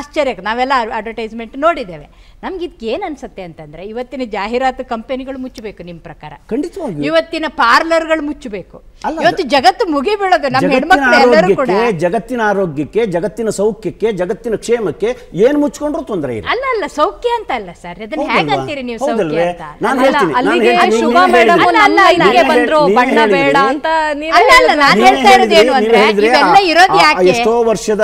ಆಶ್ಚರ್ಯಕ್ಕೆ ನಾವೆಲ್ಲ ಅಡ್ವರ್ಟೈಸ್ಮೆಂಟ್ ನೋಡಿದ್ದೇವೆ ನಮ್ಗೆ ಇದಕ್ಕೆ ಏನು ಅನಿಸುತ್ತೆ ಅಂತಂದರೆ ಇವತ್ತಿನ ಜಾಹೀರಾತು ಕಂಪನಿಗಳು ಮುಚ್ಚಬೇಕು ನಿಮ್ಮ ಪ್ರಕಾರ ಇವತ್ತಿನ ಪಾರ್ಲರ್ಗಳು ಮುಚ್ಚಬೇಕು ಇವತ್ತು ಜಗತ್ತು ಮುಗಿಬೀಳೋದು ನಮ್ಮ ಹೆಣ್ಮಕ್ಳು ಎಲ್ಲರೂ ಕೂಡ ಜಗತ್ತಿನ ಆರೋಗ್ಯಕ್ಕೆ ಜಗತ್ತಿನ ಸೌಖ್ಯಕ್ಕೆ ಜಗತ್ತಿನ ಕ್ಷೇಮಕ್ಕೆ ಏನು ಮುಚ್ಚಿಕೊಂಡ್ರು ತೊಂದರೆ ಇಲ್ಲ ಅಲ್ಲ ಅಲ್ಲ ಸೌಖ್ಯ ಅಂತ ಅಲ್ಲ ಸರ್ ಅದನ್ನ ಹೇಗೆ ಅಂತೀರಿ ನೀವು ಸೌಖ್ಯ ಅಂತ ಅಲ್ಲಿಗೆ ಶುಭ ಮೇಡಮ್ ಅಲ್ಲ ಬಂದ್ರು ಬಣ್ಣ ಬೇಡ ಅಂತ ಅಲ್ಲ ಅಲ್ಲ ನಾನು ಹೇಳ್ತಾ ಇರೋದು ಏನು ಅಂದ್ರೆ ಇವೆಲ್ಲ ಇರೋದು ಯಾಕೆ ಎಷ್ಟೋ ವರ್ಷದ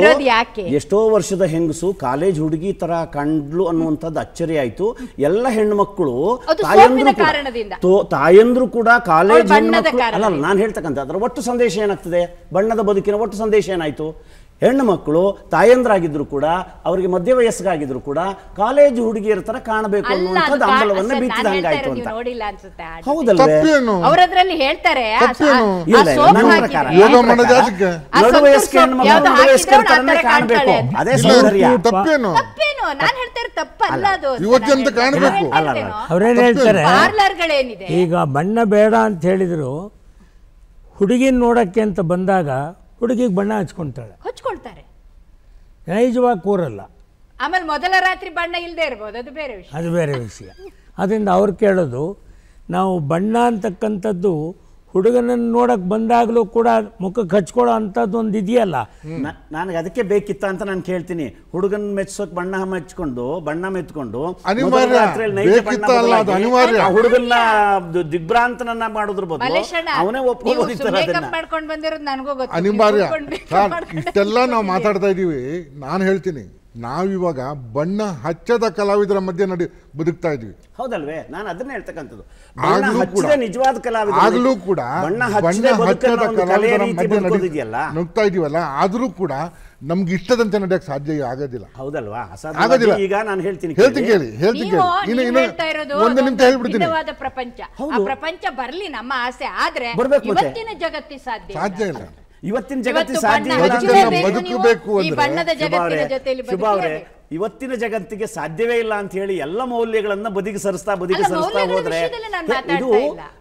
ಇರೋದು ಯಾಕೆ ಎಷ್ಟೋ ವರ್ಷದ ಹೆಂಗಸು ಕಾಲೇಜ್ ಹುಡುಗಿ ತರ ಕಂಡ್ಲು ಅನ್ನುವಂಥದ್ದು ಅಚ್ಚರಿ ಆಯ್ತು ಎಲ್ಲ ಹೆಣ್ಮಕ್ಳು ತಾಯಂದ್ರು ತಾಯಂದ್ರು ಕೂಡ ಕಾಲೇಜ್ ಹೆಣ್ಮಕ್ಳು ಅಲ್ಲ ನಾನು ಹೇಳ್ತಕ್ಕಂಥ ಅದರ ಒಟ್ಟು ಸಂದೇಶ ಏನಾಗ್ತದೆ ಬಣ್ಣದ ಬದುಕಿನ ಒಟ್ಟು ಸಂದೇಶ ಏನಾಯ್ತು ಹೆಣ್ಣು ಮಕ್ಕಳು ತಾಯಂದ್ರಾಗಿದ್ರು ಕೂಡ ಅವರಿಗೆ ಮಧ್ಯ ವಯಸ್ಸಾಗಿದ್ರು ಕೂಡ ಕಾಲೇಜು ಹುಡುಗಿಯರ ತರ ಕಾಣಬೇಕು ಅನ್ನುವಂಥದ್ದು ಅಂಬಲವನ್ನ ಬಿತ್ತಿದಂಗಾಯ್ತು ಅಂತ ಹೇಳ್ತಾರೆ ಈಗ ಬಣ್ಣ ಬೇಡ ಅಂತ ಹೇಳಿದ್ರು ಹುಡುಗಿನ ನೋಡಕ್ಕೆ ಅಂತ ಬಂದಾಗ ಹುಡುಗಿಗೆ ಬಣ್ಣ ಹಚ್ಕೊಳ್ತಾಳೆ ಹಚ್ಕೊಳ್ತಾರೆ ನೈಜವಾಗಿ ಕೂರಲ್ಲ ಆಮೇಲೆ ಮೊದಲ ರಾತ್ರಿ ಬಣ್ಣ ಇಲ್ಲದೆ ಇರ್ಬೋದು ಅದು ಬೇರೆ ವಿಷಯ ಅದು ಬೇರೆ ವಿಷಯ ಅದರಿಂದ ಅವ್ರು ಕೇಳೋದು ನಾವು ಬಣ್ಣ ಅಂತಕ್ಕಂಥದ್ದು ಹುಡುಗನನ್ನು ನೋಡಕ್ಕೆ ಬಂದಾಗಲೂ ಕೂಡ ಮುಖ ಹಚ್ಕೊಳ್ಳೋ ಅಂಥದ್ದು ಒಂದು ಇದೆಯಲ್ಲ ನನಗೆ ಅದಕ್ಕೆ ಬೇಕಿತ್ತ ಅಂತ ನಾನು ಕೇಳ್ತೀನಿ ಹುಡುಗನ ಮೆಚ್ಚೋಕ್ ಬಣ್ಣ ಮೆಚ್ಕೊಂಡು ಬಣ್ಣ ಮೆತ್ಕೊಂಡು ಹುಡುಗನ್ನ ದಿಗ್ಭ್ರಾಂತನನ್ನ ಮಾಡೋದ್ರ ಬದಲು ಅವನೇ ಒಪ್ಕೊಂಡು ಅನಿವಾರ್ಯ ಇಷ್ಟೆಲ್ಲ ನಾವು ಮಾತಾಡ್ತಾ ಇದೀವಿ ನಾನು ಹೇಳ್ತೀನಿ ನಾವಿವಾಗ ಬಣ್ಣ ಹಚ್ಚದ ಕಲಾವಿದರ ಮಧ್ಯೆ ನಡಿ ಬದುಕ್ತಾ ಇದ್ವಿ ಹೌದಲ್ವೇ ನಾನು ಅದನ್ನ ಹೇಳ್ತಕ್ಕಂಥದ್ದು ಆಗ್ಲೂ ಕೂಡ ನಿಜವಾದ ಕಲಾವಿದ ಆಗ್ಲೂ ಕೂಡ ಬಣ್ಣ ಹಚ್ಚದ ಕಲಾವಿದರ ಮಧ್ಯೆ ನಡೆದಿದೆಯಲ್ಲ ನುಗ್ತಾ ಇದೀವಲ್ಲ ಆದ್ರೂ ಕೂಡ ನಮ್ಗೆ ಇಷ್ಟದಂತೆ ನಡೆಯಕ್ಕೆ ಸಾಧ್ಯ ಆಗೋದಿಲ್ಲ ಹೌದಲ್ವಾ ಈಗ ನಾನು ಹೇಳ್ತೀನಿ ಹೇಳ್ತೀನಿ ಕೇಳಿ ಹೇಳ್ತೀನಿ ಕೇಳಿ ಇನ್ನು ಇನ್ನು ಒಂದು ನಿಮಿಷ ಹೇಳ್ಬಿಡ್ತೀನಿ ಪ್ರಪಂಚ ಪ್ರಪಂಚ ಬರಲಿ ನಮ್ಮ ಆಸೆ ಆದ್ರೆ ಇವತ್ತಿನ ಜಗತ್ತಿ ಸಾಧ್ಯ ಸಾಧ್ಯ ಇಲ್ಲ ಇವತ್ತಿನ ಜಗತ್ತಿಗೆ ಸಾಧ್ಯ ಬದುಕಬೇಕು ಶುಭ ಅವರೇ ಇವತ್ತಿನ ಜಗತ್ತಿಗೆ ಸಾಧ್ಯವೇ ಇಲ್ಲ ಅಂತ ಹೇಳಿ ಎಲ್ಲ ಮೌಲ್ಯಗಳನ್ನ ಬದಿಗೆ ಸರಿಸ್ತಾ ಬದಿಗೆ ಸರಿಸ್ತಾ ಹೋದ್ರೆ ಇದು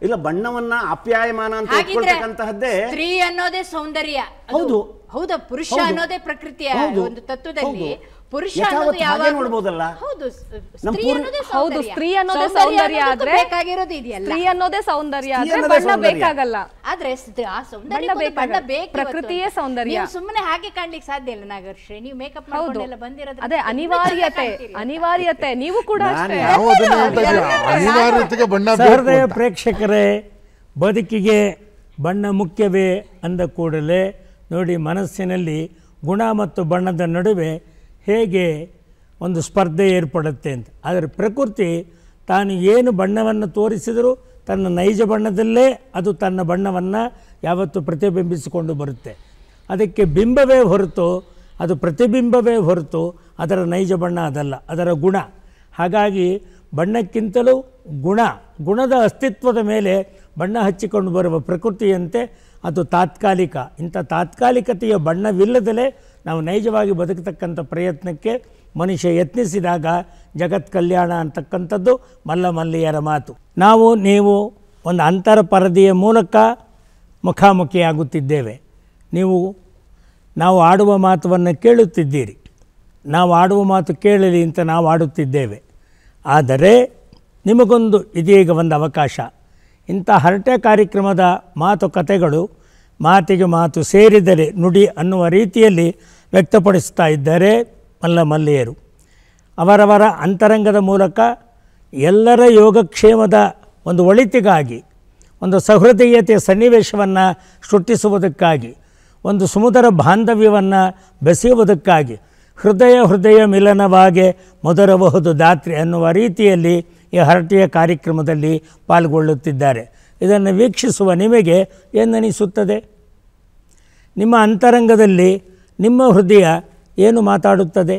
ಇಲ್ಲ ಬಣ್ಣವನ್ನ ಅಪ್ಯಾಯಮಾನ ಅಂತ ಹೇಳ್ಕೊಳ್ತಕ್ಕಂತಹದ್ದೇ ಸ್ತ್ರೀ ಅನ್ನೋದೇ ಸೌಂದರ್ಯ ಹೌದು ಹೌದಾ ಪುರುಷ ಅನ್ನೋದೇ ಪ್ರಕೃತಿಯ ಒಂದು ತತ್ವದಲ್ಲಿ ಪುರುಷ ಅನ್ನೋದು ಯಾವಾಗ ಹೌದು ಸ್ತ್ರೀ ಅನ್ನೋದೇ ಸೌಂದರ್ಯ ಆದ್ರೆ ಬೇಕಾಗಿರೋದು ಇದೆಯಲ್ಲ ಸ್ತ್ರೀ ಅನ್ನೋದೇ ಸೌಂದರ್ಯ ಆದ್ರೆ ಬಣ್ಣ ಬೇಕಾಗಲ್ಲ ಆದ್ರೆ ಆ ಬಣ್ಣ ಬೇಕು ಪ್ರಕೃತಿಯೇ ಸೌಂದರ್ಯ ಸುಮ್ಮನೆ ಹಾಗೆ ಕಾಣ್ಲಿಕ್ಕೆ ಸಾಧ್ಯ ಇಲ್ಲ ನಾಗರ್ಷಿ ನೀವು ಮೇಕಪ್ ಮಾಡ್ಕೊಂಡೆಲ್ಲ ಬಂದಿರೋದು ಅದೇ ಅನಿವಾರ್ಯತೆ ಅನಿವಾರ್ಯತೆ ನೀವು ಕೂಡ ಅಷ್ಟೇ ಅನಿವಾರ್ಯತೆಗೆ ಬಣ್ಣ ಪ್ರೇಕ್ಷಕರೇ ಬದುಕಿಗೆ ಬಣ್ಣ ಮುಖ್ಯವೇ ಅಂದ ಕೂಡಲೇ ನೋಡಿ ಮನಸ್ಸಿನಲ್ಲಿ ಗುಣ ಮತ್ತು ಬಣ್ಣದ ನಡುವೆ ಹೇಗೆ ಒಂದು ಸ್ಪರ್ಧೆ ಏರ್ಪಡುತ್ತೆ ಅಂತ ಆದರೆ ಪ್ರಕೃತಿ ತಾನು ಏನು ಬಣ್ಣವನ್ನು ತೋರಿಸಿದರೂ ತನ್ನ ನೈಜ ಬಣ್ಣದಲ್ಲೇ ಅದು ತನ್ನ ಬಣ್ಣವನ್ನು ಯಾವತ್ತೂ ಪ್ರತಿಬಿಂಬಿಸಿಕೊಂಡು ಬರುತ್ತೆ ಅದಕ್ಕೆ ಬಿಂಬವೇ ಹೊರತು ಅದು ಪ್ರತಿಬಿಂಬವೇ ಹೊರತು ಅದರ ನೈಜ ಬಣ್ಣ ಅದಲ್ಲ ಅದರ ಗುಣ ಹಾಗಾಗಿ ಬಣ್ಣಕ್ಕಿಂತಲೂ ಗುಣ ಗುಣದ ಅಸ್ತಿತ್ವದ ಮೇಲೆ ಬಣ್ಣ ಹಚ್ಚಿಕೊಂಡು ಬರುವ ಪ್ರಕೃತಿಯಂತೆ ಅದು ತಾತ್ಕಾಲಿಕ ಇಂಥ ತಾತ್ಕಾಲಿಕತೆಯ ಬಣ್ಣವಿಲ್ಲದಲೇ ನಾವು ನೈಜವಾಗಿ ಬದುಕತಕ್ಕಂಥ ಪ್ರಯತ್ನಕ್ಕೆ ಮನುಷ್ಯ ಯತ್ನಿಸಿದಾಗ ಜಗತ್ ಕಲ್ಯಾಣ ಅಂತಕ್ಕಂಥದ್ದು ಮಲ್ಲ ಮಲ್ಲಿಯರ ಮಾತು ನಾವು ನೀವು ಒಂದು ಅಂತರ ಪರದೆಯ ಮೂಲಕ ಮುಖಾಮುಖಿಯಾಗುತ್ತಿದ್ದೇವೆ ನೀವು ನಾವು ಆಡುವ ಮಾತುವನ್ನು ಕೇಳುತ್ತಿದ್ದೀರಿ ನಾವು ಆಡುವ ಮಾತು ಕೇಳಲಿ ಅಂತ ನಾವು ಆಡುತ್ತಿದ್ದೇವೆ ಆದರೆ ನಿಮಗೊಂದು ಇದೀಗ ಒಂದು ಅವಕಾಶ ಇಂಥ ಹರಟೆ ಕಾರ್ಯಕ್ರಮದ ಮಾತುಕತೆಗಳು ಮಾತಿಗೆ ಮಾತು ಸೇರಿದರೆ ನುಡಿ ಅನ್ನುವ ರೀತಿಯಲ್ಲಿ ವ್ಯಕ್ತಪಡಿಸ್ತಾ ಇದ್ದಾರೆ ಮಲ್ಲ ಮಲ್ಲೆಯರು ಅವರವರ ಅಂತರಂಗದ ಮೂಲಕ ಎಲ್ಲರ ಯೋಗಕ್ಷೇಮದ ಒಂದು ಒಳಿತಿಗಾಗಿ ಒಂದು ಸಹೃದಯತೆಯ ಸನ್ನಿವೇಶವನ್ನು ಸೃಷ್ಟಿಸುವುದಕ್ಕಾಗಿ ಒಂದು ಸುಮುದರ ಬಾಂಧವ್ಯವನ್ನು ಬೆಸೆಯುವುದಕ್ಕಾಗಿ ಹೃದಯ ಹೃದಯ ಮಿಲನವಾಗಿ ಮೊದಲಬಹುದು ದಾತ್ರಿ ಅನ್ನುವ ರೀತಿಯಲ್ಲಿ ಈ ಹರಟೆಯ ಕಾರ್ಯಕ್ರಮದಲ್ಲಿ ಪಾಲ್ಗೊಳ್ಳುತ್ತಿದ್ದಾರೆ ಇದನ್ನು ವೀಕ್ಷಿಸುವ ನಿಮಗೆ ಏನನಿಸುತ್ತದೆ ನಿಮ್ಮ ಅಂತರಂಗದಲ್ಲಿ ನಿಮ್ಮ ಹೃದಯ ಏನು ಮಾತಾಡುತ್ತದೆ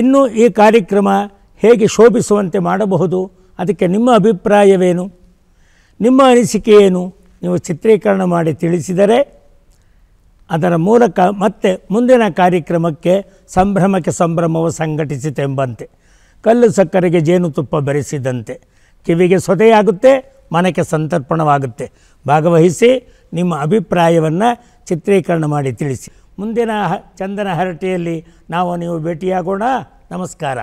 ಇನ್ನು ಈ ಕಾರ್ಯಕ್ರಮ ಹೇಗೆ ಶೋಭಿಸುವಂತೆ ಮಾಡಬಹುದು ಅದಕ್ಕೆ ನಿಮ್ಮ ಅಭಿಪ್ರಾಯವೇನು ನಿಮ್ಮ ಅನಿಸಿಕೆ ಏನು ನೀವು ಚಿತ್ರೀಕರಣ ಮಾಡಿ ತಿಳಿಸಿದರೆ ಅದರ ಮೂಲಕ ಮತ್ತೆ ಮುಂದಿನ ಕಾರ್ಯಕ್ರಮಕ್ಕೆ ಸಂಭ್ರಮಕ್ಕೆ ಸಂಭ್ರಮವು ಸಂಘಟಿಸಿತೆಂಬಂತೆ ಕಲ್ಲು ಸಕ್ಕರೆಗೆ ಜೇನುತುಪ್ಪ ಬೆರೆಸಿದಂತೆ ಕಿವಿಗೆ ಸೊದೆಯಾಗುತ್ತೆ ಮನಕ್ಕೆ ಸಂತರ್ಪಣವಾಗುತ್ತೆ ಭಾಗವಹಿಸಿ ನಿಮ್ಮ ಅಭಿಪ್ರಾಯವನ್ನು ಚಿತ್ರೀಕರಣ ಮಾಡಿ ತಿಳಿಸಿ ಮುಂದಿನ ಚಂದನ ಹರಟೆಯಲ್ಲಿ ನಾವು ನೀವು ಭೇಟಿಯಾಗೋಣ ನಮಸ್ಕಾರ